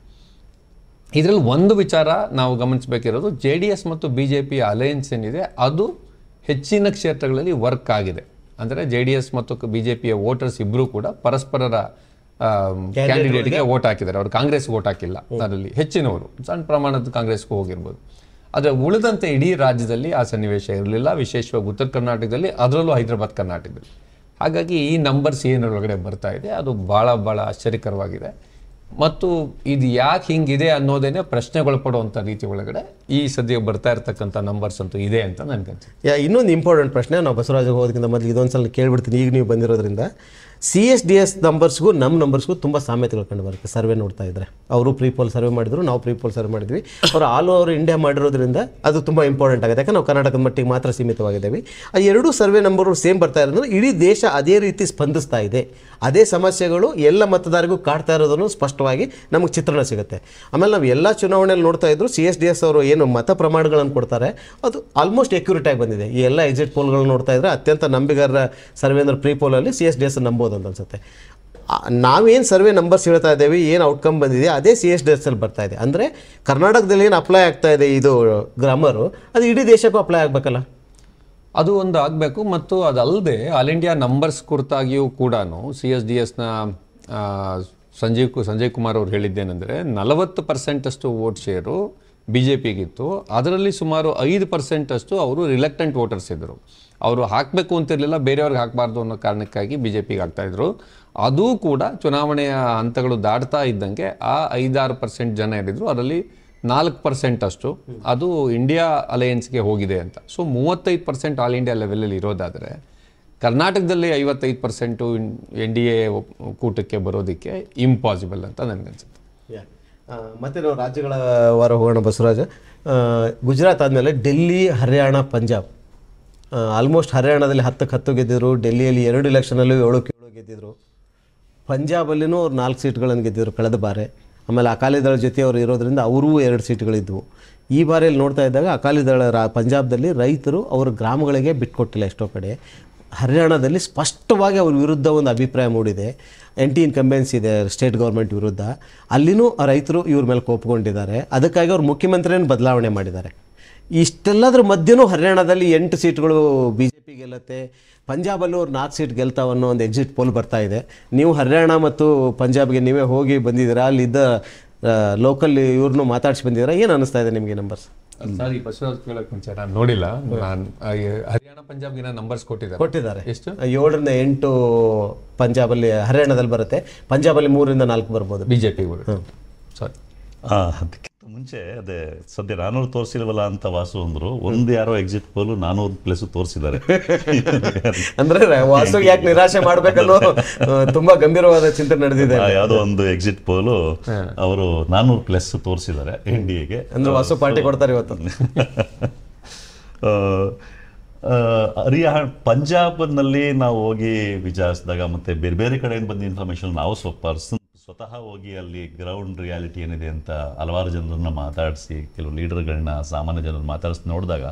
ಇದರಲ್ಲಿ ಒಂದು ವಿಚಾರ ನಾವು ಗಮನಿಸಬೇಕಿರೋದು ಜೆ ಡಿ ಎಸ್ ಮತ್ತು ಬಿ ಜೆ ಪಿ ಅಲಯನ್ಸ್ ಏನಿದೆ ಅದು ಹೆಚ್ಚಿನ ಕ್ಷೇತ್ರಗಳಲ್ಲಿ ವರ್ಕ್ ಆಗಿದೆ ಅಂದರೆ ಜೆ ಡಿ ಎಸ್ ಮತ್ತು ಬಿ ಜೆ ಪಿಯ ವೋಟರ್ಸ್ ಇಬ್ಬರೂ ಕೂಡ ಪರಸ್ಪರರ ಕ್ಯಾಂಡಿಡೇಟ್ಗೆ ವೋಟ್ ಹಾಕಿದ್ದಾರೆ ಅವರು ಕಾಂಗ್ರೆಸ್ ವೋಟ್ ಹಾಕಿಲ್ಲ ಅದರಲ್ಲಿ ಹೆಚ್ಚಿನವರು ಸಣ್ಣ ಪ್ರಮಾಣದ ಕಾಂಗ್ರೆಸ್ಗೂ ಹೋಗಿರ್ಬೋದು ಆದರೆ ಉಳಿದಂತೆ ಇಡೀ ರಾಜ್ಯದಲ್ಲಿ ಆ ಸನ್ನಿವೇಶ ಇರಲಿಲ್ಲ ವಿಶೇಷವಾಗಿ ಉತ್ತರ ಕರ್ನಾಟಕದಲ್ಲಿ ಅದರಲ್ಲೂ ಹೈದರಾಬಾದ್ ಕರ್ನಾಟಕದಲ್ಲಿ ಹಾಗಾಗಿ ಈ ನಂಬರ್ಸ್ ಏನರೊಳಗಡೆ ಬರ್ತಾ ಇದೆ ಅದು ಭಾಳ ಭಾಳ ಆಶ್ಚರ್ಯಕರವಾಗಿದೆ ಮತ್ತು ಇದು ಯಾಕೆ ಹಿಂಗಿದೆ ಅನ್ನೋದೇನೆ ಪ್ರಶ್ನೆಗೊಳಪಡುವಂಥ ರೀತಿ ಒಳಗಡೆ ಈ ಸದ್ಯ ಬರ್ತಾ ಇರ್ತಕ್ಕಂಥ ನಂಬರ್ಸ್ ಅಂತೂ ಇದೆ ಅಂತ ನನಗೆ ಯಾ ಇನ್ನೊಂದು ಇಂಪಾರ್ಟೆಂಟ್ ಪ್ರಶ್ನೆ ನಾವು ಬಸವರಾಜ್ ಹೋಗೋದಕ್ಕಿಂತ ಮೊದಲು ಇದೊಂದು ಸಲ ಕೇಳಿಬಿಡ್ತೀನಿ ಈಗ ನೀವು ಬಂದಿರೋದ್ರಿಂದ ಸಿ ಎಸ್ ಡಿ ಎಸ್ ನಂಬರ್ಸ್ಗೂ ನಮ್ಮ ನಂಬರ್ಸ್ಗೂ ತುಂಬ ಸಾಮ್ಯತೆಗಳು ಕಂಡು ಬರುತ್ತೆ ಸರ್ವೆ ನೋಡ್ತಾ ಇದ್ದರೆ ಅವರು ಪ್ರೀಪೋಲ್ ಸರ್ವೆ ಮಾಡಿದ್ರು ನಾವು ಪ್ರೀಪೋಲ್ ಸರ್ವೆ ಮಾಡಿದ್ವಿ ಅವರು ಆಲ್ ಓವರ್ ಇಂಡಿಯಾ ಮಾಡಿರೋದ್ರಿಂದ ಅದು ತುಂಬ ಇಂಪಾರ್ಟೆಂಟ್ ಆಗುತ್ತೆ ಯಾಕಂದ್ರೆ ನಾವು ಕರ್ನಾಟಕದ ಮಟ್ಟಿಗೆ ಮಾತ್ರ ಸೀಮಿತವಾಗಿದ್ದೇವೆ ಆ ಎರಡೂ ಸರ್ವೆ ನಂಬರು ಸೇಮ್ ಬರ್ತಾ ಇರೋದ್ರಿಂದ ಇಡೀ ದೇಶ ಅದೇ ರೀತಿ ಸ್ಪಂದಿಸ್ತಾ ಇದೆ ಅದೇ ಸಮಸ್ಯೆಗಳು ಎಲ್ಲ ಮತದಾರರಿಗೂ ಕಾಡ್ತಾ ಇರೋದನ್ನು ಸ್ಪಷ್ಟವಾಗಿ ನಮಗೆ ಚಿತ್ರಣ ಸಿಗುತ್ತೆ ಆಮೇಲೆ ನಾವು ಎಲ್ಲ ಚುನಾವಣೆಯಲ್ಲಿ ನೋಡ್ತಾ ಇದ್ರು ಸಿ ಎಸ್ ಡಿ ಎಸ್ ಅವರು ಏನು ಮತ ಪ್ರಮಾಣಗಳನ್ನು ಕೊಡ್ತಾರೆ ಅದು ಆಲ್ಮೋಸ್ಟ್ ಎಕ್ಯುರೇಟ್ ಆಗಿ ಬಂದಿದೆ ಈ ಎಲ್ಲ ಎಕ್ಸಿಟ್ ಪೋಲ್ಗಳನ್ನ ನೋಡ್ತಾ ಇದ್ರೆ ಅತ್ಯಂತ ನಂಬಿಗಾರ ಸರ್ವೆ ಅಂದ್ರೆ pre C S D S ನಂಬೋದು ಮಾಡ್ಬೋದು ಅಂತ ಅನ್ಸುತ್ತೆ ನಾವೇನು ಸರ್ವೆ ನಂಬರ್ಸ್ ಹೇಳ್ತಾ ಇದ್ದೇವೆ ಏನು ಔಟ್ಕಮ್ ಬಂದಿದೆ ಅದೇ ಸಿ ಎಸ್ ಡೆಸ್ಸಲ್ಲಿ ಬರ್ತಾ ಇದೆ ಅಂದರೆ ಕರ್ನಾಟಕದಲ್ಲಿ ಏನು ಅಪ್ಲೈ ಆಗ್ತಾ ಇದೆ ಇದು ಗ್ರಾಮರು ಅದು ಇಡೀ ದೇಶಕ್ಕೂ ಅಪ್ಲೈ ಆಗಬೇಕಲ್ಲ ಅದು ಒಂದು ಆಗಬೇಕು ಮತ್ತು ಅದಲ್ಲದೆ ಆಲ್ ಇಂಡಿಯಾ ನಂಬರ್ಸ್ ಕುರಿತಾಗಿಯೂ ಕೂಡ ಸಿ ಎಸ್ ಡಿ ಎಸ್ನ ಸಂಜೀವ್ ಕು ಸಂಜಯ್ ಕುಮಾರ್ ಅವ್ರು ಹೇಳಿದ್ದೇನೆಂದರೆ ನಲವತ್ತು ಪರ್ಸೆಂಟಷ್ಟು ವೋಟ್ ಶೇರು ಬಿ ಜೆ ಪಿಗಿತ್ತು ಅದರಲ್ಲಿ ಸುಮಾರು ಐದು ಪರ್ಸೆಂಟಷ್ಟು ಅವರು ರಿಲೆಕ್ಟೆಂಟ್ ವೋಟರ್ಸ್ ಇದ್ದರು ಅವರು ಹಾಕಬೇಕು ಅಂತಿರಲಿಲ್ಲ ಬೇರೆಯವ್ರಿಗೆ ಹಾಕಬಾರ್ದು ಅನ್ನೋ ಕಾರಣಕ್ಕಾಗಿ ಬಿ ಜೆ ಪಿಗೆ ಹಾಕ್ತಾಯಿದ್ರು ಅದೂ ಕೂಡ ಚುನಾವಣೆಯ ಹಂತಗಳು ದಾಟ್ತಾ ಇದ್ದಂಗೆ ಆ ಐದಾರು ಪರ್ಸೆಂಟ್ ಜನ ಏನಿದ್ರು ಅದರಲ್ಲಿ ನಾಲ್ಕು ಪರ್ಸೆಂಟ್ ಅಷ್ಟು ಅದು ಇಂಡಿಯಾ ಅಲಯನ್ಸ್ಗೆ ಹೋಗಿದೆ ಅಂತ ಸೊ ಮೂವತ್ತೈದು ಪರ್ಸೆಂಟ್ ಆಲ್ ಇಂಡಿಯಾ ಲೆವೆಲಲ್ಲಿ ಇರೋದಾದರೆ ಕರ್ನಾಟಕದಲ್ಲಿ ಐವತ್ತೈದು ಪರ್ಸೆಂಟು ಎನ್ ಡಿ ಎ ಕೂಟಕ್ಕೆ ಬರೋದಕ್ಕೆ ಇಂಪಾಸಿಬಲ್ ಅಂತ ನನಗನ್ಸುತ್ತೆ ಮತ್ತೆ ನಾವು ರಾಜ್ಯಗಳ ವಾರ ಹೋಗೋಣ ಬಸವರಾಜ ಗುಜರಾತ್ ಆದಮೇಲೆ ಡೆಲ್ಲಿ ಹರಿಯಾಣ ಪಂಜಾಬ್ ಆಲ್ಮೋಸ್ಟ್ ಹರ್ಯಾಣದಲ್ಲಿ ಹತ್ತಕ್ಕೆ ಹತ್ತು ಗೆದ್ದಿದ್ರು ಡೆಲ್ಲಿಯಲ್ಲಿ ಎರಡು ಇಲೆಕ್ಷನಲ್ಲೂ ಏಳು ಕೇಳು ಗೆದ್ದಿದ್ರು ಪಂಜಾಬಲ್ಲಿನೂ ಅವ್ರು ನಾಲ್ಕು ಸೀಟ್ಗಳನ್ನು ಗೆದ್ದಿದ್ರು ಕಳೆದ ಬಾರಿ ಆಮೇಲೆ ಅಕಾಲಿ ದಳ ಜೊತೆ ಅವರು ಇರೋದರಿಂದ ಅವರೂ ಎರಡು ಸೀಟ್ಗಳಿದ್ವು ಈ ಬಾರಿಯಲ್ಲಿ ನೋಡ್ತಾ ಇದ್ದಾಗ ಅಕಾಲಿ ದಳ ರಾ ಪಂಜಾಬ್ದಲ್ಲಿ ರೈತರು ಅವ್ರ ಗ್ರಾಮಗಳಿಗೆ ಬಿಟ್ಕೊಟ್ಟಿಲ್ಲ ಎಷ್ಟೋ ಕಡೆ ಹರ್ಯಾಣದಲ್ಲಿ ಸ್ಪಷ್ಟವಾಗಿ ಅವ್ರ ವಿರುದ್ಧ ಒಂದು ಅಭಿಪ್ರಾಯ ಮೂಡಿದೆ ಎಂಟಿ ಇನ್ಕಂಬೆನ್ಸ್ ಇದೆ ಸ್ಟೇಟ್ ಗೌರ್ಮೆಂಟ್ ವಿರುದ್ಧ ಅಲ್ಲಿನೂ ರೈತರು ಇವ್ರ ಮೇಲೆ ಕೋಪಗೊಂಡಿದ್ದಾರೆ ಅದಕ್ಕಾಗಿ ಅವ್ರು ಮುಖ್ಯಮಂತ್ರಿಯನ್ನು ಬದಲಾವಣೆ ಮಾಡಿದ್ದಾರೆ ಇಷ್ಟೆಲ್ಲದ್ರ ಮಧ್ಯನೂ ಹರಿಯಾಣದಲ್ಲಿ ಎಂಟು ಸೀಟ್ಗಳು ಬಿ ಜೆ ಪಿ ಗೆಲ್ಲತ್ತೆ ಪಂಜಾಬಲ್ಲೂ ಅವ್ರು ನಾಲ್ಕು ಸೀಟ್ ಗೆಲ್ತಾವ ಅನ್ನೋ ಒಂದು ಎಕ್ಸಿಟ್ ಪೋಲ್ ಬರ್ತಾ ಇದೆ ನೀವು ಹರಿಯಾಣ ಮತ್ತು ಪಂಜಾಬ್ಗೆ ನೀವೇ ಹೋಗಿ ಬಂದಿದ್ದೀರಾ ಅಲ್ಲಿದ್ದ ಲೋಕಲ್ ಇವ್ರನ್ನೂ ಮಾತಾಡಿಸಿ ಬಂದಿದ್ದೀರಾ ಏನು ಅನಿಸ್ತಾ ಇದೆ ನಿಮಗೆ ನಂಬರ್ಸ್ ಸರ್ ಈ ಬಸವರಾಜ್ ಮುಂಚೆ ನಾನು ನೋಡಿಲ್ಲ ನಾನು ಹರಿಯಾಣ ಪಂಜಾಬ್ಗೆ ನಾನು ನಂಬರ್ಸ್ ಕೊಟ್ಟಿದ್ದಾರೆ ಕೊಟ್ಟಿದ್ದಾರೆ ಎಷ್ಟು ಏಳರಿಂದ ಎಂಟು ಪಂಜಾಬಲ್ಲಿ ಹರಿಯಾಣದಲ್ಲಿ ಬರುತ್ತೆ ಪಂಜಾಬಲ್ಲಿ ಮೂರಿಂದ ನಾಲ್ಕು ಬರ್ಬೋದು ಬಿ ಜೆ ಪಿಗಳು ಸಾರಿ ಅದಕ್ಕೆ ಮುಂಚೆ ಅದೇ ಸದ್ಯ ನಾನು ತೋರಿಸಿಲ್ವಲ್ಲ ಅಂತ ವಾಸು ಅಂದ್ರು ಒಂದು ಯಾರೋ ಎಕ್ಸಿಟ್ ಪೋಲ್ ನಾನು ಒಂದ್ ಪ್ಲೇಸ್ ತೋರಿಸಿದ್ದಾರೆ *laughs* ಅಂದ್ರೆ ವಾಸು ಯಾಕೆ ನಿರಾಶೆ ಮಾಡ್ಬೇಕಲ್ಲೋ *laughs* ತುಂಬಾ ಗಂಭೀರವಾದ ಚಿಂತನೆ ನಡೆದಿದೆ ಯಾವುದೋ ಒಂದು ಎಕ್ಸಿಟ್ ಪೋಲ್ ಅವರು ನಾನೂರು ಪ್ಲಸ್ ತೋರಿಸಿದ್ದಾರೆ ಎನ್ ಡಿ ಎಗೆ ಅಂದ್ರೆ ವಾಸು ಪಾರ್ಟಿ ಕೊಡ್ತಾರೆ ಇವತ್ತು ಹರಿಯಾಣ *laughs* ಪಂಜಾಬ್ನಲ್ಲಿ ನಾವು ಹೋಗಿ ವಿಚಾರಿಸಿದಾಗ ಮತ್ತೆ ಬೇರೆ ಬೇರೆ ಕಡೆಯಿಂದ ಬಂದ ಇನ್ಫಾರ್ಮೇಶನ್ ನಾವು ಸ್ವಲ್ಪ ಸ್ವತಃ ಹೋಗಿ ಅಲ್ಲಿ ಗ್ರೌಂಡ್ ರಿಯಾಲಿಟಿ ಏನಿದೆ ಅಂತ ಹಲವಾರು ಜನರನ್ನ ಮಾತಾಡಿಸಿ ಕೆಲವು ಲೀಡರ್ಗಳನ್ನ ಸಾಮಾನ್ಯ ಜನರನ್ನ ಮಾತಾಡಿಸಿ ನೋಡಿದಾಗ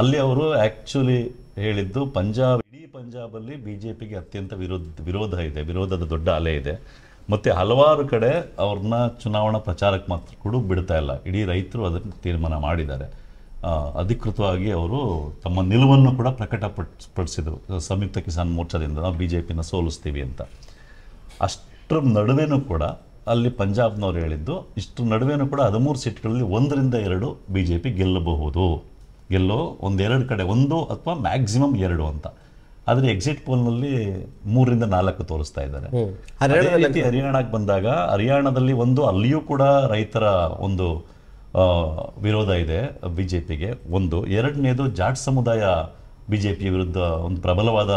ಅಲ್ಲಿ ಅವರು ಆ್ಯಕ್ಚುಲಿ ಹೇಳಿದ್ದು ಪಂಜಾಬ್ ಇಡೀ ಪಂಜಾಬಲ್ಲಿ ಬಿ ಜೆ ಪಿಗೆ ಅತ್ಯಂತ ವಿರೋಧ ವಿರೋಧ ಇದೆ ವಿರೋಧದ ದೊಡ್ಡ ಅಲೆ ಇದೆ ಮತ್ತು ಹಲವಾರು ಕಡೆ ಅವ್ರನ್ನ ಚುನಾವಣಾ ಪ್ರಚಾರಕ್ಕೆ ಮಾತ್ರ ಕೂಡ ಬಿಡ್ತಾ ಇಲ್ಲ ಇಡೀ ರೈತರು ಅದನ್ನು ತೀರ್ಮಾನ ಮಾಡಿದ್ದಾರೆ ಅಧಿಕೃತವಾಗಿ ಅವರು ತಮ್ಮ ನಿಲುವನ್ನು ಕೂಡ ಪ್ರಕಟಪಡಿಸಿದರು ಸಂಯುಕ್ತ ಕಿಸಾನ್ ಮೋರ್ಚಾದಿಂದ ನಾವು ಬಿ ಜೆ ಪಿನ ಸೋಲಿಸ್ತೀವಿ ಅಂತ ಅಷ್ಟು ಇಷ್ಟರ ನಡುವೆನೂ ಕೂಡ ಅಲ್ಲಿ ಪಂಜಾಬ್ನವರು ಹೇಳಿದ್ದು ಇಷ್ಟರ ನಡುವೆನೂ ಕೂಡ ಹದಿಮೂರು ಸೀಟ್ಗಳಲ್ಲಿ ಒಂದರಿಂದ ಎರಡು ಬಿ ಜೆ ಪಿ ಗೆಲ್ಲಬಹುದು ಗೆಲ್ಲೋ ಒಂದೆರಡು ಕಡೆ ಒಂದು ಅಥವಾ ಮ್ಯಾಕ್ಸಿಮಮ್ ಎರಡು ಅಂತ ಆದರೆ ಎಕ್ಸಿಟ್ ಪೋಲ್ನಲ್ಲಿ ಮೂರರಿಂದ ನಾಲ್ಕು ತೋರಿಸ್ತಾ ಇದ್ದಾರೆ ಅದೇ ರೀತಿ ಹರಿಯಾಣಕ್ಕೆ ಬಂದಾಗ ಹರಿಯಾಣದಲ್ಲಿ ಒಂದು ಅಲ್ಲಿಯೂ ಕೂಡ ರೈತರ ಒಂದು ವಿರೋಧ ಇದೆ ಬಿ ಜೆ ಪಿಗೆ ಒಂದು ಎರಡನೇದು ಜಾಟ್ ಸಮುದಾಯ ಬಿ ಜೆ ಪಿ ವಿರುದ್ಧ ಒಂದು ಪ್ರಬಲವಾದ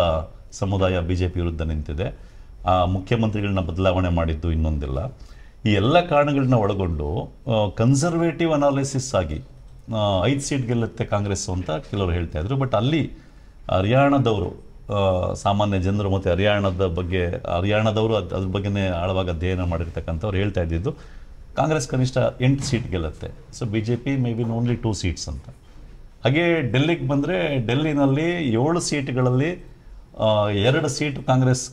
ಸಮುದಾಯ ಬಿ ಜೆ ಪಿ ವಿರುದ್ಧ ನಿಂತಿದೆ ಆ ಮುಖ್ಯಮಂತ್ರಿಗಳನ್ನ ಬದಲಾವಣೆ ಮಾಡಿದ್ದು ಇನ್ನೊಂದಿಲ್ಲ ಈ ಎಲ್ಲ ಕಾರಣಗಳನ್ನ ಒಳಗೊಂಡು ಕನ್ಸರ್ವೇಟಿವ್ ಅನಾಲಿಸಿಸ್ ಆಗಿ ಐದು ಸೀಟ್ ಗೆಲ್ಲುತ್ತೆ ಕಾಂಗ್ರೆಸ್ ಅಂತ ಕೆಲವರು ಹೇಳ್ತಾ ಇದ್ರು ಬಟ್ ಅಲ್ಲಿ ಹರಿಯಾಣದವರು ಸಾಮಾನ್ಯ ಜನರು ಮತ್ತು ಹರಿಯಾಣದ ಬಗ್ಗೆ ಹರಿಯಾಣದವರು ಅದು ಅದ್ರ ಬಗ್ಗೆನೇ ಆಳವಾಗಿ ಅಧ್ಯಯನ ಮಾಡಿರ್ತಕ್ಕಂಥವ್ರು ಹೇಳ್ತಾ ಇದ್ದಿದ್ದು ಕಾಂಗ್ರೆಸ್ ಕನಿಷ್ಠ ಎಂಟು ಸೀಟ್ ಗೆಲ್ಲುತ್ತೆ so B J P may be only two seats ಅಂತ ಹಾಗೆ ಡೆಲ್ಲಿಗೆ ಬಂದರೆ ಡೆಲ್ಲಿನಲ್ಲಿ ಏಳು ಸೀಟ್ಗಳಲ್ಲಿ ಎರಡು ಸೀಟ್ ಕಾಂಗ್ರೆಸ್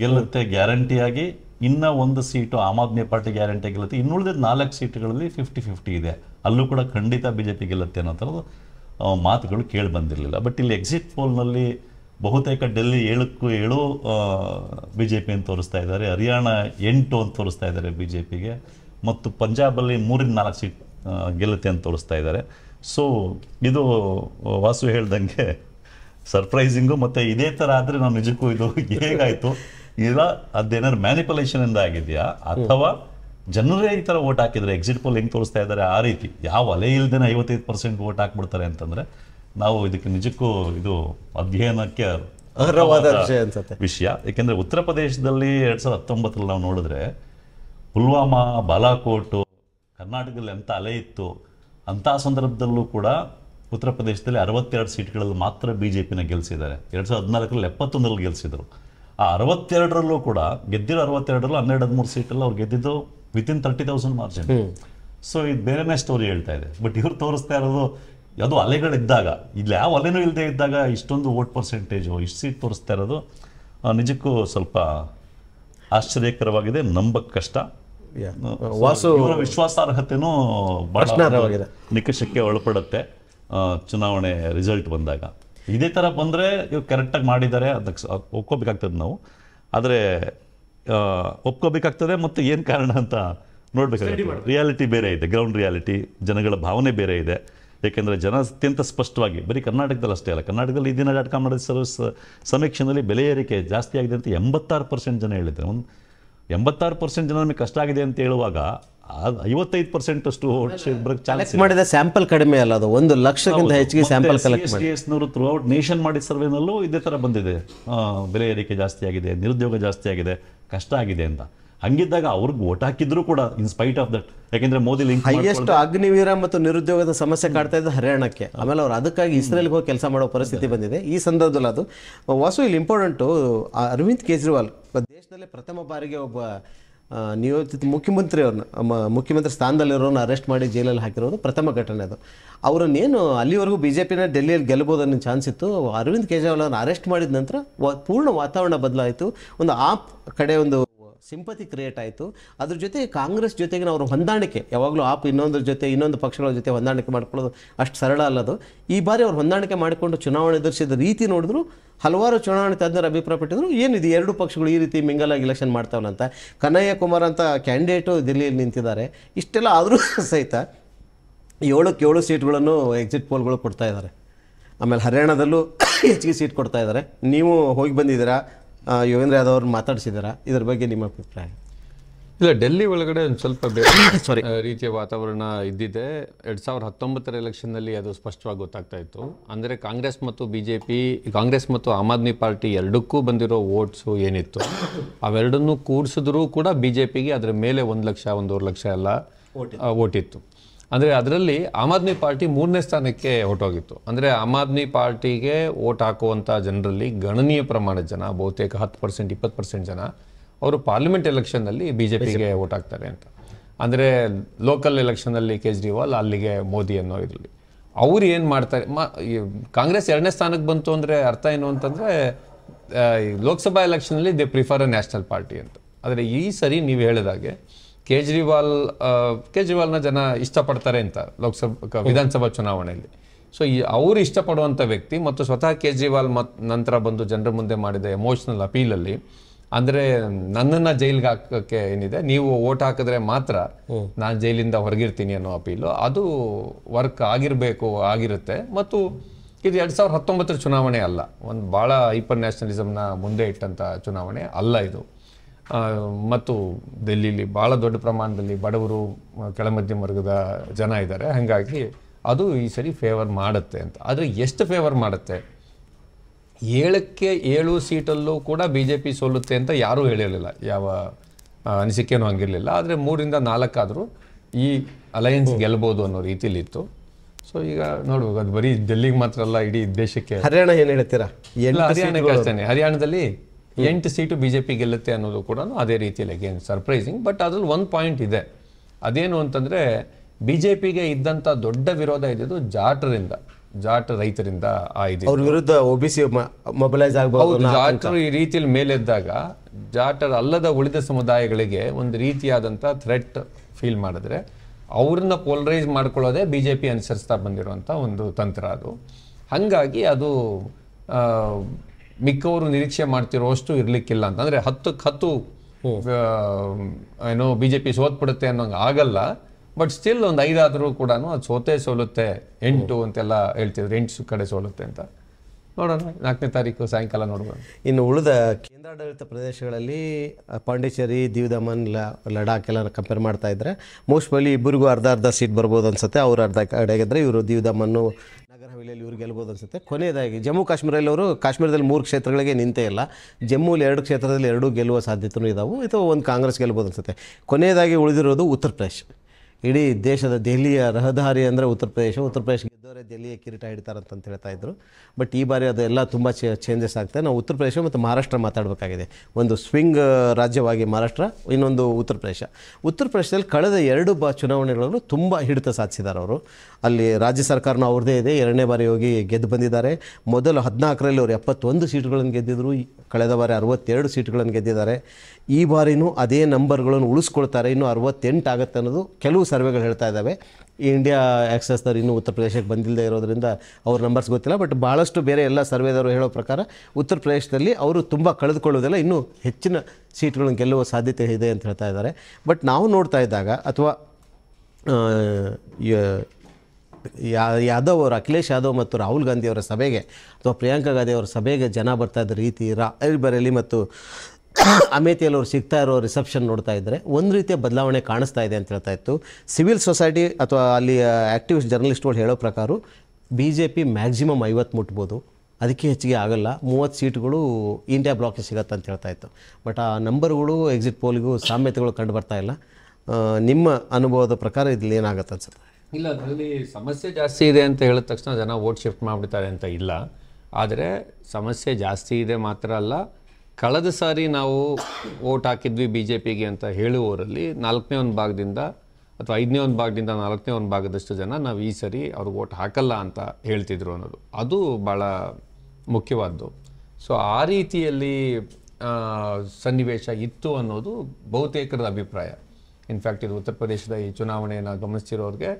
ಗೆಲ್ಲುತ್ತೆ ಗ್ಯಾರಂಟಿಯಾಗಿ ಇನ್ನ ಒಂದು seat Aam Aadmi party guarantee ಗೆಲ್ಲುತ್ತೆ ಇನ್ನುಳಿದ ನಾಲ್ಕು ಸೀಟುಗಳಲ್ಲಿ ಫಿಫ್ಟಿ ಫಿಫ್ಟಿ ಇದೆ ಅಲ್ಲೂ ಕೂಡ ಖಂಡಿತ ಬಿ ಜೆ ಪಿ ಗೆಲ್ಲುತ್ತೆ ಅನ್ನೋ ಮಾತುಗಳು ಕೇಳಿ ಬಂದಿರಲಿಲ್ಲ ಬಟ್ ಇಲ್ಲಿ ಎಕ್ಸಿಟ್ ಪೋಲ್ನಲ್ಲಿ ಬಹುತೇಕ ಡೆಲ್ಲಿ ಏಳಕ್ಕೂ ಏಳು ಬಿ ಜೆ ಪಿ ಅಂತ ತೋರಿಸ್ತಾ ಇದ್ದಾರೆ ಹರಿಯಾಣ ಎಂಟು ಅಂತ ತೋರಿಸ್ತಾ ಇದ್ದಾರೆ ಬಿ ಜೆ ಪಿಗೆ ಮತ್ತು ಪಂಜಾಬಲ್ಲಿ ಮೂರಿಂದ ನಾಲ್ಕು ಸೀಟ್ ಗೆಲ್ಲುತ್ತೆ ಅಂತ ತೋರಿಸ್ತಾ ಇದ್ದಾರೆ ಸೊ ಇದು ವಾಸು ಹೇಳ್ದಂಗೆ ಸರ್ಪ್ರೈಸಿಂಗು ಮತ್ತು ಇದೇ ಥರ ಆದರೆ ನಾನು ನಿಜಕ್ಕೂ ಇದು ಹೇಗಾಯಿತು ಇಲ್ಲ ಅದೇನಾದ್ರು ಇಂದ ಆಗಿದೆಯಾ ಅಥವಾ ಜನರೇ ಈ ಥರ ವೋಟ್ ಹಾಕಿದರೆ ಎಕ್ಸಿಟ್ ಪೋಲ್ ಹೆಂಗೆ ತೋರಿಸ್ತಾ ಇದ್ದಾರೆ ಆ ರೀತಿ ಯಾವ ಅಲೆ ಇಲ್ಲದೆ ಐವತ್ತೈದು ಪರ್ಸೆಂಟ್ ವೋಟ್ ಹಾಕ್ಬಿಡ್ತಾರೆ ಅಂತಂದರೆ ನಾವು ಇದಕ್ಕೆ ನಿಜಕ್ಕೂ ಇದು ಅಧ್ಯಯನಕ್ಕೆ ಅರ್ಹವಾದ ವಿಷಯ ಅನ್ಸುತ್ತೆ ವಿಷಯ ಏಕೆಂದರೆ ಉತ್ತರ ಪ್ರದೇಶದಲ್ಲಿ ಎರಡು ಸಾವಿರದ ಹತ್ತೊಂಬತ್ತರಲ್ಲಿ ನಾವು ನೋಡಿದ್ರೆ ಪುಲ್ವಾಮಾ ಬಾಲಾಕೋಟು ಕರ್ನಾಟಕದಲ್ಲಿ ಎಂಥ ಅಲೆ ಇತ್ತು ಅಂಥ ಸಂದರ್ಭದಲ್ಲೂ ಕೂಡ ಉತ್ತರ ಪ್ರದೇಶದಲ್ಲಿ ಅರವತ್ತೆರಡು ಸೀಟ್ಗಳಲ್ಲಿ ಮಾತ್ರ ಬಿ ಜೆ ಪಿನ ಗೆಲ್ಲಿಸಿದ್ದಾರೆ ಎರಡು ಸಾವಿರದ ಹದಿನಾಲ್ಕರಲ್ಲಿ ಎಪ್ಪತ್ತೊಂದರಲ್ಲಿ ಗೆಲ್ಲಿಸಿದರು ಆ ಅರವತ್ತೆರಡರಲ್ಲೂ ಕೂಡ ಗೆದ್ದಿರೋ ಅರವತ್ತೆರಡರಲ್ಲೂ ಹನ್ನೆರಡು ಹದಿಮೂರು ಸೀಟಲ್ಲಿ ಅವ್ರು ಗೆದ್ದಿದ್ದು within thirty thousand margin so ಇದು ಬೇರೆನೇ ಸ್ಟೋರಿ ಹೇಳ್ತಾ ಇದೆ ಬಟ್ ಇವ್ರು ತೋರಿಸ್ತಾ ಇರೋದು ಯಾವುದೋ ಅಲೆಗಳಿದ್ದಾಗ ಇಲ್ಲಿ ಯಾವ ಅಲೆನೂ ಇಲ್ಲದೆ ಇದ್ದಾಗ ಇಷ್ಟೊಂದು ವೋಟ್ ಪರ್ಸೆಂಟೇಜು ಇಷ್ಟು ಸೀಟ್ ತೋರಿಸ್ತಾ ಇರೋದು ನಿಜಕ್ಕೂ ಸ್ವಲ್ಪ ಆಶ್ಚರ್ಯಕರವಾಗಿದೆ ನಂಬಕ್ಕೆ ಕಷ್ಟ ವಾಸು ವಿಶ್ವಾಸಾರ್ಹತೆನೂ ಬಹಳ ನಿಕಷಕ್ಕೆ ಒಳಪಡುತ್ತೆ ಚುನಾವಣೆ ರಿಸಲ್ಟ್ ಬಂದಾಗ ಇದೇ ಥರ ಬಂದರೆ ಇವ್ರು ಕರೆಕ್ಟಾಗಿ ಮಾಡಿದ್ದಾರೆ ಅದಕ್ಕೆ ಒಪ್ಕೋಬೇಕಾಗ್ತದೆ ನಾವು ಆದರೆ ಒಪ್ಕೋಬೇಕಾಗ್ತದೆ ಮತ್ತು ಏನು ಕಾರಣ ಅಂತ ನೋಡಬೇಕಾಗುತ್ತೆ ರಿಯಾಲಿಟಿ ಬೇರೆ ಇದೆ ಗ್ರೌಂಡ್ ರಿಯಾಲಿಟಿ ಜನಗಳ ಭಾವನೆ ಬೇರೆ ಇದೆ ಏಕೆಂದರೆ ಜನ ಅತ್ಯಂತ ಸ್ಪಷ್ಟವಾಗಿ ಬರೀ ಕರ್ನಾಟಕದಲ್ಲಿ ಅಷ್ಟೇ ಅಲ್ಲ ಕರ್ನಾಟಕದಲ್ಲಿ ಈ ದಿನ ಡಾಟ್ ಕಾಮ್ ಮಾಡಿದ ಸರ್ವಿಸ್ ಸಮೀಕ್ಷೆಯಲ್ಲಿ ಬೆಲೆ ಏರಿಕೆ ಜಾಸ್ತಿ ಆಗಿದೆ ಅಂತ ಎಂಬತ್ತಾರು ಪರ್ಸೆಂಟ್ ಜನ ಹೇಳಿದ್ದಾರೆ ಒಂದು ಎಂಬತ್ತಾರು ಪರ್ಸೆಂಟ್ ಜನ ನಮಗೆ ಕಷ್ಟ ಆಗಿದೆ ಅಂತ ಹೇಳುವಾಗ ಐವತ್ತೈದು ಪರ್ಸೆಂಟಷ್ಟು ಚಾಲೆಂಜ್ ಮಾಡಿದ ಸ್ಯಾಂಪಲ್ ಕಡಿಮೆ ಅಲ್ಲ ಅದು ಒಂದು ಲಕ್ಷಕ್ಕಿಂತ ಹೆಚ್ಚಿಗೆ ಸ್ಯಾಂಪಲ್ ಕಲೆಕ್ಟ್ e ಮಾಡಿ ಎಸ್ನವರು ಥ್ರೂ ಔಟ್ ನೇಷನ್ ಮಾಡಿದ ಸರ್ವೆನಲ್ಲೂ ಇದೇ ಥರ ಬಂದಿದೆ ಬೆಲೆ ಏರಿಕೆ ಜಾಸ್ತಿ ಆಗಿದೆ ನಿರುದ್ಯೋಗ ಜಾಸ್ತಿ ಆಗಿದೆ ಕಷ್ಟ ಆಗಿದೆ ಅಂತ ಹಂಗಿದ್ದಾಗ ಅವ್ರಿಗೆ ಓಟ್ ಹಾಕಿದ್ರು ಕೂಡ ಇನ್ ಸ್ಪೈಟ್ ಆಫ್ ದಟ್ ಯಾಕೆಂದ್ರೆ ಮೋದಿ ಲಿಂಕ್ ಹೈಯೆಸ್ಟ್ ಅಗ್ನಿವೀರ ಮತ್ತು ನಿರುದ್ಯೋಗದ ಸಮಸ್ಯೆ ಕಾಡ್ತಾ ಇದೆ ಹರಿಯಾಣಕ್ಕೆ ಆಮೇಲೆ ಅವ್ರು ಅದಕ್ಕಾಗಿ ಇಸ್ರೇಲ್ಗೆ ಹೋಗಿ ಕೆಲಸ ಮಾಡೋ ಪರಿಸ್ಥಿತಿ ಬಂದಿದೆ ಈ ಸಂದರ್ಭದಲ್ಲಿ ಅದು ವಾಸು ಇಲ್ಲಿ ಇಂಪಾರ್ಟೆಂಟ್ ಅರವಿಂದ್ ಕೇಜ್ರಿವಾಲ್ ದೇಶದಲ್ಲಿ ಪ್ರಥಮ ಬಾರಿಗೆ ಒಬ್ಬ ನಿಯೋಜಿತ ಮುಖ್ಯಮಂತ್ರಿ ಅವ್ರನ್ನ ಮುಖ್ಯಮಂತ್ರಿ ಸ್ಥಾನದಲ್ಲಿರೋನ್ನ ಅರೆಸ್ಟ್ ಮಾಡಿ ಜೈಲಲ್ಲಿ ಹಾಕಿರೋದು ಪ್ರಥಮ ಘಟನೆ ಅದು ಅವರನ್ನೇನು ಅಲ್ಲಿವರೆಗೂ ಬಿ ಜೆ ಪಿನ ಡೆಲ್ಲಿಯಲ್ಲಿ ಗೆಲ್ಬೋದು ಅನ್ನೋ ಚಾನ್ಸ್ ಇತ್ತು ಅರವಿಂದ್ ಕೇಜ್ರಿವಾಲ್ ಅವ್ರನ್ನ ಅರೆಸ್ಟ್ ಮಾಡಿದ ನಂತರ ಪೂರ್ಣ ವಾತಾವರಣ ಬದಲಾಯಿತು ಒಂದು ಆಪ್ ಕಡೆ ಒಂದು ಸಿಂಪತಿ ಕ್ರಿಯೇಟ್ ಆಯಿತು ಅದ್ರ ಜೊತೆ ಕಾಂಗ್ರೆಸ್ ಜೊತೆಗಿನ ಅವರು ಹೊಂದಾಣಿಕೆ ಯಾವಾಗಲೂ ಆಪ್ ಇನ್ನೊಂದ್ರ ಜೊತೆ ಇನ್ನೊಂದು ಪಕ್ಷಗಳ ಜೊತೆ ಹೊಂದಾಣಿಕೆ ಮಾಡ್ಕೊಳ್ಳೋದು ಅಷ್ಟು ಸರಳ ಅಲ್ಲದು ಈ ಬಾರಿ ಅವ್ರು ಹೊಂದಾಣಿಕೆ ಮಾಡಿಕೊಂಡು ಚುನಾವಣೆ ಎದುರಿಸಿದ ರೀತಿ ನೋಡಿದ್ರು ಹಲವಾರು ಚುನಾವಣೆ ತಜ್ಞರು ಅಭಿಪ್ರಾಯಪಟ್ಟಿದ್ರು ಏನಿದೆ ಎರಡು ಪಕ್ಷಗಳು ಈ ರೀತಿ ಮಿಂಗಲಾಗಿ ಇಲೆಕ್ಷನ್ ಮಾಡ್ತಾವಂತ ಅಂತ ಕನ್ನಯ್ಯ ಕುಮಾರ್ ಅಂತ ಕ್ಯಾಂಡಿಡೇಟು ದಿಲ್ಲಿಯಲ್ಲಿ ನಿಂತಿದ್ದಾರೆ ಇಷ್ಟೆಲ್ಲ ಆದರೂ *laughs* ಸಹಿತ ಏಳಕ್ಕೆ ಏಳು ಸೀಟ್ಗಳನ್ನು ಎಕ್ಸಿಟ್ ಪೋಲ್ಗಳು ಕೊಡ್ತಾ ಇದ್ದಾರೆ ಆಮೇಲೆ ಹರಿಯಾಣದಲ್ಲೂ *coughs* ಹೆಚ್ಚಿಗೆ ಸೀಟ್ ಕೊಡ್ತಾ ಇದ್ದಾರೆ ನೀವು ಹೋಗಿ ಬಂದಿದ್ದೀರಾ ಯೋಗೇಂದ್ರ ಯಾದವ್ ಅವ್ರು ಮಾತಾಡಿಸಿದಾರ ಇದ್ರ ಬಗ್ಗೆ ನಿಮ್ಮ ಅಭಿಪ್ರಾಯ ಇಲ್ಲ ಡೆಲ್ಲಿ ಒಳಗಡೆ ಒಂದು ಸ್ವಲ್ಪ ಬೇರೆ ಸಾರಿ *coughs* ರೀತಿಯ ವಾತಾವರಣ ಇದ್ದಿದೆ ಎರಡು ಸಾವಿರದ ಹತ್ತೊಂಬತ್ತರ ಎಲೆಕ್ಷನ್ನಲ್ಲಿ ಅದು ಸ್ಪಷ್ಟವಾಗಿ ಗೊತ್ತಾಗ್ತಾ ಇತ್ತು ಅಂದರೆ ಕಾಂಗ್ರೆಸ್ ಮತ್ತು ಬಿ ಜೆ ಪಿ ಕಾಂಗ್ರೆಸ್ ಮತ್ತು ಆಮ್ ಆದ್ಮಿ ಪಾರ್ಟಿ ಎರಡಕ್ಕೂ ಬಂದಿರೋ ವೋಟ್ಸು ಏನಿತ್ತು ಅವೆರಡನ್ನೂ ಕೂಡಿಸಿದ್ರೂ ಕೂಡ ಬಿ ಜೆ ಪಿಗೆ ಅದರ ಮೇಲೆ ಒಂದು ಲಕ್ಷ ಒಂದೂವರೆ ಲಕ್ಷ ಎಲ್ಲ ಓಟಿತ್ತು ಅಂದರೆ ಅದರಲ್ಲಿ ಆಮ್ ಆದ್ಮಿ ಪಾರ್ಟಿ ಮೂರನೇ ಸ್ಥಾನಕ್ಕೆ ಹೊರಟೋಗಿತ್ತು ಅಂದರೆ ಆಮ್ ಆದ್ಮಿ ಪಾರ್ಟಿಗೆ ಓಟ್ ಹಾಕುವಂಥ ಜನರಲ್ಲಿ ಗಣನೀಯ ಪ್ರಮಾಣದ ಜನ ಬಹುತೇಕ ಹತ್ತು ಪರ್ಸೆಂಟ್ ಇಪ್ಪತ್ತು ಪರ್ಸೆಂಟ್ ಜನ ಅವರು ಪಾರ್ಲಿಮೆಂಟ್ ಎಲೆಕ್ಷನ್ನಲ್ಲಿ ಬಿ ಜೆ ಪಿಗೆ ಓಟ್ ಹಾಕ್ತಾರೆ ಅಂತ ಅಂದರೆ ಲೋಕಲ್ ಎಲೆಕ್ಷನಲ್ಲಿ ಕೇಜ್ರಿವಾಲ್ ಅಲ್ಲಿಗೆ ಮೋದಿ ಅನ್ನೋ ಇದರಲ್ಲಿ ಅವ್ರು ಏನು ಮಾಡ್ತಾರೆ ಮಾ ಕಾಂಗ್ರೆಸ್ ಎರಡನೇ ಸ್ಥಾನಕ್ಕೆ ಬಂತು ಅಂದರೆ ಅರ್ಥ ಏನು ಅಂತಂದರೆ Lok Sabha ಎಲೆಕ್ಷನಲ್ಲಿ they prefer a national party ಅಂತ ಆದರೆ ಈ ಸರಿ ನೀವು ಹೇಳಿದಾಗೆ ಕೇಜ್ರಿವಾಲ್ ಕೇಜ್ರಿವಾಲ್ನ ಜನ ಇಷ್ಟಪಡ್ತಾರೆ ಅಂತ ಲೋಕಸಭಾ ವಿಧಾನಸಭಾ ಚುನಾವಣೆಯಲ್ಲಿ ಸೊ ಈ ಅವರು ಇಷ್ಟಪಡುವಂಥ ವ್ಯಕ್ತಿ ಮತ್ತು ಸ್ವತಃ ಕೇಜ್ರಿವಾಲ್ ಮತ್ ನಂತರ ಬಂದು ಜನರ ಮುಂದೆ ಮಾಡಿದ ಎಮೋಷ್ನಲ್ ಅಪೀಲಲ್ಲಿ ಅಂದರೆ ನನ್ನನ್ನು ಜೈಲಿಗೆ ಹಾಕೋಕ್ಕೆ ಏನಿದೆ ನೀವು ಓಟ್ ಹಾಕಿದ್ರೆ ಮಾತ್ರ ನಾನು ಜೈಲಿಂದ ಹೊರಗಿರ್ತೀನಿ ಅನ್ನೋ ಅಪೀಲು ಅದು ವರ್ಕ್ ಆಗಿರಬೇಕು ಆಗಿರುತ್ತೆ ಮತ್ತು ಇದು ಎರಡು ಸಾವಿರದ ಹತ್ತೊಂಬತ್ತರ ಚುನಾವಣೆ ಅಲ್ಲ ಒಂದು ಭಾಳ ಹೈಪರ್ ನ್ಯಾಷನಲಿಸಮ್ನ ಮುಂದೆ ಇಟ್ಟಂಥ ಚುನಾವಣೆ ಅಲ್ಲ ಇದು ಮತ್ತು ದೆಲ್ಲಿಲಿ ಭಾಳ ದೊಡ್ಡ ಪ್ರಮಾಣದಲ್ಲಿ ಬಡವರು ಕೆಳಮಧ್ಯಮ ವರ್ಗದ ಜನ ಇದ್ದಾರೆ ಹಾಗಾಗಿ ಅದು ಈ ಸರಿ ಫೇವರ್ ಮಾಡುತ್ತೆ ಅಂತ ಆದರೆ ಎಷ್ಟು ಫೇವರ್ ಮಾಡುತ್ತೆ ಏಳಕ್ಕೆ ಏಳು ಸೀಟಲ್ಲೂ ಕೂಡ ಬಿ ಜೆ ಪಿ ಸೋಲುತ್ತೆ ಅಂತ ಯಾರೂ ಹೇಳಿರಲಿಲ್ಲ ಯಾವ ಅನಿಸಿಕೆನೂ ಹಂಗಿರಲಿಲ್ಲ ಆದರೆ ಮೂರಿಂದ ನಾಲ್ಕಾದರೂ ಈ ಅಲಯನ್ಸ್ ಗೆಲ್ಬೋದು ಅನ್ನೋ ಇತ್ತು ಸೊ ಈಗ ನೋಡ್ಬೋದು ಅದು ಬರೀ ಡೆಲ್ಲಿಗೆ ಮಾತ್ರ ಅಲ್ಲ ಇಡೀ ದೇಶಕ್ಕೆ ಹರಿಯಾಣ ಏನು ಹೇಳ್ತೀರಾ ಎಲ್ಲ ಹರಿಯಾಣಕ್ಕೆ ಹರಿಯಾಣದಲ್ಲಿ ಎಂಟು ಸೀಟು ಬಿ ಜೆ ಪಿ ಗೆಲ್ಲುತ್ತೆ ಅನ್ನೋದು ಕೂಡ ಅದೇ ರೀತಿಯಲ್ಲಿ ಅಗೇನ್ ಸರ್ಪ್ರೈಸಿಂಗ್ ಬಟ್ ಅದ್ರಲ್ಲಿ ಒಂದು ಪಾಯಿಂಟ್ ಇದೆ ಅದೇನು ಅಂತಂದರೆ ಬಿ ಜೆ ಪಿಗೆ ಇದ್ದಂಥ ದೊಡ್ಡ ವಿರೋಧ ಇದ್ದಿದ್ದು ಜಾಟರಿಂದ ಜಾಟ್ ರೈತರಿಂದ ಆಯ್ತು ಅವ್ರ ವಿರುದ್ಧ ಒಬಿಸಿ ಮೊಬಲೈಸ್ ಆಗಬಹುದು ಜಾಟರು ಈ ರೀತಿಯಲ್ಲಿ ಮೇಲೆದ್ದಾಗ ಜಾಟರ್ ಅಲ್ಲದ ಉಳಿದ ಸಮುದಾಯಗಳಿಗೆ ಒಂದು ರೀತಿಯಾದಂಥ ಥ್ರೆಟ್ ಫೀಲ್ ಮಾಡಿದ್ರೆ ಅವ್ರನ್ನ ಪೋಲರೈಸ್ ಮಾಡ್ಕೊಳ್ಳೋದೇ ಬಿ ಜೆ ಪಿ ಅನುಸರಿಸ್ತಾ ಬಂದಿರುವಂಥ ಒಂದು ತಂತ್ರ ಅದು ಹಾಗಾಗಿ ಅದು ಮಿಕ್ಕವರು ನಿರೀಕ್ಷೆ ಅಷ್ಟು ಇರಲಿಕ್ಕಿಲ್ಲ ಅಂದರೆ ಹತ್ತಕ್ಕೆ ಹತ್ತು ಏನೋ ಬಿ ಜೆ ಪಿ ಸೋತ್ಬಿಡುತ್ತೆ ಅನ್ನೋಂಗೆ ಆಗಲ್ಲ ಬಟ್ ಸ್ಟಿಲ್ ಒಂದು ಐದಾದರೂ ಕೂಡ ಅದು ಸೋತೇ ಸೋಲುತ್ತೆ ಎಂಟು ಅಂತೆಲ್ಲ ಹೇಳ್ತಿದ್ರು ಎಂಟು ಕಡೆ ಸೋಲುತ್ತೆ ಅಂತ ನೋಡೋಣ ನಾಲ್ಕನೇ ತಾರೀಕು ಸಾಯಂಕಾಲ ನೋಡ್ಬೋದು ಇನ್ನು ಉಳಿದ ಕೇಂದ್ರಾಡಳಿತ ಪ್ರದೇಶಗಳಲ್ಲಿ ಪಾಂಡಿಚೇರಿ ದೀವ್ ದಮನ್ ಲಡಾಖ್ ಎಲ್ಲ ಕಂಪೇರ್ ಮಾಡ್ತಾ ಇದ್ದರೆ ಮೋಸ್ಟ್ಲಿ ಇಬ್ಬರಿಗೂ ಅರ್ಧ ಅರ್ಧ ಸೀಟ್ ಬರ್ಬೋದು ಅನ್ಸುತ್ತೆ ಅವ್ರು ಅರ್ಧ ಕಡೆಗಿದ್ರೆ ಇವರು ದೀವ್ ದಮನ್ನು ಬೆಲೆಯಲ್ಲಿ ಇವ್ರು ಗೆಲ್ಬೋದು ಅನಿಸುತ್ತೆ ಕೊನೆಯದಾಗಿ ಜಮ್ಮು ಕಾಶ್ಮೀರಲ್ಲಿ ಅವರು ಕಾಶ್ಮೀರದಲ್ಲಿ ಮೂರು ಕ್ಷೇತ್ರಗಳಿಗೆ ನಿಂತೇ ಇಲ್ಲ ಜಮ್ಮುಲಿ ಎರಡು ಕ್ಷೇತ್ರದಲ್ಲಿ ಎರಡೂ ಗೆಲ್ಲುವ ಸಾಧ್ಯತೆಯೂ ಇದಾವೆ ಅಥವಾ ಒಂದು ಕಾಂಗ್ರೆಸ್ ಗೆಲ್ಬೋದು ಅನಿಸುತ್ತೆ ಕೊನೆಯದಾಗಿ ಉಳಿದಿರೋದು ಉತ್ತರ ಪ್ರದೇಶ ಇಡೀ ದೇಶದ ದೆಹಲಿಯ ರಹದಾರಿ ಅಂದರೆ ಉತ್ತರ ಪ್ರದೇಶ ಉತ್ತರ ಪ್ರದೇಶ ಗೆದ್ದವರೇ ದೆಹಲಿಯ ಕಿರೀಟ ಅಂತ ಹೇಳ್ತಾ ಇದ್ರು ಬಟ್ ಈ ಬಾರಿ ಅದೆಲ್ಲ ತುಂಬ ಚೇಂಜಸ್ ಆಗ್ತದೆ ನಾವು ಉತ್ತರ ಪ್ರದೇಶ ಮತ್ತು ಮಹಾರಾಷ್ಟ್ರ ಮಾತಾಡಬೇಕಾಗಿದೆ ಒಂದು ಸ್ವಿಂಗ್ ರಾಜ್ಯವಾಗಿ ಮಹಾರಾಷ್ಟ್ರ ಇನ್ನೊಂದು ಉತ್ತರ ಪ್ರದೇಶ ಉತ್ತರ ಪ್ರದೇಶದಲ್ಲಿ ಕಳೆದ ಎರಡು ಬ ಚುನಾವಣೆಗಳಲ್ಲೂ ತುಂಬ ಹಿಡಿತ ಸಾಧಿಸಿದ್ದಾರೆ ಅವರು ಅಲ್ಲಿ ರಾಜ್ಯ ಸರ್ಕಾರನೂ ಅವ್ರದ್ದೇ ಇದೆ ಎರಡನೇ ಬಾರಿ ಹೋಗಿ ಗೆದ್ದು ಬಂದಿದ್ದಾರೆ ಮೊದಲು ಹದಿನಾಲ್ಕರಲ್ಲಿ ಅವರು ಎಪ್ಪತ್ತೊಂದು ಸೀಟುಗಳನ್ನು ಗೆದ್ದಿದ್ರು ಕಳೆದ ಬಾರಿ ಅರವತ್ತೆರಡು ಸೀಟುಗಳನ್ನು ಗೆದ್ದಿದ್ದಾರೆ ಈ ಬಾರಿನೂ ಅದೇ ನಂಬರ್ಗಳನ್ನು ಉಳಿಸ್ಕೊಳ್ತಾರೆ ಇನ್ನೂ ಅರವತ್ತೆಂಟು ಆಗುತ್ತೆ ಅನ್ನೋದು ಕೆಲವು ಸರ್ವೆಗಳು ಹೇಳ್ತಾ ಇದ್ದಾವೆ ಇಂಡಿಯಾ ಆ್ಯಕ್ಸಸ್ನವ್ರು ಇನ್ನೂ ಉತ್ತರ ಪ್ರದೇಶಕ್ಕೆ ಬಂದಿಲ್ಲದೆ ಇರೋದ್ರಿಂದ ಅವ್ರ ನಂಬರ್ಸ್ ಗೊತ್ತಿಲ್ಲ ಬಟ್ ಭಾಳಷ್ಟು ಬೇರೆ ಎಲ್ಲ ಸರ್ವೆದವರು ಹೇಳೋ ಪ್ರಕಾರ ಉತ್ತರ ಪ್ರದೇಶದಲ್ಲಿ ಅವರು ತುಂಬ ಕಳೆದುಕೊಳ್ಳೋದೆಲ್ಲ ಇನ್ನೂ ಹೆಚ್ಚಿನ ಸೀಟ್ಗಳನ್ನು ಗೆಲ್ಲುವ ಸಾಧ್ಯತೆ ಇದೆ ಅಂತ ಹೇಳ್ತಾ ಇದ್ದಾರೆ ಬಟ್ ನಾವು ನೋಡ್ತಾ ಇದ್ದಾಗ ಅಥವಾ ಯಾದವ್ ಅವರು ಅಖಿಲೇಶ್ ಯಾದವ್ ಮತ್ತು ರಾಹುಲ್ ಗಾಂಧಿಯವರ ಸಭೆಗೆ ಅಥವಾ ಪ್ರಿಯಾಂಕಾ ಗಾಂಧಿ ಅವರ ಸಭೆಗೆ ಜನ ಬರ್ತಾ ಇದ್ದ ರೀತಿ ರಾ ಬರೇಲಿ ಮತ್ತು ಅಮೇಥಿಯಲ್ಲಿ ಅವರು ಸಿಗ್ತಾ ಇರೋ ರಿಸೆಪ್ಷನ್ ನೋಡ್ತಾ ಇದ್ದರೆ ಒಂದು ರೀತಿಯ ಬದಲಾವಣೆ ಕಾಣಿಸ್ತಾ ಇದೆ ಅಂತ ಹೇಳ್ತಾ ಇತ್ತು ಸಿವಿಲ್ ಸೊಸೈಟಿ ಅಥವಾ ಅಲ್ಲಿ ಆ್ಯಕ್ಟಿವಿಸ್ಟ್ ಜರ್ನಲಿಸ್ಟ್ಗಳು ಹೇಳೋ ಪ್ರಕಾರ ಬಿ ಜೆ ಪಿ ಮ್ಯಾಕ್ಸಿಮಮ್ ಐವತ್ತು ಮುಟ್ಬೋದು ಅದಕ್ಕೆ ಹೆಚ್ಚಿಗೆ ಆಗಲ್ಲ ಮೂವತ್ತು ಸೀಟ್ಗಳು ಇಂಡಿಯಾ ಬ್ಲಾಕ್ಗೆ ಸಿಗತ್ತೆ ಅಂತ ಹೇಳ್ತಾ ಇತ್ತು ಬಟ್ ಆ ನಂಬರ್ಗಳು ಎಕ್ಸಿಟ್ ಪೋಲ್ಗೂ ಸಾಮ್ಯತೆಗಳು ಕಂಡು ಬರ್ತಾ ಇಲ್ಲ ನಿಮ್ಮ ಅನುಭವದ ಪ್ರಕಾರ ಇದ್ರಲ್ಲಿ ಏನಾಗುತ್ತೆ ಅನ್ಸುತ್ತೆ ಇಲ್ಲ ಅದರಲ್ಲಿ ಸಮಸ್ಯೆ ಜಾಸ್ತಿ ಇದೆ ಅಂತ ಹೇಳಿದ ತಕ್ಷಣ ಜನ ವೋಟ್ ಶಿಫ್ಟ್ ಮಾಡಿಬಿಡ್ತಾರೆ ಅಂತ ಇಲ್ಲ ಆದರೆ ಸಮಸ್ಯೆ ಜಾಸ್ತಿ ಇದೆ ಮಾತ್ರ ಅಲ್ಲ ಕಳೆದ ಸಾರಿ ನಾವು ಓಟ್ ಹಾಕಿದ್ವಿ ಬಿ ಜೆ ಪಿಗೆ ಅಂತ ಹೇಳುವವರಲ್ಲಿ ನಾಲ್ಕನೇ ಒಂದು ಭಾಗದಿಂದ ಅಥವಾ ಐದನೇ ಒಂದು ಭಾಗದಿಂದ ನಾಲ್ಕನೇ ಒಂದು ಭಾಗದಷ್ಟು ಜನ ನಾವು ಈ ಸರಿ ಅವ್ರಿಗೆ ಓಟ್ ಹಾಕಲ್ಲ ಅಂತ ಹೇಳ್ತಿದ್ರು ಅನ್ನೋದು ಅದು ಭಾಳ ಮುಖ್ಯವಾದ್ದು ಸೊ ಆ ರೀತಿಯಲ್ಲಿ ಸನ್ನಿವೇಶ ಇತ್ತು ಅನ್ನೋದು ಬಹುತೇಕರ ಅಭಿಪ್ರಾಯ ಇನ್ಫ್ಯಾಕ್ಟ್ ಇದು ಉತ್ತರ ಪ್ರದೇಶದ ಈ ಚುನಾವಣೆಯನ್ನು ಗಮನಿಸ್ತಿರೋರಿಗೆ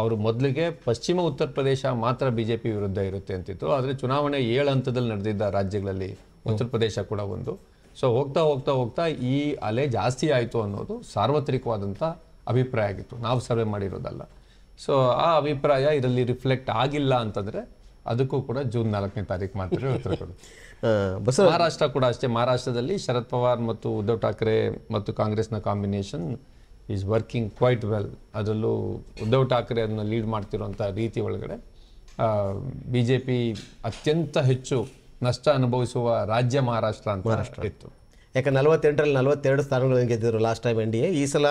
ಅವರು ಮೊದಲಿಗೆ ಪಶ್ಚಿಮ ಉತ್ತರ ಪ್ರದೇಶ ಮಾತ್ರ ಬಿ ಜೆ ಪಿ ವಿರುದ್ಧ ಇರುತ್ತೆ ಅಂತಿತ್ತು ಆದರೆ ಚುನಾವಣೆ ಏಳು ಹಂತದಲ್ಲಿ ನಡೆದಿದ್ದ ರಾಜ್ಯಗಳಲ್ಲಿ ಉತ್ತರ ಪ್ರದೇಶ ಕೂಡ ಒಂದು ಸೊ ಹೋಗ್ತಾ ಹೋಗ್ತಾ ಹೋಗ್ತಾ ಈ ಅಲೆ ಜಾಸ್ತಿ ಆಯಿತು ಅನ್ನೋದು ಸಾರ್ವತ್ರಿಕವಾದಂಥ ಅಭಿಪ್ರಾಯ ಆಗಿತ್ತು ನಾವು ಸರ್ವೆ ಮಾಡಿರೋದಲ್ಲ ಸೊ ಆ ಅಭಿಪ್ರಾಯ ಇದರಲ್ಲಿ ರಿಫ್ಲೆಕ್ಟ್ ಆಗಿಲ್ಲ ಅಂತಂದರೆ ಅದಕ್ಕೂ ಕೂಡ ಜೂನ್ ನಾಲ್ಕನೇ ತಾರೀಕು ಮಾತ್ರ ಉತ್ತರ *laughs* ಬಸ್ ಮಹಾರಾಷ್ಟ್ರ ಕೂಡ ಅಷ್ಟೇ ಮಹಾರಾಷ್ಟ್ರದಲ್ಲಿ ಶರದ್ ಪವಾರ್ ಮತ್ತು ಉದ್ಧವ್ ಠಾಕ್ರೆ ಮತ್ತು ಕಾಂಗ್ರೆಸ್ನ combination is working quite well ಅದರಲ್ಲೂ ಉದ್ಧವ್ ಠಾಕ್ರೆ ಅದನ್ನು ಲೀಡ್ ಮಾಡ್ತಿರೋಂಥ ರೀತಿ ಒಳಗಡೆ ಬಿ ಜೆ ಪಿ ಅತ್ಯಂತ ಹೆಚ್ಚು ನಷ್ಟ ಅನುಭವಿಸುವ ರಾಜ್ಯ ಮಹಾರಾಷ್ಟ್ರ ಅಂತ ಮಹಾರಾಷ್ಟ್ರ ಇತ್ತು ಯಾಕೆ ನಲವತ್ತೆಂಟರಲ್ಲಿ ನಲವತ್ತೆರಡು ಸ್ಥಾನಗಳನ್ನು ಗೆದ್ದಿದ್ರು last time N D A ಈ ಸಲ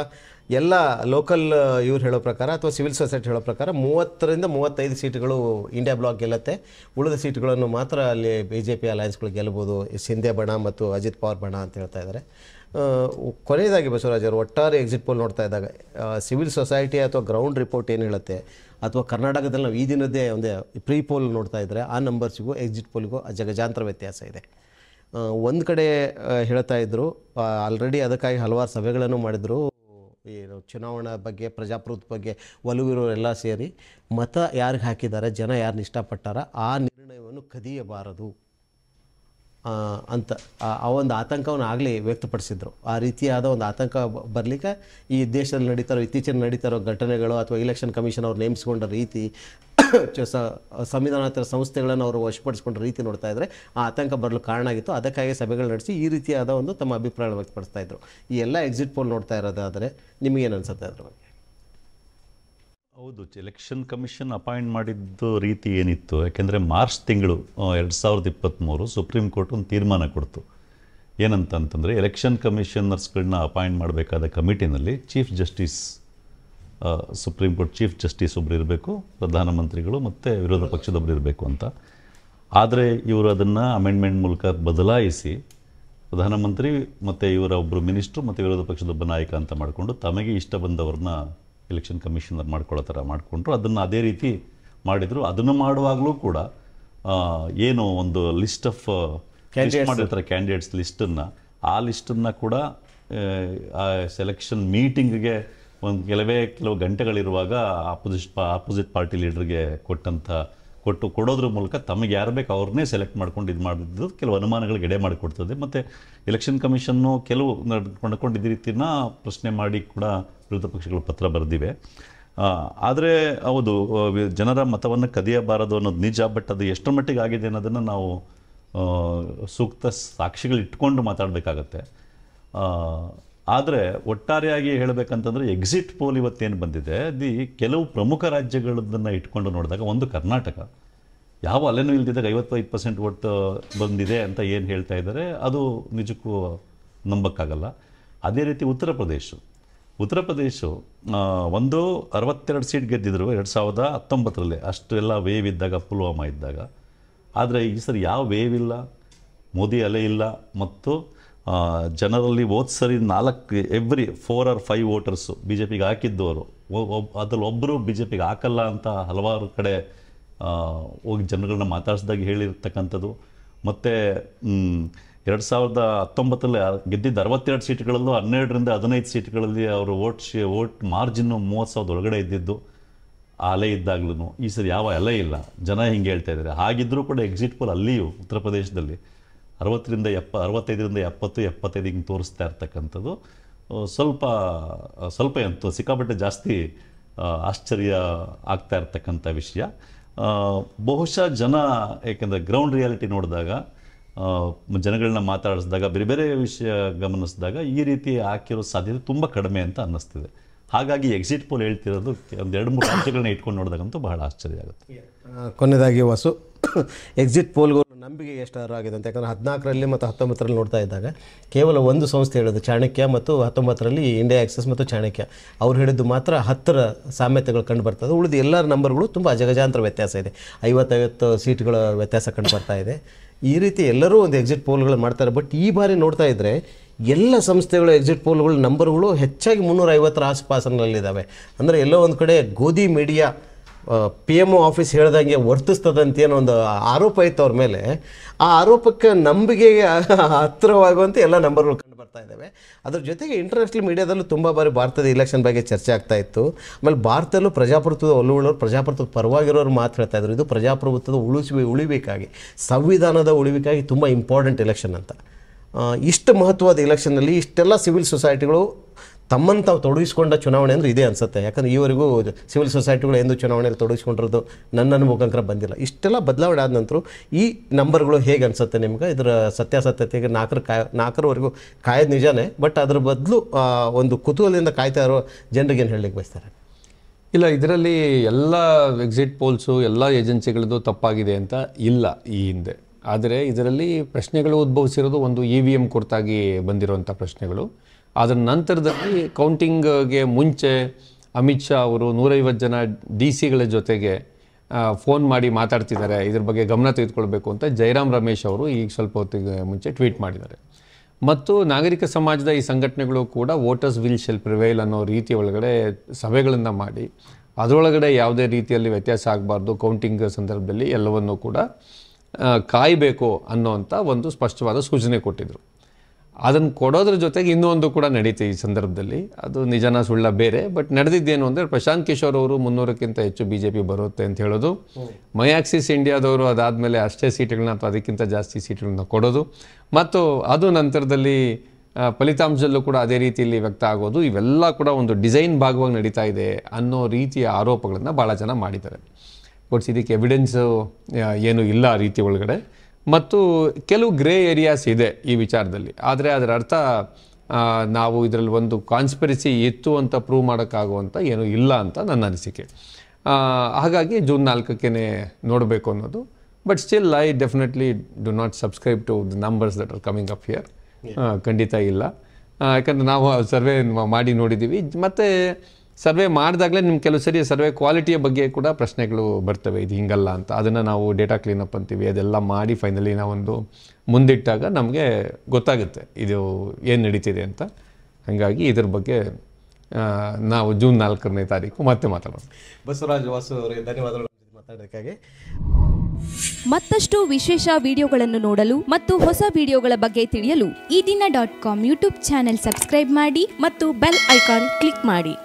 ಎಲ್ಲ ಲೋಕಲ್ ಇವ್ರು ಹೇಳೋ ಪ್ರಕಾರ ಅಥವಾ ಸಿವಿಲ್ ಸೊಸೈಟಿ ಹೇಳೋ ಪ್ರಕಾರ ಮೂವತ್ತರಿಂದ ಮೂವತ್ತೈದು ಸೀಟ್ಗಳು ಇಂಡಿಯಾ ಬ್ಲಾಕ್ ಗೆಲ್ಲುತ್ತೆ ಉಳಿದ ಸೀಟ್ಗಳನ್ನು ಮಾತ್ರ ಅಲ್ಲಿ ಬಿ ಜೆ ಪಿ ಅಲಯನ್ಸ್ಗಳು ಗೆಲ್ಲಬಹುದು ಸಿಂಧೆ ಬಣ ಮತ್ತು ಅಜಿತ್ ಪವಾರ್ ಬಣ ಅಂತ ಹೇಳ್ತಾ ಇದ್ದಾರೆ ಕೊನೆಯದಾಗಿ ಬಸವರಾಜ್ ಅವರು ಒಟ್ಟಾರೆ ಎಕ್ಸಿಟ್ ಪೋಲ್ ನೋಡ್ತಾ ಇದ್ದಾಗ ಸಿವಿಲ್ ಸೊಸೈಟಿ ಅಥವಾ ಗ್ರೌಂಡ್ ರಿಪೋರ್ಟ್ ಏನು ಹೇಳುತ್ತೆ ಅಥವಾ ಕರ್ನಾಟಕದಲ್ಲಿ ನಾವು ಈ ದಿನದ್ದೇ ಒಂದು ಪ್ರೀ ಪೋಲ್ ನೋಡ್ತಾ ಇದ್ದರೆ ಆ ನಂಬರ್ಸಿಗೂ ಎಕ್ಸಿಟ್ ಪೋಲ್ಗೂ ಜಗಜಾಂತರ ವ್ಯತ್ಯಾಸ ಇದೆ ಒಂದು ಕಡೆ ಹೇಳ್ತಾ ಇದ್ದರು ಆಲ್ರೆಡಿ ಅದಕ್ಕಾಗಿ ಹಲವಾರು ಸಭೆಗಳನ್ನು ಮಾಡಿದರು ಏನು ಚುನಾವಣಾ ಬಗ್ಗೆ ಪ್ರಜಾಪ್ರಭುತ್ವ ಬಗ್ಗೆ ಒಲವಿರೋರೆಲ್ಲ ಸೇರಿ ಮತ ಯಾರಿಗೆ ಹಾಕಿದ್ದಾರೆ ಜನ ಯಾರನ್ನ ಇಷ್ಟಪಟ್ಟಾರ ಆ ನಿರ್ಣಯವನ್ನು ಕದಿಯಬಾರದು ಅಂತ ಆ ಒಂದು ಆತಂಕವನ್ನು ಆಗಲಿ ವ್ಯಕ್ತಪಡಿಸಿದ್ರು ಆ ರೀತಿಯಾದ ಒಂದು ಆತಂಕ ಬರಲಿಕ್ಕೆ ಈ ದೇಶದಲ್ಲಿ ನಡೀತಾರೋ ಇತ್ತೀಚಿನ ನಡೀತಾರೋ ಘಟನೆಗಳು ಅಥವಾ ಇಲೆಕ್ಷನ್ ಕಮಿಷನ್ ಅವ್ರು ನೇಮಿಸಿಕೊಂಡ ರೀತಿ *coughs* ಸಂವಿಧಾನಾತ್ಮಕ ಸಂಸ್ಥೆಗಳನ್ನು ಅವರು ವಶಪಡಿಸಿಕೊಂಡ ರೀತಿ ನೋಡ್ತಾ ಇದ್ದರೆ ಆ ಆತಂಕ ಬರಲು ಕಾರಣ ಆಗಿತ್ತು ಅದಕ್ಕಾಗಿ ಸಭೆಗಳು ನಡೆಸಿ ಈ ರೀತಿಯಾದ ಒಂದು ತಮ್ಮ ಅಭಿಪ್ರಾಯ ವ್ಯಕ್ತಪಡಿಸ್ತಾ ಇದ್ದರು ಈ ಎಲ್ಲ ಎಕ್ಸಿಟ್ ಪೋಲ್ ನೋಡ್ತಾ ಇರೋದಾದರೆ ನಿಮಗೇನು ಅನಿಸುತ್ತೆ ಅದ್ರ ಬಗ್ಗೆ ಹೌದು ಎಲೆಕ್ಷನ್ ಕಮಿಷನ್ ಅಪಾಯಿಂಟ್ ಮಾಡಿದ್ದು ರೀತಿ ಏನಿತ್ತು ಯಾಕೆಂದರೆ ಮಾರ್ಚ್ ತಿಂಗಳು ಎರಡು ಸಾವಿರದ ಇಪ್ಪತ್ತ್ಮೂರು ಸುಪ್ರೀಂ ಕೋರ್ಟ್ ಒಂದು ತೀರ್ಮಾನ ಕೊಡ್ತು ಏನಂತಂತಂದರೆ ಎಲೆಕ್ಷನ್ ಕಮಿಷನರ್ಸ್ಗಳನ್ನ ಅಪಾಯಿಂಟ್ ಮಾಡಬೇಕಾದ ಕಮಿಟಿನಲ್ಲಿ chief justice supreme court chief justice ಒಬ್ಬರು ಇರಬೇಕು ಪ್ರಧಾನಮಂತ್ರಿಗಳು ಮತ್ತು ವಿರೋಧ ಪಕ್ಷದೊಬ್ಬರು ಇರಬೇಕು ಅಂತ ಆದರೆ ಇವರು ಅದನ್ನು ಅಮೆಂಡ್ಮೆಂಟ್ ಮೂಲಕ ಬದಲಾಯಿಸಿ ಪ್ರಧಾನಮಂತ್ರಿ ಮತ್ತು ಇವರ ಒಬ್ಬರು ಮಿನಿಸ್ಟ್ರು ಮತ್ತು ವಿರೋಧ ಪಕ್ಷದೊಬ್ಬ ನಾಯಕ ಅಂತ ಮಾಡಿಕೊಂಡು ತಮಗೆ ಇಷ್ಟ ಬಂದವ್ರನ್ನ ಎಲೆಕ್ಷನ್ ಕಮಿಷನರ್ ಮಾಡ್ಕೊಳ್ಳೋ ಥರ ಮಾಡಿಕೊಂಡ್ರು ಅದನ್ನು ಅದೇ ರೀತಿ ಮಾಡಿದರು ಅದನ್ನು ಮಾಡುವಾಗಲೂ ಕೂಡ ಏನು ಒಂದು ಲಿಸ್ಟ್ ಆಫ್ ಮಾಡಿರ್ತಾರೆ ಕ್ಯಾಂಡಿಡೇಟ್ಸ್ ಲಿಸ್ಟನ್ನು ಆ ಲಿಸ್ಟನ್ನು ಕೂಡ ಸೆಲೆಕ್ಷನ್ ಮೀಟಿಂಗ್ಗೆ ಒಂದು ಕೆಲವೇ ಕೆಲವು ಗಂಟೆಗಳಿರುವಾಗ ಆಪೋಸಿಟ್ ಪಾ ಆಪೋಸಿಟ್ ಪಾರ್ಟಿ ಲೀಡರ್ಗೆ ಕೊಟ್ಟಂಥ ಕೊಟ್ಟು ಕೊಡೋದ್ರ ಮೂಲಕ ತಮಗೆ ಯಾರು ಬೇಕು ಅವ್ರನ್ನೇ ಸೆಲೆಕ್ಟ್ ಮಾಡ್ಕೊಂಡು ಇದು ಮಾಡಿದ್ದು ಕೆಲವು ಅನುಮಾನಗಳಿಗೆ ಎಡೆ ಮಾಡಿಕೊಡ್ತದೆ ಮತ್ತು ಎಲೆಕ್ಷನ್ ಕಮಿಷನ್ನು ಕೆಲವು ನಡ್ಕೊಂಡಿದ್ದ ರೀತಿನ ಪ್ರಶ್ನೆ ಮಾಡಿ ಕೂಡ ವಿರೋಧ ಪಕ್ಷಗಳು ಪತ್ರ ಬರೆದಿವೆ ಆದರೆ ಹೌದು ಜನರ ಮತವನ್ನು ಕದಿಯಬಾರದು ಅನ್ನೋದು ನಿಜ ಬಟ್ ಅದು ಎಷ್ಟರ ಮಟ್ಟಿಗೆ ಆಗಿದೆ ಅನ್ನೋದನ್ನು ನಾವು ಸೂಕ್ತ ಸಾಕ್ಷಿಗಳು ಇಟ್ಕೊಂಡು ಮಾತಾಡಬೇಕಾಗತ್ತೆ ಆದರೆ ಒಟ್ಟಾರೆಯಾಗಿ ಹೇಳಬೇಕಂತಂದರೆ ಎಕ್ಸಿಟ್ ಪೋಲ್ ಇವತ್ತೇನು ಬಂದಿದೆ ದಿ ಕೆಲವು ಪ್ರಮುಖ ರಾಜ್ಯಗಳದನ್ನು ಇಟ್ಕೊಂಡು ನೋಡಿದಾಗ ಒಂದು ಕರ್ನಾಟಕ ಯಾವ ಅಲೆನೂ ಇಲ್ದಿದ್ದಾಗ ಐವತ್ತೈದು ಪರ್ಸೆಂಟ್ ಒಟ್ಟು ಬಂದಿದೆ ಅಂತ ಏನು ಹೇಳ್ತಾ ಇದ್ದಾರೆ ಅದು ನಿಜಕ್ಕೂ ನಂಬಕ್ಕಾಗಲ್ಲ ಅದೇ ರೀತಿ ಉತ್ತರ ಪ್ರದೇಶ ಉತ್ತರ ಪ್ರದೇಶ ಒಂದು ಅರವತ್ತೆರಡು ಸೀಟ್ ಗೆದ್ದಿದ್ರು ಎರಡು ಸಾವಿರದ ಹತ್ತೊಂಬತ್ತರಲ್ಲಿ ಅಷ್ಟೆಲ್ಲ ವೇವ್ ಇದ್ದಾಗ ಪುಲ್ವಾಮಾ ಇದ್ದಾಗ ಆದರೆ ಈ ಸರಿ ಯಾವ ವೇವ್ ಇಲ್ಲ ಮೋದಿ ಅಲೆ ಇಲ್ಲ ಮತ್ತು ಜನರಲ್ಲಿ ಓದ್ ಸರಿ ನಾಲ್ಕು every four or five voters B J ಪಿಗೆ ಹಾಕಿದ್ದು ಅವರು ಅದ್ರಲ್ಲಿ ಒಬ್ಬರು ಬಿ ಜೆ ಪಿಗೆ ಹಾಕಲ್ಲ ಅಂತ ಹಲವಾರು ಕಡೆ ಹೋಗಿ ಜನಗಳನ್ನ ಮಾತಾಡಿಸ್ದಾಗ ಹೇಳಿರ್ತಕ್ಕಂಥದ್ದು ಮತ್ತು ಎರಡು ಸಾವಿರದ ಹತ್ತೊಂಬತ್ತಲ್ಲಿ ಗೆದ್ದಿದ್ದ ಅರವತ್ತೆರಡು ಸೀಟ್ಗಳಲ್ಲೂ ಹನ್ನೆರಡರಿಂದ ಹದಿನೈದು ಸೀಟ್ಗಳಲ್ಲಿ ಅವರು ಓಟ್ ಶೇ ಓಟ್ ಮಾರ್ಜಿನ್ನು ಮೂವತ್ತು ಸಾವಿರದ ಒಳಗಡೆ ಇದ್ದಿದ್ದು ಆ ಅಲೆ ಇದ್ದಾಗ್ಲೂ ಈ ಸರಿ ಯಾವ ಅಲೆ ಇಲ್ಲ ಜನ ಹಿಂಗೆ ಹೇಳ್ತಾ ಇದ್ದಾರೆ ಹಾಗಿದ್ದರೂ ಕೂಡ ಎಕ್ಸಿಟ್ ಪೋಲ್ ಅಲ್ಲಿಯೂ ಉತ್ತರ ಪ್ರದೇಶದಲ್ಲಿ ಅರವತ್ತರಿಂದ ಎಪ್ಪ ಅರವತ್ತೈದರಿಂದ ಎಪ್ಪತ್ತು ಎಪ್ಪತ್ತೈದು ಹಿಂಗೆ ತೋರಿಸ್ತಾ ಇರ್ತಕ್ಕಂಥದ್ದು ಸ್ವಲ್ಪ ಸ್ವಲ್ಪ ಎಂತು ಸಿಕ್ಕಾಪಟ್ಟೆ ಜಾಸ್ತಿ ಆಶ್ಚರ್ಯ ಆಗ್ತಾ ಇರ್ತಕ್ಕಂಥ ವಿಷಯ ಬಹುಶಃ ಜನ ಏಕೆಂದರೆ ಗ್ರೌಂಡ್ ರಿಯಾಲಿಟಿ ನೋಡಿದಾಗ ಜನಗಳನ್ನ ಮಾತಾಡಿಸಿದಾಗ ಬೇರೆ ಬೇರೆ ವಿಷಯ ಗಮನಿಸಿದಾಗ ಈ ರೀತಿ ಹಾಕಿರೋ ಸಾಧ್ಯತೆ ತುಂಬ ಕಡಿಮೆ ಅಂತ ಅನ್ನಿಸ್ತಿದೆ ಹಾಗಾಗಿ ಎಕ್ಸಿಟ್ ಪೋಲ್ ಹೇಳ್ತಿರೋದು ಒಂದು ಎರಡು ಮೂರು ರಾಜ್ಯಗಳನ್ನ ಇಟ್ಕೊಂಡು ನೋಡಿದಾಗಂತೂ ಬಹಳ ಆಶ್ಚರ್ಯ ಆಗುತ್ತೆ ಕೊನೆಯದಾಗಿ ವಸು ಎಕ್ಸಿಟ್ *coughs* ಪೋಲ್ಗಳು ನಂಬಿಕೆ ಎಷ್ಟಾದರೂ ಆಗಿದೆ ಅಂತ ಯಾಕಂದರೆ ಹದಿನಾಲ್ಕರಲ್ಲಿ ಮತ್ತು ಹತ್ತೊಂಬತ್ತರಲ್ಲಿ ನೋಡ್ತಾ ಇದ್ದಾಗ ಕೇವಲ ಒಂದು ಸಂಸ್ಥೆ ಹೇಳೋದು ಚಾಣಕ್ಯ ಮತ್ತು ಹತ್ತೊಂಬತ್ತರಲ್ಲಿ ಇಂಡಿಯಾ ಎಕ್ಸೆಸ್ ಮತ್ತು ಚಾಣಕ್ಯ ಅವ್ರು ಹೇಳಿದ್ದು ಮಾತ್ರ ಹತ್ತರ ಸಾಮ್ಯತೆಗಳು ಕಂಡು ಬರ್ತದೆ ಉಳಿದು ಎಲ್ಲರ ನಂಬರ್ಗಳು ತುಂಬ ಅಜಗಜಾಂತರ ವ್ಯತ್ಯಾಸ ಇದೆ ಐವತ್ತೈವತ್ತು ಸೀಟ್ಗಳ ವ್ಯತ್ಯಾಸ ಕಂಡು ಇದೆ ಈ ರೀತಿ ಎಲ್ಲರೂ ಒಂದು ಎಕ್ಸಿಟ್ ಪೋಲ್ಗಳು ಮಾಡ್ತಾರೆ ಬಟ್ ಈ ಬಾರಿ ನೋಡ್ತಾ ಇದ್ದರೆ ಎಲ್ಲ ಸಂಸ್ಥೆಗಳು ಎಕ್ಸಿಟ್ ಪೋಲ್ಗಳು ನಂಬರ್ಗಳು ಹೆಚ್ಚಾಗಿ ಮುನ್ನೂರೈವತ್ತರ ಆಸುಪಾಸಿನಲ್ಲಿದ್ದಾವೆ ಅಂದರೆ ಎಲ್ಲೋ ಒಂದು ಕಡೆ Godi media P M O office ಹೇಳ್ದಂಗೆ ವರ್ತಿಸ್ತದಂತೇನೋ ಒಂದು ಆರೋಪ ಇತ್ತು ಅವ್ರ ಮೇಲೆ ಆ ಆರೋಪಕ್ಕೆ ನಂಬಿಕೆಗೆ ಹತ್ತಿರವಾಗುವಂತೆ ಎಲ್ಲ ನಂಬರ್ಗಳು ಮಾತಾಡ್ತಾ ಇದ್ದೇವೆ ಅದ್ರ ಜೊತೆಗೆ ಇಂಟರ್ನ್ಯಾಷನಲ್ ಮೀಡಿಯಾದಲ್ಲೂ ತುಂಬ ಬಾರಿ ಭಾರತದ ಇಲೆಕ್ಷನ್ ಬಗ್ಗೆ ಚರ್ಚೆ ಆಗ್ತಾ ಇತ್ತು ಆಮೇಲೆ ಭಾರತದಲ್ಲೂ ಪ್ರಜಾಪ್ರಭುತ್ವದ ಒಲುವುಳ್ಳವರು ಪ್ರಜಾಪ್ರಭುತ್ವದ ಪರವಾಗಿರೋರು ಮಾತು ಹೇಳ್ತಾ ಇದ್ರು ಇದು ಪ್ರಜಾಪ್ರಭುತ್ವದ ಉಳಿಸಿ ಉಳಿಬೇಕಾಗಿ ಸಂವಿಧಾನದ ಉಳಿಬೇಕಾಗಿ ತುಂಬ ಇಂಪಾರ್ಟೆಂಟ್ ಎಲೆಕ್ಷನ್ ಅಂತ ಇಷ್ಟು ಮಹತ್ವದ ಎಲೆಕ್ಷನಲ್ಲಿ ಇಷ್ಟೆಲ್ಲ ಸಿವಿಲ್ ಸೊಸೈಟಿಗಳು ತಮ್ಮನ್ನು ತಾವು ತೊಡಗಿಸ್ಕೊಂಡ ಚುನಾವಣೆ ಅಂದರೆ ಇದೇ ಅನಿಸುತ್ತೆ ಯಾಕಂದರೆ ಈವರೆಗೂ ಸಿವಿಲ್ ಸೊಸೈಟಿಗಳು ಎಂದು ಚುನಾವಣೆಯಲ್ಲಿ ತೊಡಗಿಸ್ಕೊಂಡಿರೋದು ನನ್ನ ಮುಖಾಂತರ ಬಂದಿಲ್ಲ ಇಷ್ಟೆಲ್ಲ ಬದಲಾವಣೆ ಆದ ನಂತರ ಈ ನಂಬರ್ಗಳು ಹೇಗೆ ಅನಿಸುತ್ತೆ ನಿಮ್ಗೆ ಇದರ ಸತ್ಯಾಸತ್ಯತೆಗೆ ನಾಲ್ಕರ ಕಾಯ ನಾಲ್ಕರವರೆಗೂ ಕಾಯೋದು ನಿಜಾನೇ ಬಟ್ ಅದರ ಬದಲು ಒಂದು ಕುತೂಹಲದಿಂದ ಕಾಯ್ತಾ ಇರೋ ಜನರಿಗೆ ಏನು ಹೇಳಲಿಕ್ಕೆ ಬಯಸ್ತಾರೆ ಇಲ್ಲ ಇದರಲ್ಲಿ ಎಲ್ಲ ಎಕ್ಸಿಟ್ ಪೋಲ್ಸು ಎಲ್ಲ ಏಜೆನ್ಸಿಗಳದ್ದು ತಪ್ಪಾಗಿದೆ ಅಂತ ಇಲ್ಲ ಈ ಹಿಂದೆ ಆದರೆ ಇದರಲ್ಲಿ ಪ್ರಶ್ನೆಗಳು ಉದ್ಭವಿಸಿರೋದು ಒಂದು ಇ e ವಿ ಎಮ್ ಕುರ್ತಾಗಿ ಬಂದಿರುವಂಥ ಪ್ರಶ್ನೆಗಳು ಅದರ ನಂತರದಲ್ಲಿ ಕೌಂಟಿಂಗ್ಗೆ ಮುಂಚೆ ಅಮಿತ್ ಶಾ ಅವರು ನೂರೈವತ್ತು ಜನ ಡಿ ಸಿಗಳ ಜೊತೆಗೆ ಫೋನ್ ಮಾಡಿ ಮಾತಾಡ್ತಿದ್ದಾರೆ ಇದ್ರ ಬಗ್ಗೆ ಗಮನ ತೆಗೆದುಕೊಳ್ಬೇಕು ಅಂತ ಜೈರಾಮ್ ರಮೇಶ್ ಅವರು ಈಗ ಸ್ವಲ್ಪ ಹೊತ್ತಿಗೆ ಮುಂಚೆ ಟ್ವೀಟ್ ಮಾಡಿದ್ದಾರೆ ಮತ್ತು ನಾಗರಿಕ ಸಮಾಜದ ಈ ಸಂಘಟನೆಗಳು ಕೂಡ ವೋಟರ್ಸ್ ವಿಲ್ ಶೆಲ್ ಪ್ರಿವೈಲ್ ಅನ್ನೋ ರೀತಿ ಒಳಗಡೆ ಸಭೆಗಳನ್ನು ಮಾಡಿ ಅದರೊಳಗಡೆ ಯಾವುದೇ ರೀತಿಯಲ್ಲಿ ವ್ಯತ್ಯಾಸ ಆಗಬಾರ್ದು ಕೌಂಟಿಂಗ್ ಸಂದರ್ಭದಲ್ಲಿ ಎಲ್ಲವನ್ನೂ ಕೂಡ ಕಾಯಬೇಕು ಅನ್ನೋವಂಥ ಒಂದು ಸ್ಪಷ್ಟವಾದ ಸೂಚನೆ ಕೊಟ್ಟಿದ್ದರು ಅದನ್ನು ಕೊಡೋದ್ರ ಜೊತೆಗೆ ಇನ್ನೊಂದು ಕೂಡ ನಡೀತೆ ಈ ಸಂದರ್ಭದಲ್ಲಿ ಅದು ನಿಜನ ಸುಳ್ಳ ಬೇರೆ ಬಟ್ ನಡೆದಿದ್ದೇನು ಅಂದರೆ ಪ್ರಶಾಂತ್ ಕಿಶೋರ್ ಅವರು ಮುನ್ನೂರಕ್ಕಿಂತ ಹೆಚ್ಚು ಬಿ ಜೆ ಪಿ ಬರುತ್ತೆ ಅಂತ ಹೇಳೋದು ಮಯಾಕ್ಸಿಸ್ ಇಂಡಿಯಾದವರು ಅದಾದಮೇಲೆ ಅಷ್ಟೇ ಸೀಟ್ಗಳನ್ನ ಅಥವಾ ಅದಕ್ಕಿಂತ ಜಾಸ್ತಿ ಸೀಟ್ಗಳನ್ನ ಕೊಡೋದು ಮತ್ತು ಅದು ನಂತರದಲ್ಲಿ ಫಲಿತಾಂಶದಲ್ಲೂ ಕೂಡ ಅದೇ ರೀತಿಯಲ್ಲಿ ವ್ಯಕ್ತ ಆಗೋದು ಇವೆಲ್ಲ ಕೂಡ ಒಂದು ಡಿಸೈನ್ ಭಾಗವಾಗಿ ನಡೀತಾ ಇದೆ ಅನ್ನೋ ರೀತಿಯ ಆರೋಪಗಳನ್ನು ಭಾಳ ಜನ ಮಾಡಿದ್ದಾರೆ ಕೊಡ್ಸಿದಕ್ಕೆ ಇದಕ್ಕೆ ಎವಿಡೆನ್ಸು ಏನು ಇಲ್ಲ ಆ ರೀತಿ ಒಳಗಡೆ ಮತ್ತು ಕೆಲವು ಗ್ರೇ ಏರಿಯಾಸ್ ಇದೆ ಈ ವಿಚಾರದಲ್ಲಿ ಆದರೆ ಅದರ ಅರ್ಥ ನಾವು ಇದರಲ್ಲಿ ಒಂದು ಕಾನ್ಸ್ಪಿರಸಿ ಇತ್ತು ಅಂತ ಪ್ರೂವ್ ಮಾಡೋಕ್ಕಾಗುವಂಥ ಏನೂ ಇಲ್ಲ ಅಂತ ನನ್ನ ಅನಿಸಿಕೆ ಹಾಗಾಗಿ ಜೂನ್ ನಾಲ್ಕಕ್ಕೇ ನೋಡಬೇಕು ಅನ್ನೋದು but still I definitely do not subscribe to the numbers that are coming up here ಖಂಡಿತ ಇಲ್ಲ ಯಾಕಂದರೆ ನಾವು ಸರ್ವೆ ಮಾಡಿ ನೋಡಿದ್ದೀವಿ ಮತ್ತು ಸರ್ವೆ ಮಾಡಿದಾಗಲೇ ನಿಮ್ಗೆ ಕೆಲವು ಸರಿ ಸರ್ವೆ ಕ್ವಾಲಿಟಿಯ ಬಗ್ಗೆ ಕೂಡ ಪ್ರಶ್ನೆಗಳು ಬರ್ತವೆ ಇದು ಹಿಂಗಲ್ಲ ಅಂತ ಅದನ್ನು ನಾವು ಡೇಟಾ ಕ್ಲೀನಪ್ ಅಂತೀವಿ ಅದೆಲ್ಲ ಮಾಡಿ ಫೈನಲಿ ನಾವೊಂದು ಮುಂದಿಟ್ಟಾಗ ನಮಗೆ ಗೊತ್ತಾಗುತ್ತೆ ಇದು ಏನು ನಡೀತಿದೆ ಅಂತ ಹಾಗಾಗಿ ಇದ್ರ ಬಗ್ಗೆ ನಾವು ಜೂನ್ ನಾಲ್ಕನೇ ತಾರೀಕು ಮತ್ತೆ ಮಾತಾಡೋಣ ಬಸವರಾಜ್ ವಾಸು ಅವರಿಗೆ ಧನ್ಯವಾದಗಳು ಮತ್ತಷ್ಟು ವಿಶೇಷ ವಿಡಿಯೋಗಳನ್ನು ನೋಡಲು ಮತ್ತು ಹೊಸ ವಿಡಿಯೋಗಳ ಬಗ್ಗೆ ತಿಳಿಯಲು Ee Dina dot com YouTube channel subscribe ಮಾಡಿ ಮತ್ತು ಬೆಲ್ ಐಕಾನ್ ಕ್ಲಿಕ್ ಮಾಡಿ